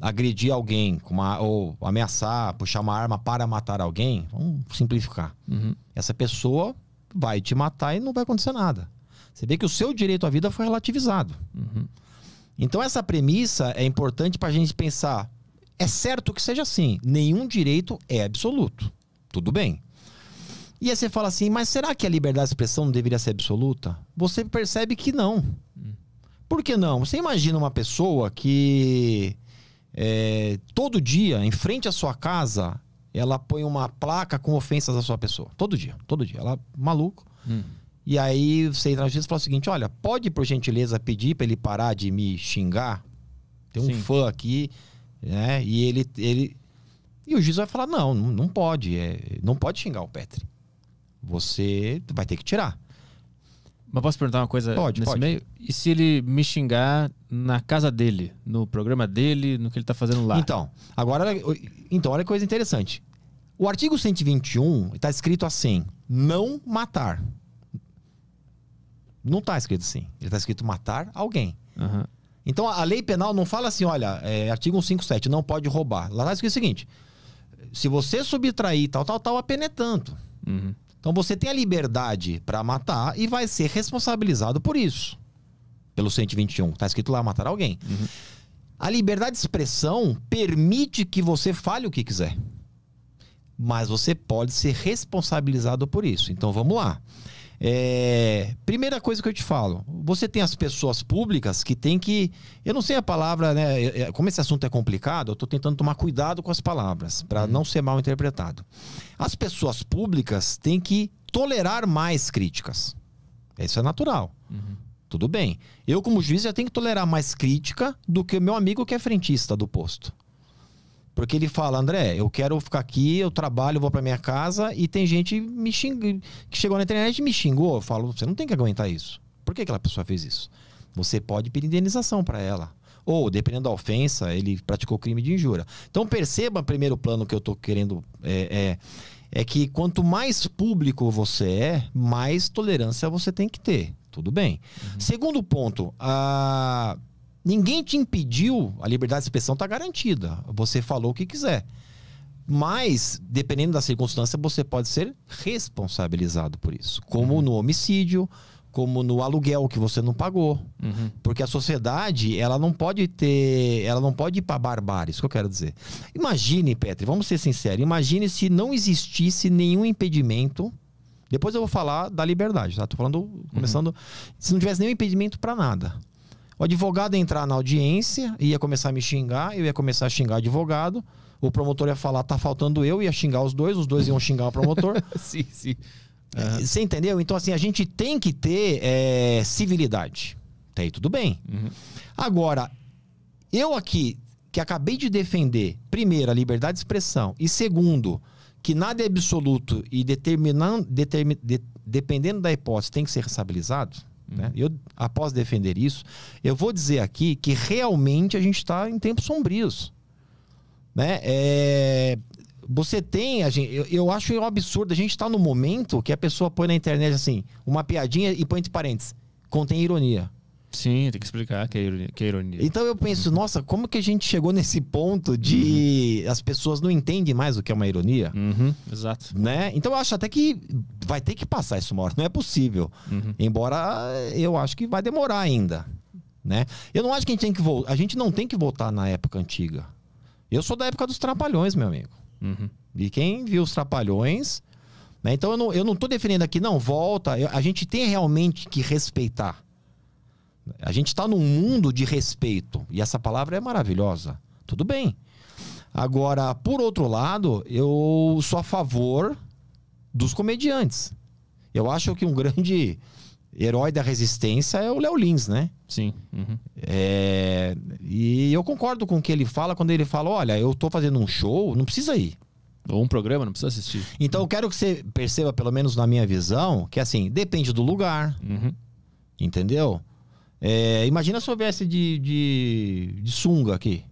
Speaker 3: agredir alguém com uma, ou ameaçar, puxar uma arma para matar alguém, vamos simplificar. Uhum. Essa pessoa vai te matar e não vai acontecer nada. Você vê que o seu direito à vida foi relativizado. Uhum. Então, essa premissa é importante para a gente pensar. É certo que seja assim. Nenhum direito é absoluto. Tudo bem. E aí você fala assim, mas será que a liberdade de expressão não deveria ser absoluta? Você percebe que não. Hum. Por que não? Você imagina uma pessoa que é, todo dia, em frente à sua casa, ela põe uma placa com ofensas à sua pessoa. Todo dia, todo dia. Ela maluco. Hum. E aí você entra na justiça e fala o seguinte: olha, pode por gentileza pedir para ele parar de me xingar? Tem um Sim. fã aqui, né? E ele, ele. E o juiz vai falar: não, não pode. É, não pode xingar o Petri. Você vai ter que tirar.
Speaker 1: Mas posso perguntar uma coisa pode, nesse pode. meio?
Speaker 3: E se ele me
Speaker 1: xingar na
Speaker 3: casa dele, no programa dele, no que ele está fazendo lá? Então, agora, então olha que coisa interessante. O artigo 121 está escrito assim: não matar. Não está escrito assim. Ele está escrito matar alguém. Uhum. Então a lei penal não fala assim, olha, é, artigo 157, não pode roubar. Lá está escrito o seguinte: se você subtrair tal, tal, tal, a pena é tanto. Uhum. Então você tem a liberdade para matar e vai ser responsabilizado por isso. Pelo 121. Tá escrito lá matar alguém. Uhum. A liberdade de expressão permite que você fale o que quiser. Mas você pode ser responsabilizado por isso. Então vamos lá. É, primeira coisa que eu te falo, você tem as pessoas públicas que tem que. Eu não sei a palavra, né? É, é, como esse assunto é complicado, eu estou tentando tomar cuidado com as palavras, para uhum. não ser mal interpretado. As pessoas públicas têm que tolerar mais críticas. Isso é natural. Uhum. Tudo bem. Eu, como juiz, já tenho que tolerar mais crítica do que o meu amigo que é frentista do posto. Porque ele fala, André, eu quero ficar aqui, eu trabalho, vou para minha casa e tem gente me xing... que chegou na internet e me xingou. Eu falo, você não tem que aguentar isso. Por que aquela pessoa fez isso? Você pode pedir indenização para ela. Ou, dependendo da ofensa, ele praticou crime de injúria. Então perceba, primeiro plano que eu estou querendo é, é, é que quanto mais público você é, mais tolerância você tem que ter. Tudo bem. Uhum. Segundo ponto, a... ninguém te impediu, a liberdade de expressão está garantida. Você falou o que quiser. Mas, dependendo da circunstância, você pode ser responsabilizado por isso. Como uhum. no homicídio, como no aluguel que você não pagou. Uhum. Porque a sociedade, ela não pode ter, ela não pode ir para barbárie, isso que eu quero dizer. Imagine, Petri, vamos ser sinceros, imagine se não existisse nenhum impedimento. Depois eu vou falar da liberdade, tá? Tô falando, uhum. começando, uhum. se não tivesse nenhum impedimento para nada. O advogado ia entrar na audiência, ia começar a me xingar, eu ia começar a xingar o advogado, o promotor ia falar, tá faltando eu, ia xingar os dois, os dois iam xingar o promotor. sim, sim. Uhum. Você entendeu? Então, assim, a gente tem que ter é, civilidade. Tá aí, tudo bem. Uhum. Agora, eu aqui, que acabei de defender, primeiro, a liberdade de expressão, e segundo, que nada é absoluto e determinando, determin, de, dependendo da hipótese, tem que ser restabilizado. Uhum. Né? Eu, após defender isso, eu vou dizer aqui que realmente a gente está em tempos sombrios. Né? É, você tem, a gente, eu, eu acho um absurdo, a gente tá no momento que a pessoa põe na internet assim, uma piadinha e põe entre parênteses, contém ironia.
Speaker 1: Sim, tem que explicar que é ironia. Que é ironia.
Speaker 3: Então eu penso, nossa, como que a gente chegou nesse ponto de uhum. as pessoas não entendem mais o que é uma ironia? Uhum. Exato. Né? Então eu acho até que vai ter que passar isso uma hora, não é possível. Uhum. Embora eu acho que vai demorar ainda. Né? Eu não acho que a gente tem que voltar. A gente não tem que voltar na época antiga. Eu sou da época dos trapalhões, meu amigo. Uhum. E quem viu os Trapalhões. Né? Então eu não, eu não tô defendendo aqui, não, volta. Eu, a gente tem realmente que respeitar. A gente está num mundo de respeito. E essa palavra é maravilhosa. Tudo bem. Agora, por outro lado, eu sou a favor dos comediantes. Eu acho que um grande herói da resistência é o Léo Lins, né? Sim. Uhum. É, e eu concordo com o que ele fala quando ele fala: olha, eu tô fazendo um show, não precisa ir. Ou um programa, não precisa assistir. Então eu quero que você perceba, pelo menos na minha visão, que assim, depende do lugar. Uhum. Entendeu? É, imagina se eu viesse de, de, de sunga aqui.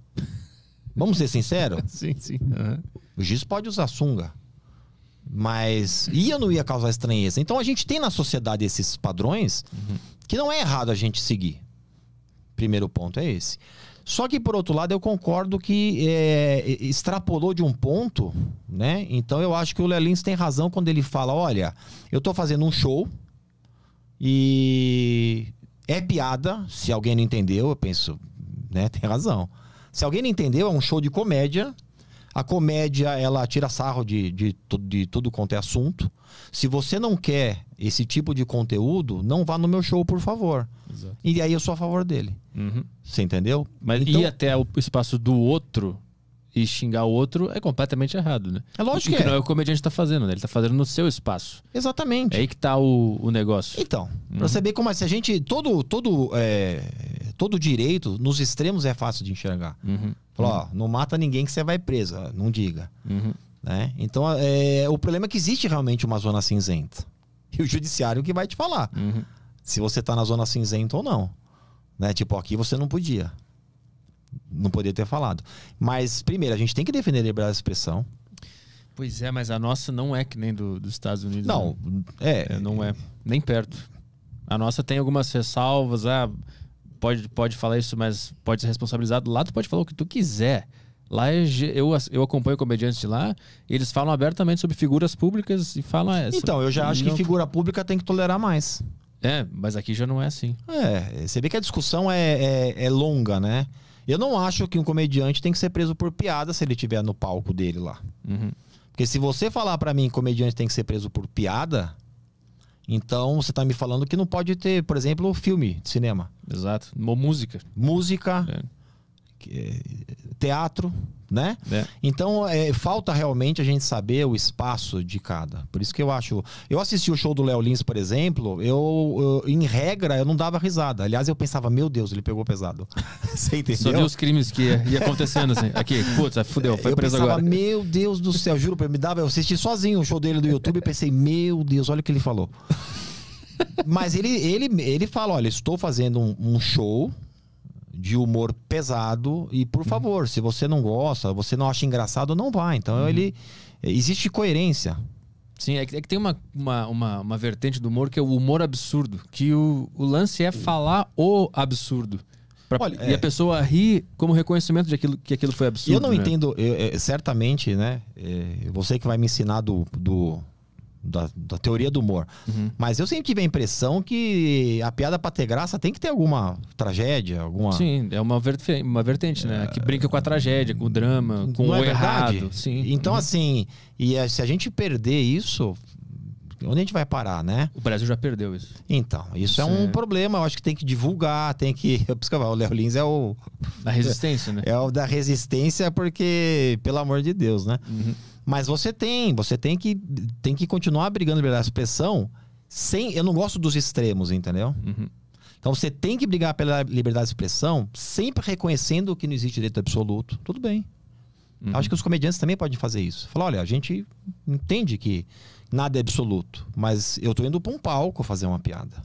Speaker 3: Vamos ser sinceros? sim, sim. Uhum. O Giz pode usar sunga. Mas ia ou não ia causar estranheza? Então a gente tem na sociedade esses padrões uhum. que não é errado a gente seguir. Primeiro ponto é esse. Só que, por outro lado, eu concordo que é, extrapolou de um ponto, né? Então eu acho que o Lelins tem razão quando ele fala: olha, eu tô fazendo um show e é piada. Se alguém não entendeu, eu penso, né? Tem razão. Se alguém não entendeu, é um show de comédia a comédia, ela tira sarro de, de, de tudo quanto é assunto. Se você não quer esse tipo de conteúdo, não vá no meu show, por favor. Exato. E aí eu sou a favor dele. Uhum. Você
Speaker 1: entendeu? Mas então, ir até o espaço do outro e xingar o outro é completamente errado, né? É lógico que, que é. não é, é o comediante tá fazendo, né? Ele tá fazendo no seu espaço.
Speaker 3: Exatamente. É aí
Speaker 1: que tá o, o negócio. Então,
Speaker 3: uhum. pra saber como é. Se a gente. Todo, todo, é, todo direito, nos extremos é fácil de enxergar. Uhum. uhum. ó, não mata ninguém que você vai presa, não diga. Uhum. Né? Então, é, o problema é que existe realmente uma zona cinzenta. E o judiciário que vai te falar uhum. se você tá na zona cinzenta ou não. Né? Tipo, aqui você não podia não poderia ter falado. Mas, primeiro, a gente tem que defender a liberdade de expressão.
Speaker 1: Pois é, mas a nossa não é que nem do, dos Estados Unidos. Não,
Speaker 3: né? é, é. Não é. Nem
Speaker 1: perto. A nossa tem algumas ressalvas. Ah, pode, pode falar isso, mas pode ser responsabilizado. Lá tu pode falar o que tu quiser. Lá é eu, eu acompanho comediantes de lá, eles falam abertamente sobre figuras públicas e falam essa. Então, eu já acho que figura
Speaker 3: pública tem que tolerar mais. É, mas aqui já não é assim. É, você vê que a discussão é, é, é longa, né? Eu não acho que um comediante tem que ser preso por piada se ele estiver no palco dele lá. Uhum. Porque se você falar para mim que comediante tem que ser preso por piada, então você tá me falando que não pode ter, por exemplo, filme de cinema. Exato. Ou música. Música. É. Eh, teatro, né? É. Então é, falta realmente a gente saber o espaço de cada. Por isso que eu acho. Eu assisti o show do Léo Lins, por exemplo, eu, eu, em regra eu não dava risada. Aliás, eu pensava, meu Deus, ele pegou pesado.
Speaker 1: Você entendeu? os crimes que ia, ia acontecendo assim. Aqui, putz, fudeu, foi eu preso pensava, agora.
Speaker 3: Meu Deus do céu, juro, eu me dava, eu assisti sozinho o show dele do YouTube e pensei, meu Deus, olha o que ele falou. Mas ele, ele, ele fala: olha, estou fazendo um, um show de humor pesado. E por uhum. favor, se você não gosta, você não acha engraçado, não vá. Então uhum. ele. Existe coerência.
Speaker 1: Sim, é que, é que tem uma, uma, uma, uma, vertente do humor que é o humor absurdo. Que o, o lance é falar o absurdo. Pra, Olha, e é... a pessoa
Speaker 3: ri como reconhecimento de aquilo, que aquilo foi absurdo. Eu não né? entendo, eu, é, certamente, né? É, você que vai me ensinar do, do, da, da teoria do humor. Uhum. Mas eu sempre tive a impressão que a piada pra ter graça tem que ter alguma tragédia, alguma. Sim, é uma, vertente, uma vertente né? É... Que brinca com a tragédia, com o drama, com Não o é errado. Verdade? Sim. Então, uhum. assim, e se a gente perder isso, onde a gente vai parar, né? O Brasil já perdeu isso. Então, isso, é isso é um é... problema. Eu acho que tem que divulgar, tem que. Eu preciso o Léo Lins é o. Da resistência, né? É o da resistência, porque, pelo amor de Deus, né? Uhum. Mas você tem, você tem que, tem que continuar brigando pela expressão sem. Eu não gosto dos extremos, entendeu? Uhum. Então você tem que brigar pela liberdade de expressão, sempre reconhecendo que não existe direito absoluto. Tudo bem. Uhum. Acho que os comediantes também podem fazer isso. Falar, olha, a gente entende que nada é absoluto, mas eu tô indo para um palco fazer uma piada.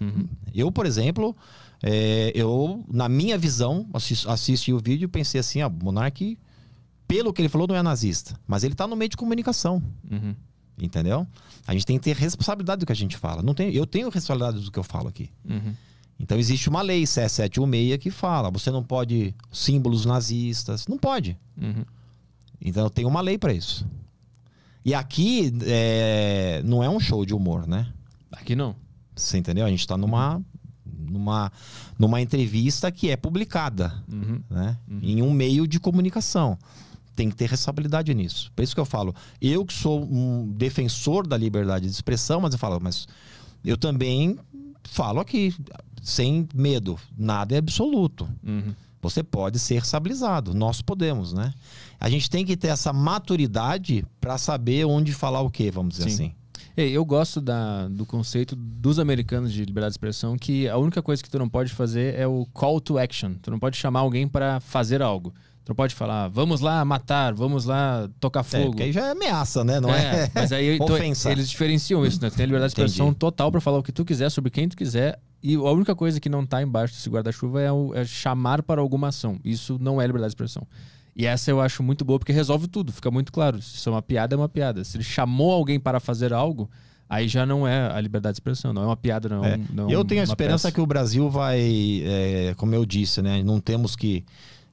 Speaker 3: Uhum. Eu, por exemplo, é, eu na minha visão assisti, assisti o vídeo e pensei assim, a ah, Monark pelo que ele falou, não é nazista. Mas ele está no meio de comunicação. Uhum. Entendeu? A gente tem que ter responsabilidade do que a gente fala. Não tem, eu tenho responsabilidade do que eu falo aqui. Uhum. Então existe uma lei, 6716 716, que fala: você não pode símbolos nazistas. Não pode. Uhum. Então tem uma lei para isso. E aqui é, não é um show de humor, né? Aqui não. Você entendeu? A gente está numa, numa, numa entrevista que é publicada, uhum. né? Uhum. Em um meio de comunicação tem que ter responsabilidade nisso. Por isso que eu falo, eu que sou um defensor da liberdade de expressão, mas eu falo, mas eu também falo aqui, sem medo, nada é absoluto. Uhum. Você pode ser responsabilizado, nós podemos, né? A gente tem que ter essa maturidade para saber onde falar o que, vamos dizer Sim. assim. eu gosto da, do conceito dos
Speaker 1: americanos de liberdade de expressão que a única coisa que tu não pode fazer é o call to action. Tu não pode chamar alguém para fazer algo. Tu então pode falar, vamos lá matar, vamos lá tocar é, fogo. É, aí já é ameaça, né? Não é. é... Mas aí então, eles diferenciam isso, né? Tu tem a liberdade de expressão total para falar o que tu quiser sobre quem tu quiser. E a única coisa que não tá embaixo desse guarda-chuva é, é chamar para alguma ação. Isso não é liberdade de expressão. E essa eu acho muito boa porque resolve tudo, fica muito claro. Se é uma piada, é uma piada. Se ele chamou alguém para fazer algo, aí já não é a liberdade de expressão, não é
Speaker 3: uma piada, não. É. não eu tenho a esperança peça. que o Brasil vai, é, como eu disse, né? Não temos que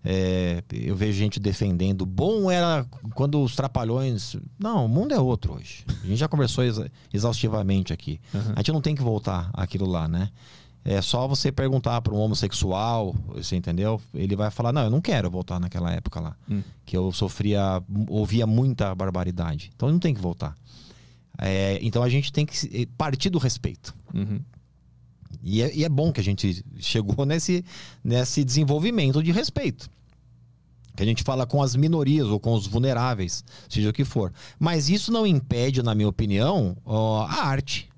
Speaker 3: é, eu vejo gente defendendo. Bom era quando os trapalhões. Não, o mundo é outro hoje. A gente já conversou exa exaustivamente aqui. Uhum. A gente não tem que voltar aquilo lá, né? É só você perguntar para um homossexual, você entendeu? Ele vai falar: não, eu não quero voltar naquela época lá. Hum. Que eu sofria, ouvia muita barbaridade. Então não tem que voltar. É, então a gente tem que eh, partir do respeito. Uhum. E é, e é bom que a gente chegou nesse, nesse desenvolvimento de respeito que a gente fala com as minorias ou com os vulneráveis, seja o que for. Mas isso não impede, na minha opinião, a arte,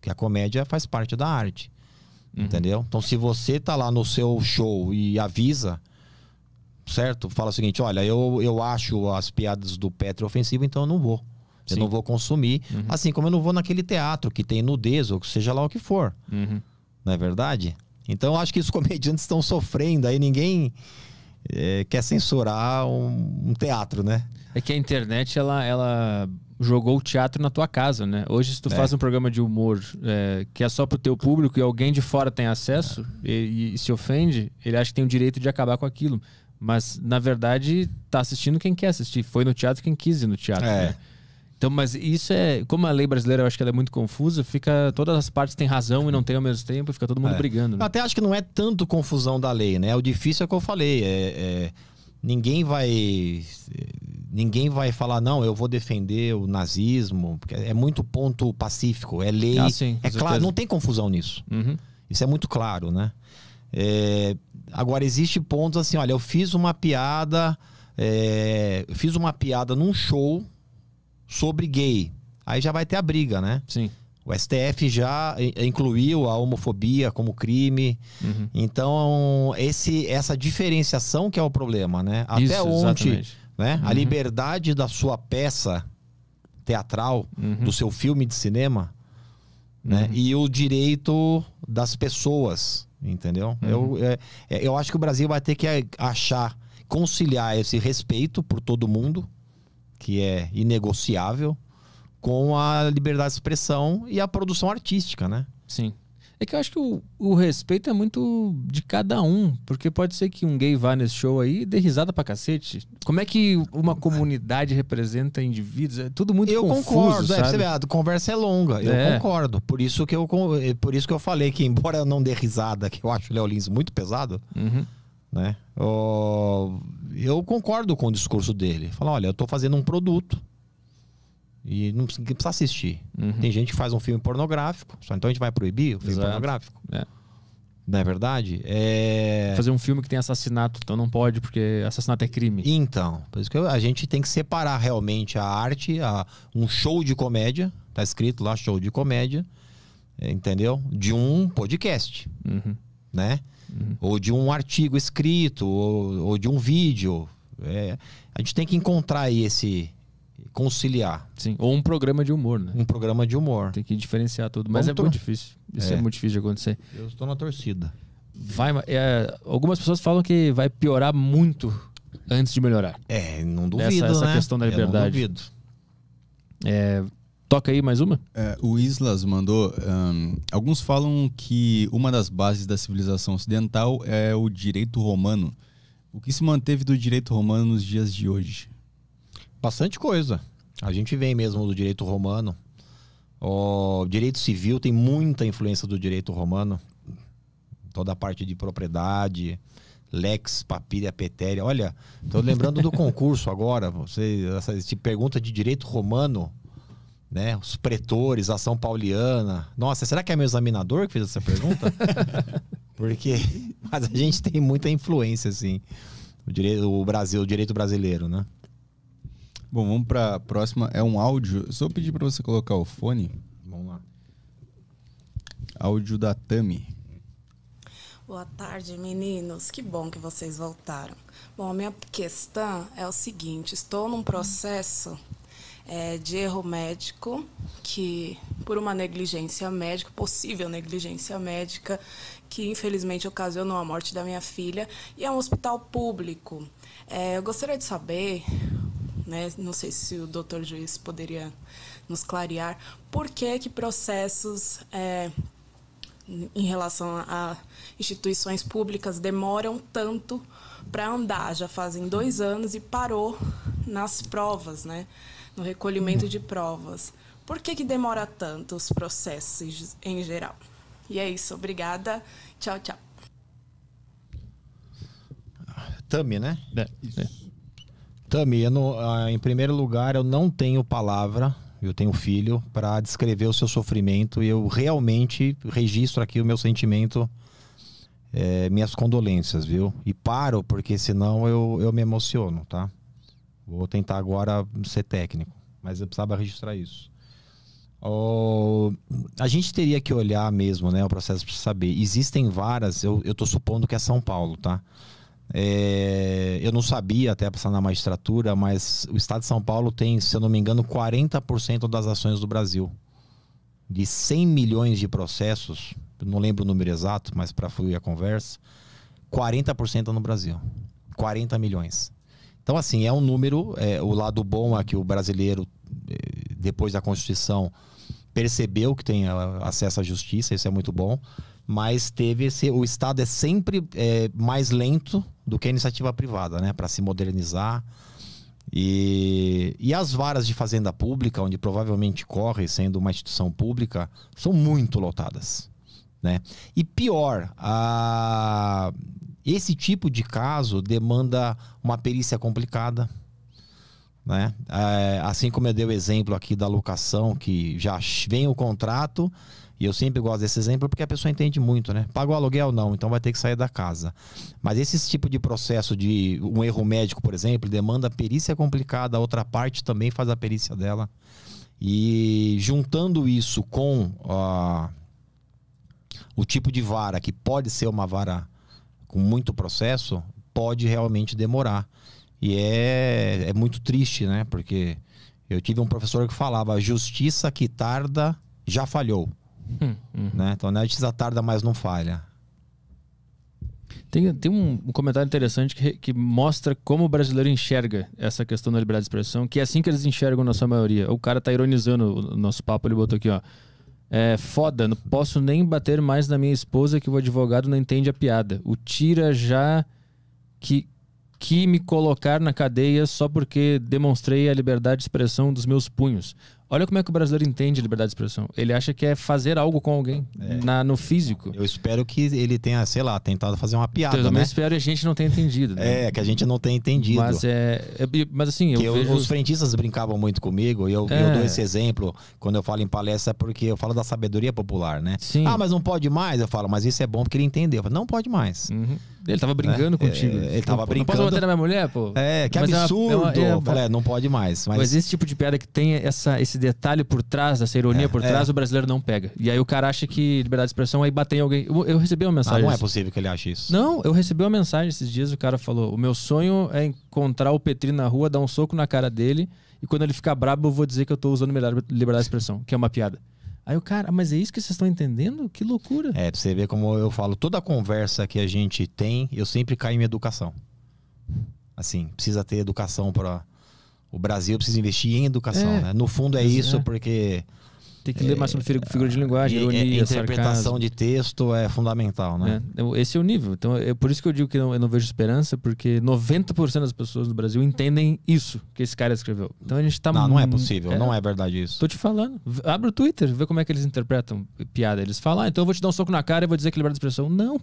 Speaker 3: que a comédia faz parte da arte, uhum. entendeu? Então, se você tá lá no seu show e avisa, certo? Fala o seguinte, olha, eu, eu acho as piadas do Petro ofensivo, então eu não vou. Eu não vou consumir, uhum. assim como eu não vou naquele teatro que tem nudez ou seja lá o que for. Uhum não é verdade? Então acho que os comediantes estão sofrendo, aí ninguém é, quer censurar um, um, teatro, né?
Speaker 1: É que a internet ela, ela jogou o teatro na tua casa, né? Hoje se tu é. faz um programa de humor é, que é só pro teu público e alguém de fora tem acesso e, e se ofende, ele acha que tem o direito de acabar com aquilo. Mas, na verdade, tá assistindo quem quer assistir. Foi no teatro quem quis ir no teatro. É. Né? Então, mas isso é. Como a lei brasileira eu acho que ela é muito confusa, fica. Todas as partes têm razão e não têm ao mesmo tempo, fica todo mundo é.
Speaker 3: brigando. Né? até acho que não é tanto confusão da lei, né? É o difícil é o que eu falei. É, é, ninguém vai. Ninguém vai falar, não, eu vou defender o nazismo, porque é muito ponto pacífico, é lei. Ah, sim, é claro, não tem confusão nisso. Uhum. Isso é muito claro, né? É, agora, existe pontos assim, olha, eu fiz uma piada. É, fiz uma piada num show sobre gay. Aí já vai ter a briga, né? Sim. O STF já incluiu a homofobia como crime. Uhum. Então, esse, essa diferenciação que é o problema, né? Até Isso, onde exatamente. né? Uhum. a liberdade da sua peça teatral, uhum. do seu filme de cinema, né? Uhum. E o direito das pessoas, entendeu? Uhum. Eu, é, é, eu acho que o Brasil vai ter que é, achar, conciliar esse respeito por todo mundo, que é inegociável, com a liberdade de expressão e a produção artística, né? Sim. É que eu acho que o, o, respeito é muito de cada um, porque pode ser que um
Speaker 1: gay vá nesse show aí e dê risada pra cacete. Como é que uma comunidade representa indivíduos? É tudo muito eu confuso, concordo, é, sabe? É,
Speaker 3: você a conversa é longa, eu é. concordo. Por isso, que eu, eh, por isso que eu falei que, embora eu não dê risada, que eu acho o Léo Lins muito pesado, uhum. Né? Eu concordo com o discurso dele. Fala, olha, eu estou fazendo um produto e não precisa assistir. Uhum. Tem gente que faz um filme pornográfico, só então a gente vai proibir o filme Exato. pornográfico. É. Não é verdade? É... Fazer um filme que tem assassinato, então não pode, porque assassinato é crime. Então, por isso que a gente tem que separar realmente a arte, a, um show de comédia, tá escrito lá show de comédia, entendeu? De um podcast, uhum. né? uhum. ou de um artigo escrito, ou, ou de um vídeo. É, a gente tem que encontrar esse conciliar. Sim, ou um programa de humor, né? Um programa de humor. Tem que diferenciar tudo, mas Vamos é muito difícil. Isso é. é. muito difícil de acontecer. Eu estou na torcida.
Speaker 1: Vai, é, algumas pessoas falam que vai piorar muito antes de melhorar. É, não duvido, essa, essa né? questão da liberdade. Eu não
Speaker 3: duvido.
Speaker 2: É, Toca aí mais uma. É, o Islas mandou. Um, alguns falam que uma das bases da civilização ocidental é o direito romano.
Speaker 3: O que se manteve do direito romano nos dias de hoje? Bastante coisa. A gente vem mesmo do direito romano. O direito civil tem muita influência do direito romano. Toda a parte de propriedade, lex, papilha, petéria. Olha, estou lembrando do concurso agora. Você essa, essa pergunta de direito romano né? Os pretores, a São Pauliana. Nossa, será que é meu examinador que fez essa pergunta? Porque mas a gente tem muita influência assim, o direito, o Brasil, o direito brasileiro, né? Bom, vamos para a
Speaker 2: próxima. É um áudio. Só pedir para você colocar o fone. Vamos lá. Áudio da Tami.
Speaker 3: Boa tarde, meninos. Que bom que vocês
Speaker 1: voltaram. Bom, a minha questão é o seguinte: estou num processo é, de erro médico, que por uma negligência médica, possível negligência médica, que infelizmente ocasionou a morte da minha filha, e é um hospital público. É, eu gostaria de saber, né, não sei se o doutor juiz poderia nos clarear, por que, que processos é, em relação a instituições públicas demoram tanto para andar, já fazem dois anos e parou nas provas, né? no recolhimento de provas. Por que, que demora tanto os processos em geral? E é isso, obrigada. Tchau, tchau.
Speaker 3: Tami, né? É, isso. É. Tami, não, ah, em primeiro lugar, eu não tenho palavra, eu tenho filho, para descrever o seu sofrimento e eu realmente registro aqui o meu sentimento, é, minhas condolências, viu? E paro, porque senão eu, eu me emociono, tá? Vou tentar agora ser técnico, mas eu precisava registrar isso. Oh, a gente teria que olhar mesmo né, o processo para saber. Existem varas, eu estou supondo que é São Paulo, tá? É, eu não sabia até passar na magistratura, mas o Estado de São Paulo tem, se eu não me engano, 40% das ações do Brasil. De 100 milhões de processos, não lembro o número exato, mas para fluir a conversa, 40% no Brasil. 40 milhões. Então, assim, é um número. É, o lado bom é que o brasileiro, é, depois da Constituição, percebeu que tem ah, acesso à justiça, isso é muito bom. Mas teve esse. O Estado é sempre é, mais lento do que a iniciativa privada, né? Para se modernizar. E, e as varas de fazenda pública, onde provavelmente corre, sendo uma instituição pública, são muito lotadas. Né? E pior, a, esse tipo de caso demanda uma perícia complicada. Né? É, assim como eu dei o exemplo aqui da locação, que já vem o contrato, e eu sempre gosto desse exemplo porque a pessoa entende muito, né? Pagou aluguel? Não, então vai ter que sair da casa. Mas esse tipo de processo de um erro médico, por exemplo, demanda perícia complicada, a outra parte também faz a perícia dela. E juntando isso com uh, o tipo de vara, que pode ser uma vara com muito processo, pode realmente demorar. E é, é muito triste, né? Porque eu tive um professor que falava: justiça que tarda já falhou. Hum, hum. Né? Então, é a justiça tarda, mas não falha. Tem, tem um, um comentário interessante
Speaker 1: que, que, mostra como o brasileiro enxerga essa questão da liberdade de expressão, que é assim que eles enxergam na sua maioria. O cara tá ironizando o nosso papo, ele botou aqui, ó. É foda, não posso nem bater mais na minha esposa que o advogado não entende a piada. O tira já que, que me colocar na cadeia só porque demonstrei a liberdade de expressão dos meus punhos. Olha como é que o brasileiro entende liberdade de expressão. Ele acha que é fazer algo com alguém é.
Speaker 3: na, no físico. Eu espero que ele tenha, sei lá, tentado fazer uma piada. Então, eu né? espero que a gente não tenha entendido. Né? É, que a gente não tenha entendido. Mas é. Mas assim, eu, eu vejo... Os frentistas brincavam muito comigo, e eu, é. eu, dou esse exemplo quando eu falo em palestra, porque eu falo da sabedoria popular, né? Sim. Ah, mas não pode mais? Eu falo, mas isso é bom porque ele entendeu. Eu falo, não pode mais. Uhum. Ele tava né? brincando é, contigo. ele tava não, brincando. Não posso bater na minha
Speaker 1: mulher, pô? É, que mas é é absurdo. É uma, uma, eu falei, é,
Speaker 3: não pode mais. Mas... mas... esse tipo de piada que
Speaker 1: tem essa, esse esse detalhe por trás, essa ironia é, por trás, é. o brasileiro não pega. E aí o cara acha que liberdade de expressão aí bater em alguém. Eu, eu recebi uma mensagem. Ah, não é possível
Speaker 3: que ele ache isso.
Speaker 1: Não, eu recebi uma mensagem esses dias, o cara falou: "O meu sonho é encontrar o Petri na rua, dar um soco na cara dele e quando ele ficar brabo
Speaker 3: eu vou dizer que eu tô usando liberdade de expressão, que é uma piada". Aí o cara, mas é isso que vocês estão entendendo? Que loucura. É, pra você ver como eu falo, toda conversa que a gente tem, eu sempre caio em educação. Assim, precisa ter educação para o Brasil precisa investir em educação, é. né? No fundo é Mas, isso, é. porque
Speaker 1: tem que ler mais sobre figura de linguagem, ironia, interpretação sarcasmo. de texto é fundamental, né? É, esse é o nível. Então, é por isso que eu digo que não, eu não vejo esperança, porque 90% das pessoas no Brasil entendem isso que esse cara escreveu. Então a gente tá Não, não é possível, é, não é verdade isso. Tô te falando. Abre o Twitter, vê como é que eles interpretam piada. Eles falam, ah, então eu vou te dar um soco na cara e vou dizer que liberdade de expressão. Não.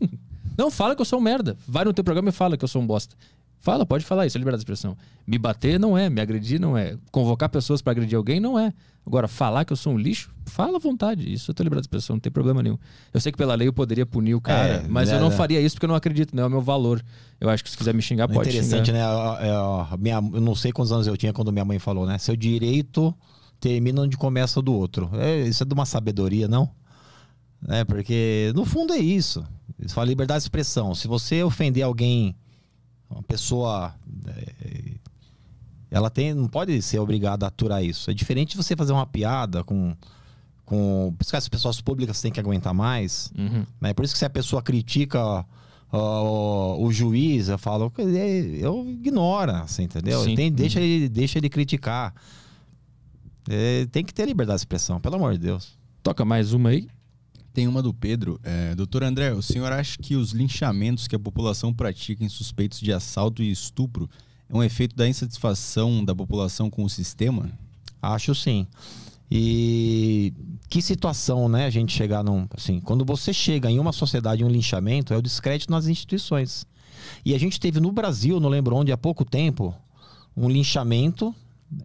Speaker 1: Não fala que eu sou um merda. Vai no teu programa e fala que eu sou um bosta. Fala, pode falar isso, é liberdade de expressão. Me bater não é, me agredir não é, convocar pessoas para agredir alguém não é. Agora, falar que eu sou um lixo, fala à vontade. Isso eu tô liberdade de expressão, não tem problema nenhum. Eu sei que pela lei eu poderia punir o cara, é, mas né, eu não né.
Speaker 3: faria isso porque eu não acredito, não é o meu valor. Eu acho que se quiser me xingar, pode Interessante, xingar. né? Eu, é, minha, eu não sei quantos anos eu tinha quando minha mãe falou, né? Seu direito termina onde começa o do outro. É, isso é de uma sabedoria, não? É, porque no fundo é isso. Isso fala liberdade de expressão. Se você ofender alguém uma pessoa. É, ela tem, não pode ser obrigada a aturar isso. É diferente de você fazer uma piada com. com por as pessoas públicas têm que aguentar mais. Uhum. é Por isso que se a pessoa critica. Uh, o, juiz, eu falo, eu ignora, assim, entendeu? Tem, deixa, uhum. ele, deixa ele criticar. É, tem que ter liberdade de expressão, pelo amor de Deus. Toca mais uma aí. Tem uma do
Speaker 2: Pedro. É, Doutor André, o senhor acha que os linchamentos que a população pratica em suspeitos de assalto e estupro é um efeito da insatisfação da população com o sistema?
Speaker 3: Acho sim. E que situação, né, a gente chegar num. Assim, quando você chega em uma sociedade, um linchamento, é o descrédito nas instituições. E a gente teve no Brasil, não lembro onde, há pouco tempo, um linchamento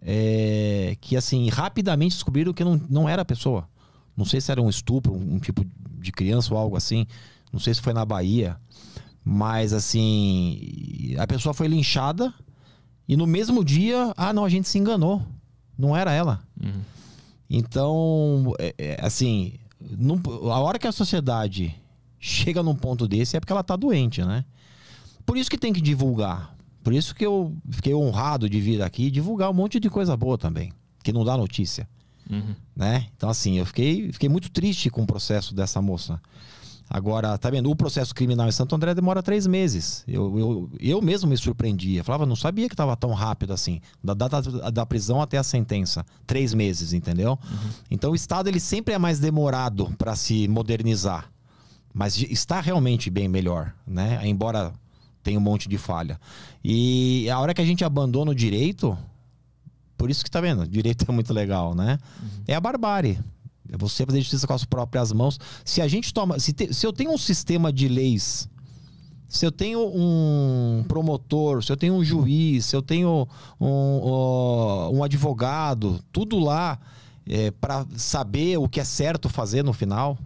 Speaker 3: é, que, assim, rapidamente descobriram que não, não era a pessoa. Não sei se era um estupro, um, um tipo de criança ou algo assim. Não sei se foi na Bahia. Mas assim, a pessoa foi linchada e no mesmo dia, ah, não, a gente se enganou. Não era ela. Uhum. Então, é, é, assim, a hora que a sociedade chega num ponto desse é porque ela tá doente, né? Por isso que tem que divulgar. Por isso que eu fiquei honrado de vir aqui e divulgar um monte de coisa boa também, que não dá notícia. Uhum. Né? Então, assim, eu fiquei, fiquei muito triste com o processo dessa moça. Agora, tá vendo? O processo criminal em Santo André demora três meses. Eu, eu, eu mesmo me surpreendia. Falava, não sabia que estava tão rápido assim. Da data da, da, prisão até a sentença. Três meses, entendeu? Uhum. Então, o Estado ele sempre é mais demorado para se modernizar. Mas está realmente bem melhor, né? Embora tenha um monte de falha. E a hora que a gente abandona o direito, por isso que tá vendo, direito é muito legal, né? Uhum. É a barbárie. É você fazer justiça com as próprias mãos. Se a gente toma. Se, te, se eu tenho um sistema de leis, se eu tenho um promotor, se eu tenho um juiz, se eu tenho um, um, um advogado, tudo lá é, para saber o que é certo fazer no final.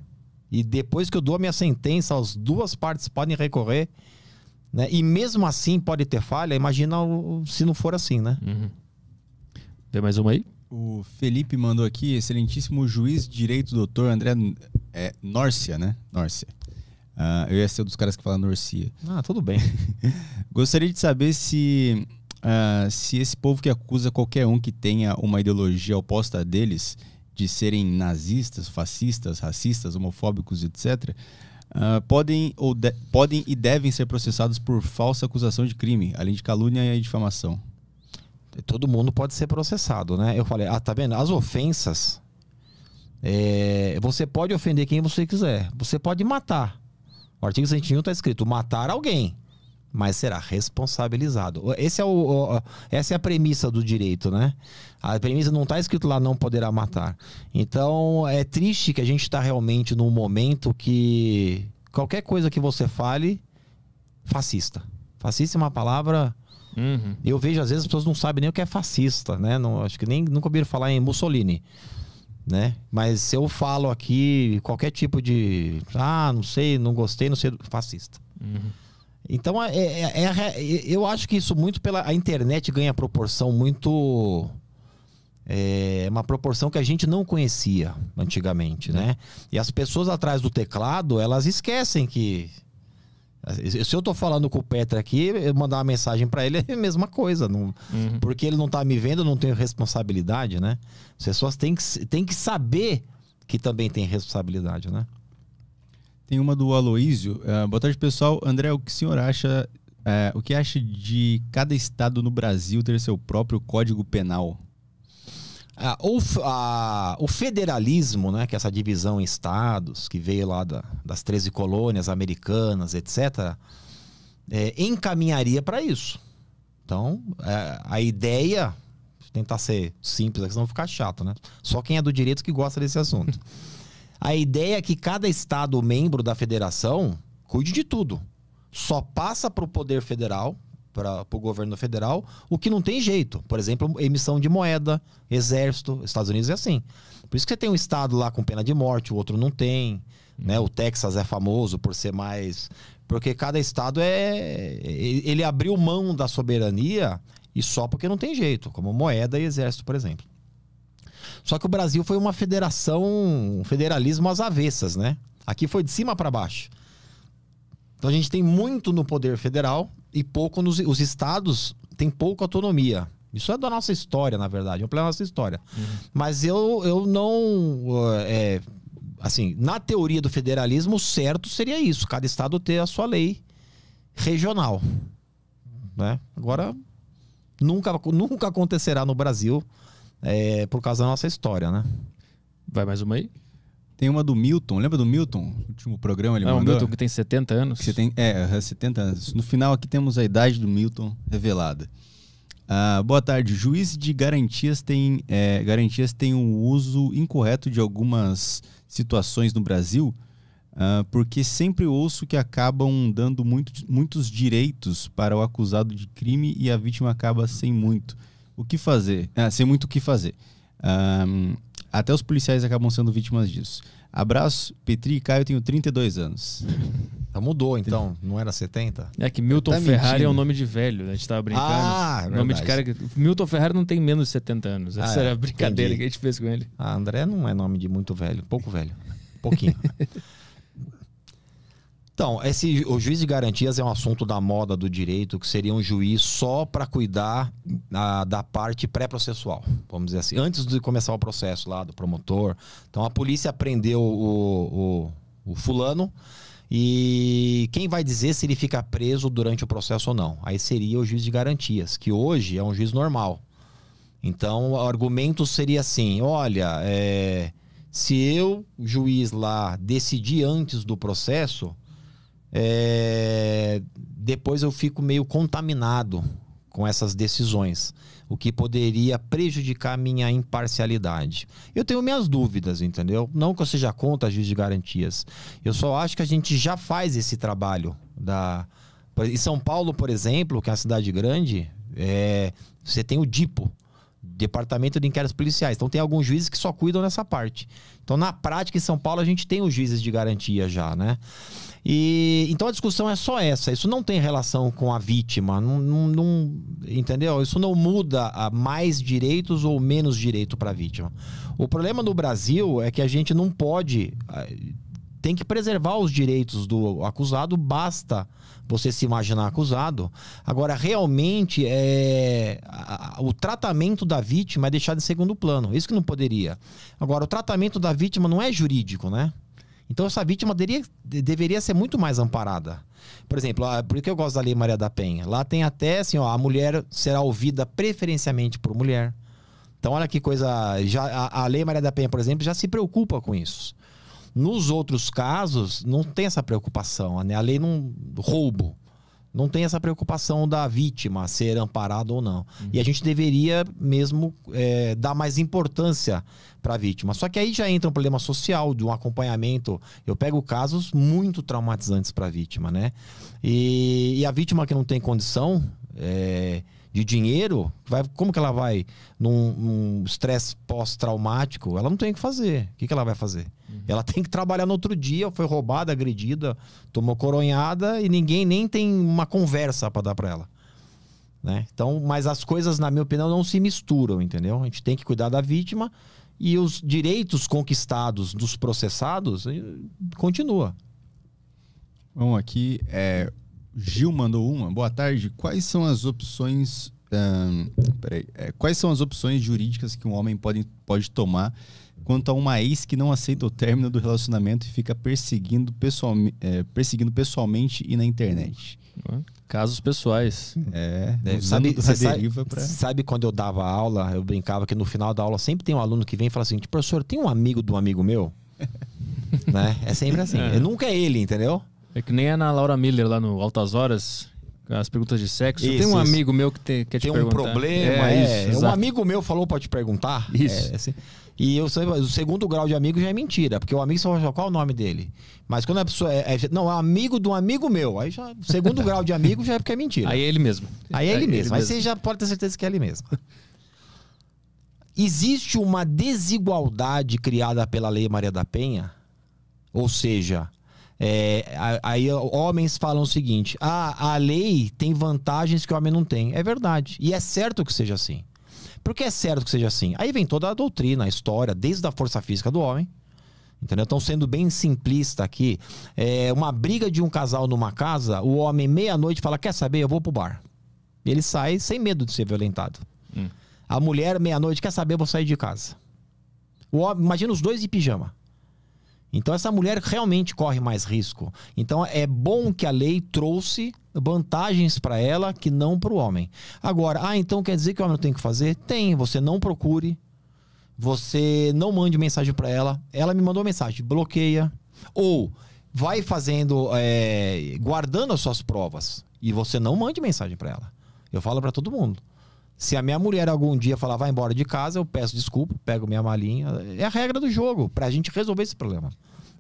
Speaker 3: E depois que eu dou a minha sentença, as duas partes podem recorrer. Né? E mesmo assim pode ter falha, imagina se não for assim, né? Uhum. Tem mais uma aí? O
Speaker 2: Felipe mandou aqui, excelentíssimo juiz de direito, doutor André é, Nórcia, né? Nórcia. Uh, ah, eu ia ser um dos caras que fala Norcia. Ah, tudo bem. Gostaria de saber se, uh, se esse povo que acusa qualquer um que tenha uma ideologia oposta a deles de serem nazistas, fascistas, racistas, homofóbicos, etc., uh, ah, podem, ou de, podem e devem ser processados por falsa acusação de
Speaker 3: crime, além de calúnia e difamação todo mundo pode ser processado, né? Eu falei, ah, tá vendo? As ofensas, é, você pode ofender quem você quiser, você pode matar. O artigo 101 está escrito matar alguém, mas será responsabilizado. Esse é o, essa é a premissa do direito, né? A premissa não está escrito lá não poderá matar. Então é triste que a gente está realmente num momento que qualquer coisa que você fale, fascista. Fascista é uma palavra Uhum. Eu vejo, às vezes, as pessoas não sabem nem o que é fascista, né? Não, acho que nem nunca ouviram falar em Mussolini. Né? Mas se eu falo aqui qualquer tipo de. Ah, não sei, não gostei, não sei. Fascista. Uhum. Então, é, é, é, é eu acho que isso muito pela. A internet ganha proporção muito. É uma proporção que a gente não conhecia antigamente, né? É. E as pessoas atrás do teclado, elas esquecem que se eu tô falando com o Petra aqui, eu mandar uma mensagem para ele é a mesma coisa. Não, uhum. Porque ele não tá me vendo, eu não tenho responsabilidade, né? As pessoas têm que, têm que saber que também tem responsabilidade, né? Tem
Speaker 2: uma do Aloísio. Uh, boa tarde, pessoal. André, o que o senhor
Speaker 3: acha? Uh, o que acha de cada estado no Brasil ter seu próprio código penal? Ah, ou, o federalismo, né, que é essa divisão em estados, que veio lá da, das 13 colônias americanas, etc., é, encaminharia para isso. Então, é, a ideia, tentar ser simples aqui, senão ficar chato, né? Só quem é do direito que gosta desse assunto. a ideia é que cada estado membro da federação cuide de tudo. Só passa para o poder federal, para o governo federal, o que não tem jeito. Por exemplo, emissão de moeda, exército, Estados Unidos é assim. Por isso que você tem um estado lá com pena de morte, o outro não tem. Né? O Texas é famoso por ser mais. Porque cada estado é. Ele abriu mão da soberania e só porque não tem jeito, como moeda e exército, por exemplo. Só que o Brasil foi uma federação, um federalismo às avessas, né? Aqui foi de cima para baixo. Então a gente tem muito no poder federal, e pouco nos os estados têm pouca autonomia. Isso é da nossa história, na verdade, é um problema da nossa história. Uhum. Mas eu, eu não. É, assim, na teoria do federalismo, o certo seria isso: cada estado ter a sua lei regional. Né? Agora, nunca, nunca acontecerá no Brasil é, por causa da nossa história, né? Vai mais uma aí? Tem uma do Milton, lembra do Milton? O último
Speaker 2: programa ele Não, ah, mandou. o Milton que tem 70 anos. Que tem, é, 70 é, anos. No final aqui temos a idade do Milton revelada. Ah, boa tarde. Juiz de garantias tem, é, garantias tem o um uso incorreto de algumas situações no Brasil, ah, porque sempre ouço que acabam dando muito, muitos direitos para o acusado de crime e a vítima acaba sem muito o que fazer, ah, sem muito o que fazer. Um, ah, até os policiais acabam sendo vítimas disso. Abraço, Petri e Caio, tenho 32
Speaker 3: anos. Então mudou então, não era 70? É que Milton tá Ferrari mentindo. é um nome de velho, né? a gente tava brincando. Ah, nome de cara que... Milton Ferrari não tem menos de 70 anos. Ah, Essa ah, era a é, brincadeira entendi. que a gente fez com ele. Ah, André não é nome de muito velho, pouco velho. Pouquinho. Então, esse, o juiz de garantias é um assunto da moda do direito, que seria um juiz só para cuidar a, da parte pré-processual, vamos dizer assim, antes de começar o processo lá do promotor. Então, a polícia prendeu o, o, o fulano e quem vai dizer se ele fica preso durante o processo ou não? Aí seria o juiz de garantias, que hoje é um juiz normal. Então, o argumento seria assim: olha, é, se eu, juiz lá, decidir antes do processo é, depois eu fico meio contaminado com essas decisões, o que poderia prejudicar minha imparcialidade. Eu tenho minhas dúvidas, entendeu? Não que eu seja contra a juiz de garantias. Eu só acho que a gente já faz esse trabalho da em São Paulo, por exemplo, que é uma cidade grande, é, você tem o DIPO, Departamento de Inquéritos Policiais. Então tem alguns juízes que só cuidam dessa parte. Então na prática em São Paulo a gente tem os juízes de garantia já, né? E então a discussão é só essa. Isso não tem relação com a vítima, não, não, não entendeu? Isso não muda a mais direitos ou menos direito para a vítima. O problema no Brasil é que a gente não pode eh, tem que preservar os direitos do acusado, basta você se imaginar acusado. Agora, realmente, é, o tratamento da vítima é deixado em segundo plano. Isso que não poderia. Agora, o tratamento da vítima não é jurídico, né? Então, essa vítima deveria, deveria ser muito mais amparada. Por exemplo, ah, por que eu gosto da Lei Maria da Penha? Lá tem até assim: ó, a mulher será ouvida preferencialmente por mulher. Então, olha que coisa. Já, a, a Lei Maria da Penha, por exemplo, já se preocupa com isso. Nos outros casos, não tem essa preocupação, né? A lei não roubo. Não tem essa preocupação da vítima ser amparada ou não. Uhum. E a gente deveria mesmo é, dar mais importância para a vítima. Só que aí já entra um problema social, de um acompanhamento. Eu pego casos muito traumatizantes para a vítima, né? E, e, a vítima que não tem condição. É, de dinheiro, vai, como que ela vai num estresse pós-traumático? Ela não tem o que fazer. O que, que ela vai fazer? Uhum. Ela tem que trabalhar no outro dia, foi roubada, agredida, tomou coronhada e ninguém nem tem uma conversa para dar para ela. Né? Então, mas as coisas, na minha opinião, não se misturam, entendeu? A gente tem que cuidar da vítima e os direitos conquistados dos processados eh, continua.
Speaker 2: vamos aqui é, Gil mandou uma. Boa tarde. Quais são as opções? peraí, é, quais são as opções jurídicas que um homem pode, pode tomar quanto a uma ex que não aceita o término do relacionamento e fica perseguindo, pessoal, é, perseguindo pessoalmente e na internet.
Speaker 3: Casos pessoais. É, é né, sabe, pra... sabe quando eu dava aula, eu brincava que no final da aula sempre tem um aluno que vem e fala assim: professor, tem um amigo do amigo meu? né? É sempre assim. É. Nunca é ele, entendeu? É que nem a Ana Laura Miller lá no Altas Horas, as perguntas de sexo. Isso, tem um isso. amigo meu que te, quer tem te um perguntar. Tem um problema, é, é, isso, um amigo meu falou para te perguntar. Isso. É, assim. E eu sei, o segundo grau de amigo já é mentira, porque o amigo só qual é o nome dele. Mas quando a pessoa é, é não, é amigo de um amigo meu, aí já segundo grau de amigo já é porque é mentira. Aí é ele mesmo. Aí é ele é, mesmo. mas você já pode ter certeza que é ele mesmo. Existe uma desigualdade criada pela Lei Maria da Penha, ou seja, é, aí homens falam o seguinte: ah, a lei tem vantagens que o homem não tem. É verdade. E é certo que seja assim. Porque é certo que seja assim. Aí vem toda a doutrina, a história, desde a força física do homem, Entendeu? Então, sendo bem simplista aqui, é uma briga de um casal numa casa, o homem, meia-noite, fala: Quer saber? Eu vou pro bar. Ele sai sem medo de ser violentado. Hum. A mulher, meia-noite, quer saber? Eu vou sair de casa. O homem, imagina os dois de pijama. Então essa mulher realmente corre mais risco. Então é bom que a lei trouxe vantagens para ela que não para o homem. Agora, ah, então quer dizer que o homem não tem que fazer? Tem, você não procure, você não mande mensagem para ela. Ela me mandou mensagem, bloqueia ou vai fazendo, é, guardando as suas provas e você não mande mensagem para ela. Eu falo para todo mundo. Se a minha mulher algum dia falar, vai embora de casa, eu peço desculpa, pego minha malinha. É a regra do jogo, pra gente resolver esse problema.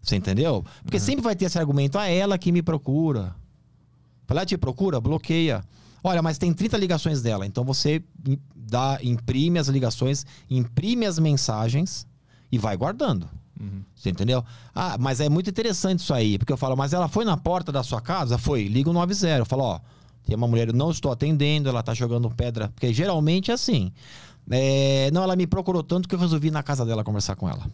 Speaker 3: Você entendeu? Porque uhum. sempre vai ter esse argumento, ah, é ela que me procura. Falar, te procura, bloqueia. Olha, mas tem 30 ligações dela, então você dá, imprime as ligações, imprime as mensagens e vai guardando. Uhum. Você entendeu? Ah, mas é muito interessante isso aí, porque eu falo, mas ela foi na porta da sua casa? Foi, liga o 90. Eu falo, ó, tem uma mulher, eu não estou atendendo, ela tá jogando pedra. Porque geralmente é assim. É, não, ela me procurou tanto que eu resolvi ir na casa dela conversar com ela.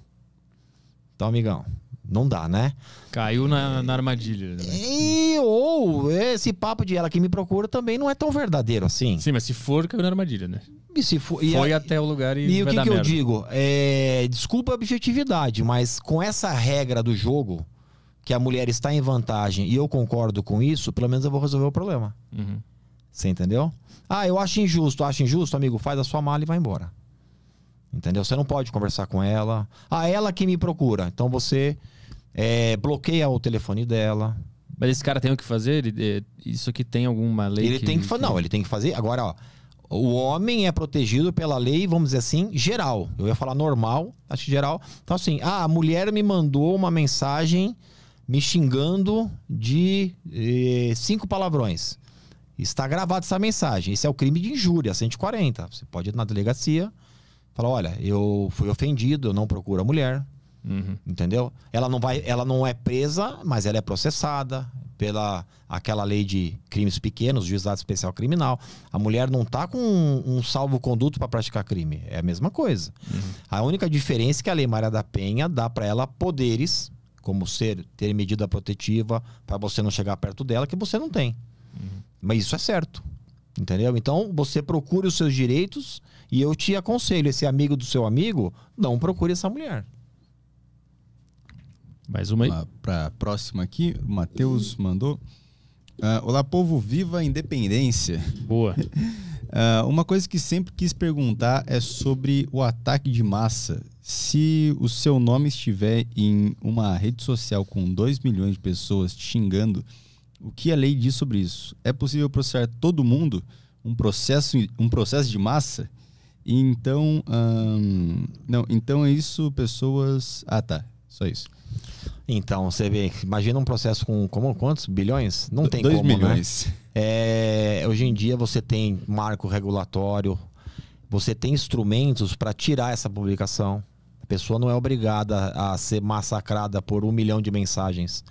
Speaker 3: Então, amigão, não dá, né? Caiu na,
Speaker 1: na armadilha. Né?
Speaker 3: E, ou esse papo de ela que me procura também não é tão verdadeiro assim. Sim, mas se for, caiu na armadilha, né? E se for, e Foi a,
Speaker 1: até o lugar e. E o que, que eu digo?
Speaker 3: É, desculpa a objetividade, mas com essa regra do jogo que a mulher está em vantagem e eu concordo com isso, pelo menos eu vou resolver o problema. Uhum. Você entendeu? Ah, eu acho injusto, acho injusto, amigo, faz a sua mala e vai embora. Entendeu? Você não pode conversar com ela. Ah, ela que me procura. Então você é, bloqueia o telefone dela. Mas esse cara tem o que fazer? Ele, é, isso aqui tem alguma lei? Ele que, tem que fazer. Não, ele tem que fazer. Agora, ó. O homem é protegido pela lei, vamos dizer assim, geral. Eu ia falar normal, acho geral. Então, assim, ah, a mulher me mandou uma mensagem me xingando de eh, cinco palavrões. Está gravada essa mensagem. Esse é o crime de injúria, 140. Você pode ir na delegacia, falar, olha, eu fui ofendido, eu não procuro a mulher. Uhum. Entendeu? Ela não, vai, ela não é presa, mas ela é processada pela aquela lei de crimes pequenos, juizado especial criminal. A mulher não está com um, um salvo-conduto para praticar crime. É a mesma coisa. Uhum. A única diferença é que a lei Maria da Penha dá para ela poderes como ser, ter medida protetiva para você não chegar perto dela, que você não tem. Uhum. Mas isso é certo. Entendeu? Então você procure os seus direitos e eu te aconselho, esse amigo do seu amigo, não procure essa mulher.
Speaker 2: Mais uma aí. Para próxima aqui, o Matheus mandou. Uh, Olá, povo, viva a independência. Boa. Uh, uma coisa que sempre quis perguntar é sobre o ataque de massa. Se o seu nome estiver em uma rede social com 2 milhões de pessoas te xingando, o que a lei diz sobre isso? É possível processar todo mundo? Um processo, um processo de massa? Então, não,
Speaker 3: então é isso, pessoas. Ah, tá. Só isso. Então, você vê, imagina um processo com como, quantos bilhões? Não tem dois como, né? milhões. Né? É, hoje em dia você tem marco regulatório, você tem instrumentos para tirar essa publicação. A pessoa não é obrigada a ser massacrada por um milhão de mensagens.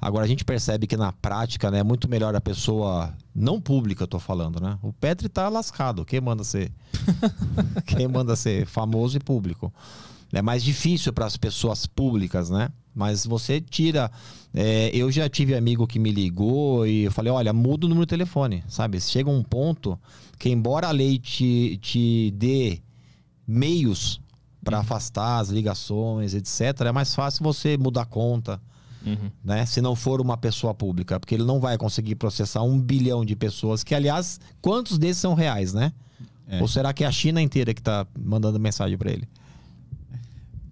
Speaker 3: Agora a gente percebe que na prática né, é muito melhor a pessoa não pública, eu tô falando, né? O Petri tá lascado. Quem manda ser? Quem manda ser famoso e público? É mais difícil para as pessoas públicas, né? Mas você tira. É, eu já tive amigo que me ligou e eu falei: olha, muda o número de telefone, sabe? Chega um ponto que, embora a lei te, te dê meios para uhum. afastar as ligações, etc., é mais fácil você mudar a conta. Uhum. Né? Se não for uma pessoa pública, porque ele não vai conseguir processar um bilhão de pessoas, que aliás, quantos desses são reais, né? É. Ou será que é a China inteira que está mandando mensagem para ele?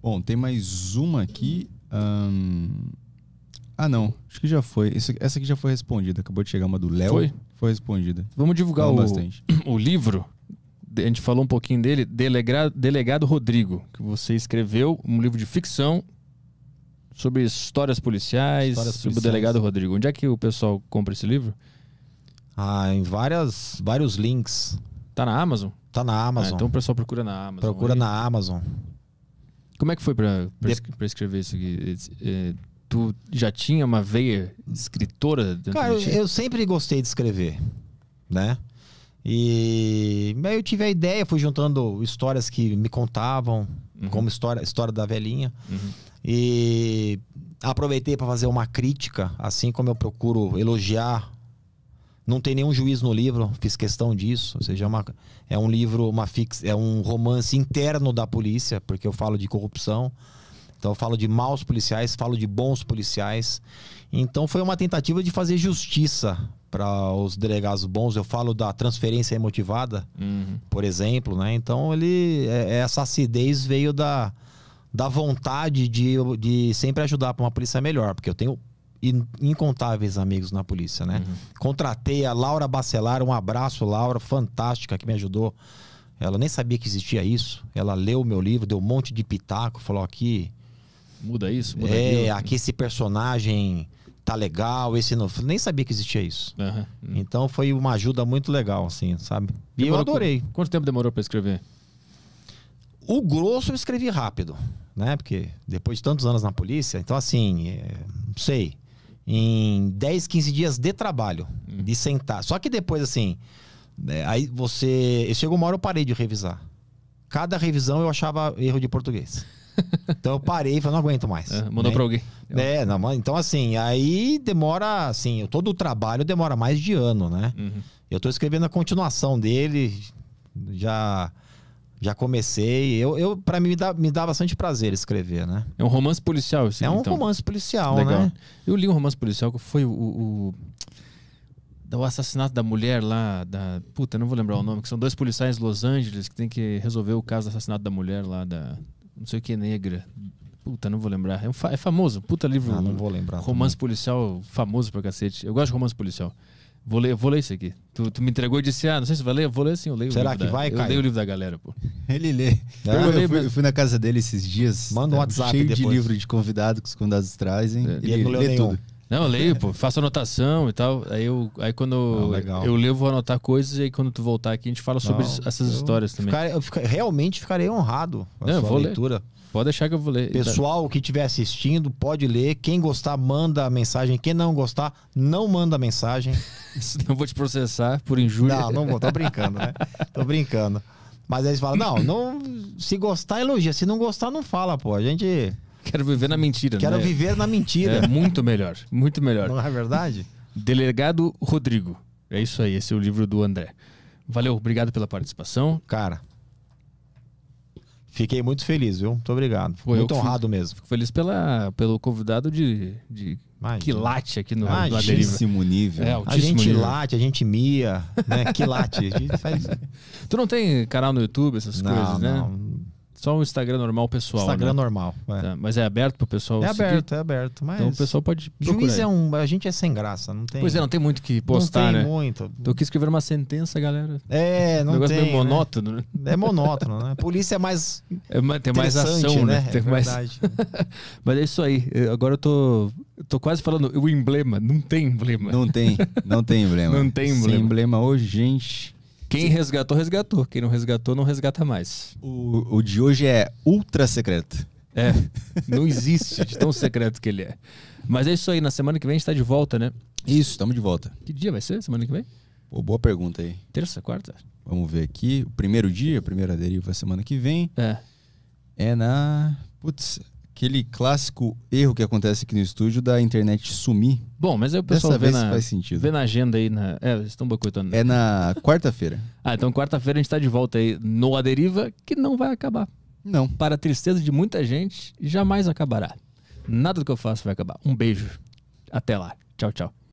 Speaker 3: Bom, tem mais uma aqui um... Ah, não.
Speaker 2: Acho que já foi. essa aqui já foi respondida. Acabou de chegar uma do Léo. Foi? Foi respondida. Vamos divulgar o, bastante.
Speaker 1: o livro. A gente falou um pouquinho dele. Delegado, Delegado Rodrigo, que você escreveu um livro de ficção sobre histórias policiais, histórias sobre o Delegado Rodrigo. Onde é que o pessoal compra esse livro? Ah, em várias, vários
Speaker 3: links. Tá na Amazon? Tá na ah, Amazon. Ah, então o pessoal procura na Amazon. Procura aí. na Amazon.
Speaker 1: Como é que foi para de... escrever isso aqui? É, tu já tinha uma veia
Speaker 3: escritora? Cara, eu sempre gostei de escrever, né? E aí eu tive a ideia, fui juntando histórias que me contavam, uhum. como história, história da velhinha. Uhum. E aproveitei para fazer uma crítica, assim como eu procuro elogiar não tem nenhum juiz no livro, fiz questão disso. Ou seja, é, uma, é um livro, uma fix, é um romance interno da polícia, porque eu falo de corrupção. Então eu falo de maus policiais, falo de bons policiais. Então foi uma tentativa de fazer justiça para os delegados bons. Eu falo da transferência emotivada, uhum. por exemplo, né? Então ele é, é, essa acidez veio da, da vontade de, de sempre ajudar para uma polícia melhor, porque eu tenho incontáveis amigos na polícia, né? Uhum. Contratei a Laura Bacelar, um abraço, Laura, fantástica, que me ajudou. Ela nem sabia que existia isso. Ela leu o meu livro, deu um monte de pitaco, falou aqui. Muda isso? Muda é, aquilo. aqui esse personagem tá legal, esse não. Nem sabia que existia isso. Uhum. Então foi uma ajuda muito legal, assim, sabe? E demorou eu adorei. Quanto, tempo demorou para escrever? O grosso eu escrevi rápido, né? Porque depois de tantos anos na polícia, então assim, é, não sei em 10, 15 dias de trabalho, hum. de sentar. Só que depois, assim, é, aí você. Chegou uma hora eu parei de revisar. Cada revisão eu achava erro de português. Então eu parei e falei, não aguento mais. É, mandou né? pra alguém. É, não, então assim, aí demora, assim, todo o trabalho demora mais de ano, né? Uhum. Eu tô escrevendo a continuação dele, já já comecei. Eu, eu para mim, me dá, me dá bastante prazer escrever, né? É um romance policial, esse É um então. romance policial, né? Legal. né? Eu li um romance
Speaker 1: policial que foi o, o, o, assassinato da mulher lá, da. Puta, não vou lembrar o nome, que são dois policiais de Los Angeles que tem que resolver o caso do assassinato da mulher lá da. Não sei o que, negra. Puta, não vou lembrar. É, um fa... é famoso. Puta livro. Ah, não vou lembrar. Romance também. policial famoso pra cacete. Eu gosto de romance policial. Vou ler, vou ler isso aqui. Tu, tu me entregou e disse, ah, não sei se vai ler, vou ler sim, eu leio Será o livro que da, vai, cara? Eu leio o livro da galera, pô.
Speaker 2: Ele lê. Ah, eu, eu, fui, mas... eu, fui, na casa dele esses dias. Manda um é, WhatsApp Cheio depois. de livro de convidado que os convidados trazem. É, e ele não lê nenhum. tudo.
Speaker 1: Não, eu leio, pô, faço anotação e tal. Aí, eu, aí quando ah, eu leio, vou anotar coisas e aí quando tu
Speaker 3: voltar aqui, a gente fala sobre não, essas histórias também. Ficar, eu ficar, realmente ficarei honrado com a não, sua leitura. Ler. Pode deixar que eu vou ler. Pessoal que estiver assistindo, pode ler. Quem gostar, manda a mensagem. Quem não gostar, não manda a mensagem. Senão vou te
Speaker 1: processar
Speaker 3: por injúria. Não, não vou, tô brincando, né? Tô brincando. Mas eles falam, não, não, se gostar, elogia. Se não gostar, não fala, pô. A gente.
Speaker 1: Quero viver na mentira,
Speaker 3: Quero né? viver na mentira. É muito
Speaker 1: melhor, muito melhor. Não é verdade? Delegado Rodrigo. É isso aí, esse é o livro do André. Valeu, obrigado pela participação. Cara, Fiquei muito feliz, viu? Muito obrigado. Foi muito honrado mesmo. Fico feliz pela, pelo convidado de, de Imagina. que late aqui no altíssimo nível. É, altíssimo a gente nível. late, a gente mia,
Speaker 3: né? Que late.
Speaker 1: Faz... Tu não tem canal no YouTube, essas não, coisas, né? Não. Só o Instagram normal pessoal. Instagram né? normal. É. Tá, mas é aberto pro pessoal. É seguir? aberto, é aberto. Mas então o pessoal pode. Procurar. Juiz é
Speaker 3: um. A gente é sem graça, não tem. Pois é, não tem muito que postar, não tem né? muito. Tô
Speaker 1: então aqui escrever uma sentença, galera. É, não o negócio tem. Meio né? monótono, né? né? É monótono, né?
Speaker 3: Polícia é mais. É, tem mais ação, né? né? Tem é mais...
Speaker 1: mas é isso aí. Agora eu tô eu tô quase falando o emblema. Não tem emblema. Não tem, não tem emblema. não tem emblema. Sem emblema hoje, gente. Quem Sim. resgatou, resgatou. Quem não resgatou, não resgata mais. O, o de hoje é ultra secreto. É, não existe de tão secreto que ele é. Mas é isso aí, na semana que vem a gente tá de volta, né? Isso, estamos de volta. Que dia vai ser semana que vem? Pô, boa pergunta aí. Terça, quarta?
Speaker 2: Vamos ver aqui. O primeiro dia, a primeira deriva semana que vem. É. É na. Putz, aquele clássico erro que acontece aqui no estúdio da internet sumir.
Speaker 1: Bom, mas aí o pessoal vê na, faz sentido. vê na agenda aí. Na, é, estão boicotando. Né? É
Speaker 2: na quarta-feira.
Speaker 1: ah, então quarta-feira a gente está de volta aí no A Deriva, que não vai acabar. Não. Para a tristeza de muita gente, jamais acabará. Nada do que eu faço vai acabar. Um beijo. Até lá. Tchau, tchau.